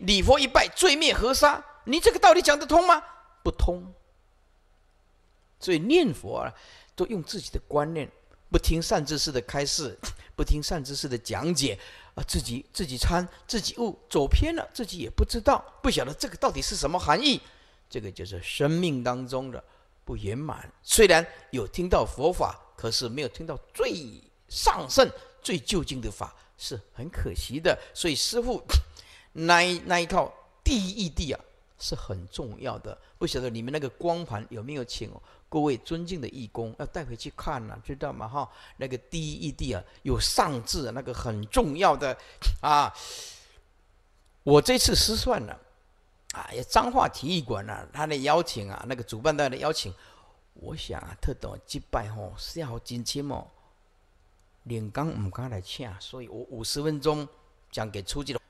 礼佛一拜罪灭河沙，你这个道理讲得通吗？不通。所以念佛啊，都用自己的观念，不听善知识的开示，不听善知识的讲解啊，自己自己参自己悟，走偏了，自己也不知道，不晓得这个到底是什么含义。这个就是生命当中的不圆满。虽然有听到佛法，可是没有听到最上圣、最究竟的法，是很可惜的。所以师父 那一那一套第一义谛啊，是很重要的。不晓得你们那个光环有没有请各位尊敬的义工要带回去看呢？知道吗？哈，那个第一义谛啊，有上智那个很重要的啊。我这次失算了。啊！也彰化体育馆啊，他的邀请啊，那个主办单位的邀请，我想啊，特种击败吼，是好亲切哦，演讲唔敢来请，所以我五十分钟讲给出去了，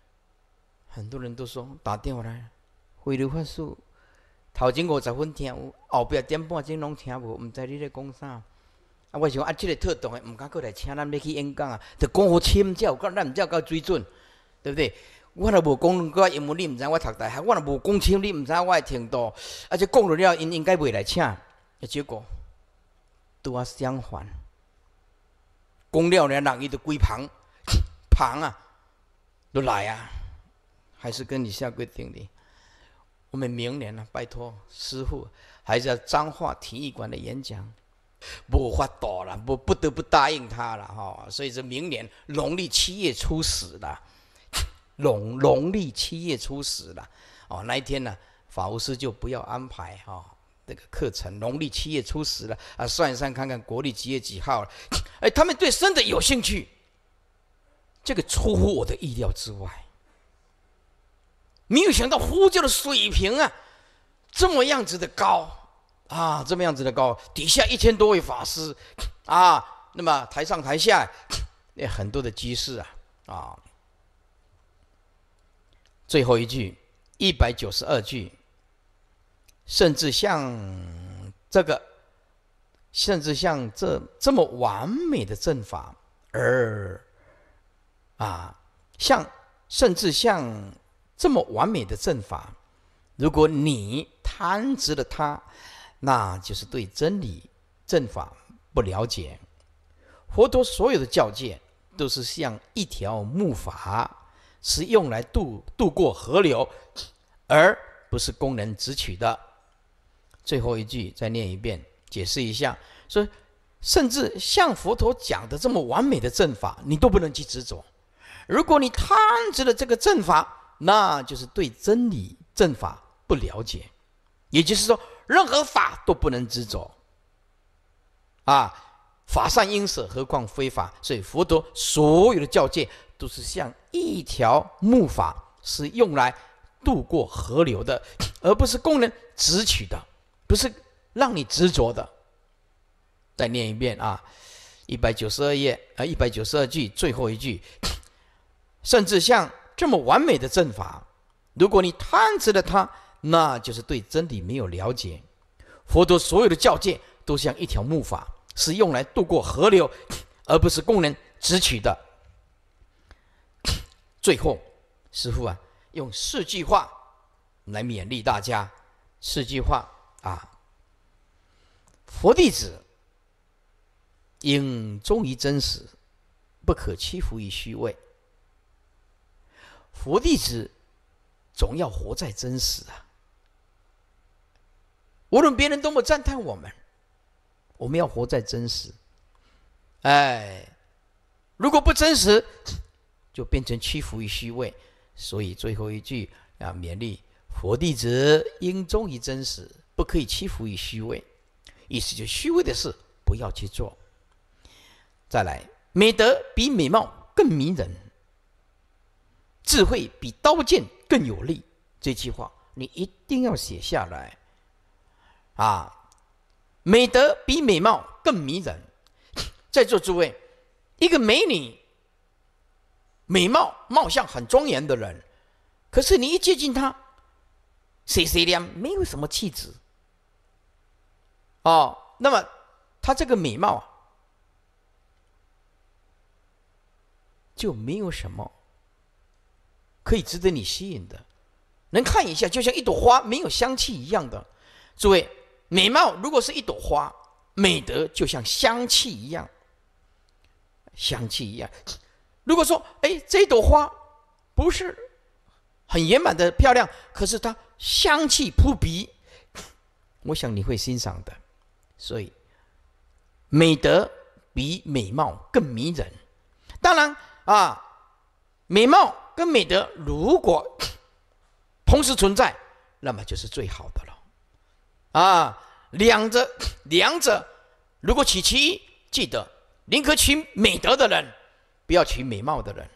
很多人都说打电话来，回流话术，头前五十分听有，后边点半钟拢听无，毋知你咧讲啥。啊，我想啊，这个特种的毋敢过来请，咱要去演讲啊，得讲好有够，咱毋才有够水准，对不对？我若无讲过，因为你毋知我读大学；我若无讲清，你毋知我会程度。而且讲了了，因应该袂来请，结果拄啊相反。讲了呢，人伊都归旁旁啊，都来啊，还是跟你下规定的。我们明年呢，拜托师傅，还是要彰化体育馆的演讲，无法躲了，我不得不答应他了哈。所以说明年农历七月初十了。龙农历七月初十了，哦，那一天呢，法务师就不要安排哈那个课程。农历七月初十了，啊，算一算看看国历几月几号了？哎，他们对生的有兴趣，这个出乎我的意料之外，没有想到呼叫的水平啊，这么样子的高啊，这么样子的高。底下一千多位法师，啊，那么台上台下那很多的居士啊，啊。最后一句，一百九十二句，甚至像这个，甚至像这这么完美的阵法，而啊，像甚至像这么完美的阵法，如果你贪执了它，那就是对真理正法不了解。佛陀所有的教戒都是像一条木筏。是用来渡渡过河流，而不是供人执取的。最后一句再念一遍，解释一下：说，甚至像佛陀讲的这么完美的正法，你都不能去执着。如果你贪执了这个正法，那就是对真理正法不了解。也就是说，任何法都不能执着。啊，法善因舍，何况非法？所以佛陀所有的教诫。都是像一条木筏，是用来渡过河流的，而不是供人直取的，不是让你执着的。再念一遍啊，一百九十二页啊，一百九十二句最后一句，甚至像这么完美的阵法，如果你贪执了它，那就是对真理没有了解。佛陀所有的教诫都像一条木筏，是用来渡过河流，而不是供人直取的。最后，师父啊，用四句话来勉励大家：四句话啊，佛弟子应忠于真实，不可屈服于虚伪。佛弟子总要活在真实啊，无论别人多么赞叹我们，我们要活在真实。哎，如果不真实，就变成屈服于虚伪，所以最后一句啊，勉励佛弟子应忠于真实，不可以屈服于虚伪。意思就虚伪的事不要去做。再来，美德比美貌更迷人，智慧比刀剑更有力。这句话你一定要写下来。啊，美德比美貌更迷人，在座诸位，一个美女。美貌貌相很庄严的人，可是你一接近他，谁谁的，没有什么气质。哦，那么他这个美貌啊，就没有什么可以值得你吸引的，能看一下，就像一朵花没有香气一样的。诸位，美貌如果是一朵花，美德就像香气一样，香气一样。如果说，哎，这朵花不是很圆满的漂亮，可是它香气扑鼻，我想你会欣赏的。所以，美德比美貌更迷人。当然啊，美貌跟美德如果 同时存在，那么就是最好的了。啊，两者两者如果取其一，记得宁可取美德的人。不要娶美貌的人。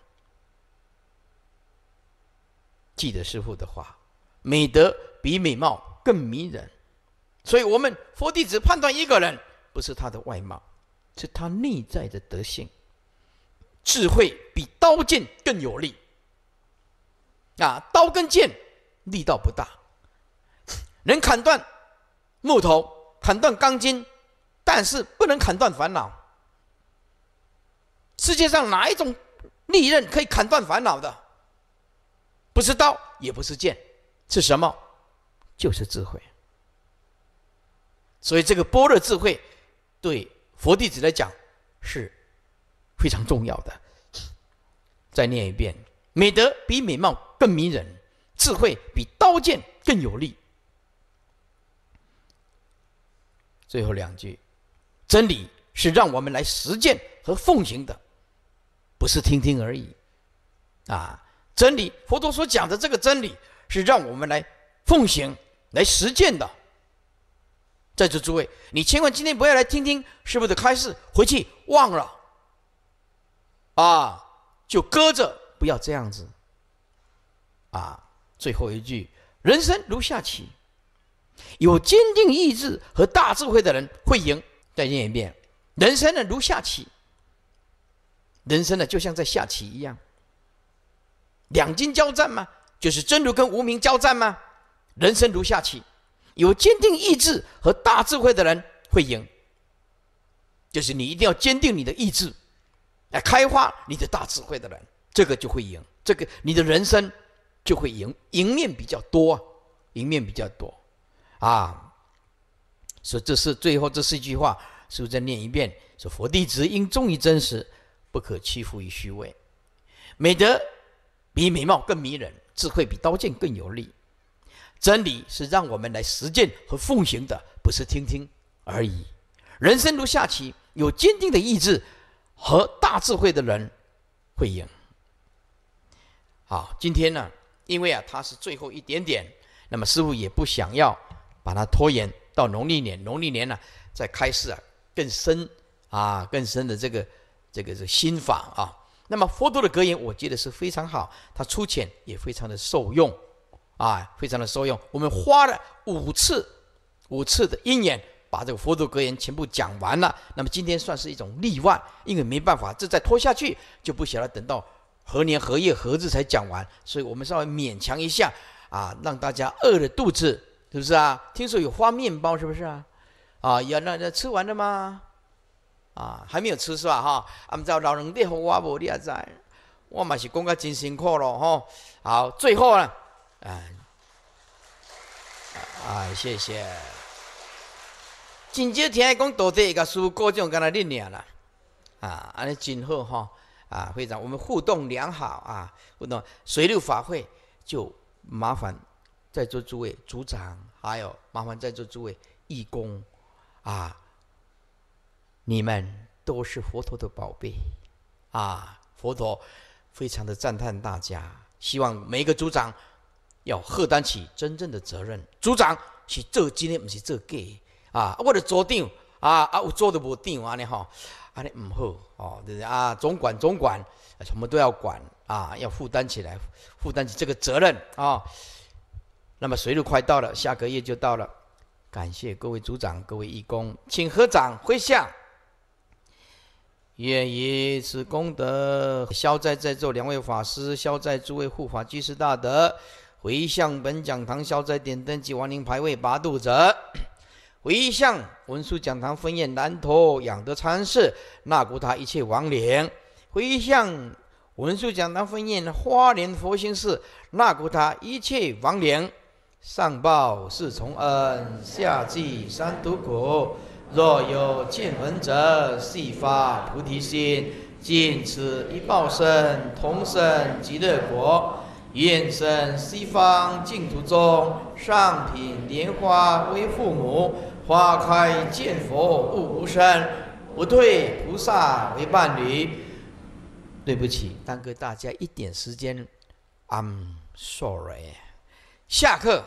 记得师父的话，美德比美貌更迷人。所以，我们佛弟子判断一个人，不是他的外貌，是他内在的德性。智慧比刀剑更有力。啊，刀跟剑力道不大，能砍断木头、砍断钢筋，但是不能砍断烦恼。世界上哪一种利刃可以砍断烦恼的？不是刀，也不是剑，是什么？就是智慧。所以这个般若智慧对佛弟子来讲是非常重要的。再念一遍：美德比美貌更迷人，智慧比刀剑更有力。最后两句：真理是让我们来实践和奉行的。不是听听而已，啊！真理，佛陀所讲的这个真理是让我们来奉行、来实践的。在座诸位，你千万今天不要来听听师傅的开示，回去忘了，啊，就搁着，不要这样子，啊！最后一句：人生如下棋，有坚定意志和大智慧的人会赢。再念一遍：人生呢如下棋。人生呢，就像在下棋一样，两军交战吗？就是真如跟无名交战吗？人生如下棋，有坚定意志和大智慧的人会赢。就是你一定要坚定你的意志，来开发你的大智慧的人，这个就会赢。这个你的人生就会赢，赢面比较多，赢面比较多。啊，所以这是最后这四句话，是不是再念一遍？说佛弟子应忠于真实。不可屈服于虚伪，美德比美貌更迷人，智慧比刀剑更有力，真理是让我们来实践和奉行的，不是听听而已。人生如下棋，有坚定的意志和大智慧的人会赢。好，今天呢，因为啊，它是最后一点点，那么师傅也不想要把它拖延到农历年，农历年呢再开始啊更深啊更深的这个。这个是心法啊。那么佛陀的格言，我记得是非常好，它粗浅也非常的受用，啊，非常的受用。我们花了五次，五次的鹰缘，把这个佛陀格言全部讲完了。那么今天算是一种例外，因为没办法，这再拖下去就不晓得等到何年何月何日才讲完。所以我们稍微勉强一下啊，让大家饿了肚子，是不是啊？听说有发面包，是不是啊？啊，要那那吃完了吗？啊，还没有吃是吧？哈，按照老人的我无你也知，我嘛是讲个真辛苦咯，哈。好，最后啦，啊，啊，谢谢。真少听讲，到底一个事各将跟他连了。啊，啊，今后哈，啊，会长，我们互动良好啊，互动水陆法会就麻烦在座诸位组长，还有麻烦在座诸位义工，啊。你们都是佛陀的宝贝，啊！佛陀非常的赞叹大家，希望每一个组长要负担起真正的责任。组长是做今天，不是做给啊！我的组长啊啊，有做的不定啊，你吼，啊你唔好哦！啊，总管总管，什么都要管啊，要负担起来，负担起这个责任啊！那么水路快到了，下个月就到了。感谢各位组长、各位义工，请合掌挥向。愿以此功德，消灾在座两位法师，消灾诸位护法，居士大德，回向本讲堂消灾点灯及亡灵牌位八度者，回向文殊讲堂分院南陀养德禅寺那古塔一切亡灵，回向文殊讲堂分院花莲佛心寺那古塔一切亡灵，上报四重恩，下济三途苦。若有见闻者，悉发菩提心。尽此一报身，同生极乐国。愿生西方净土中，上品莲花为父母。花开见佛悟无生，不退菩萨为伴侣。对不起，耽搁大家一点时间。I'm sorry。下课。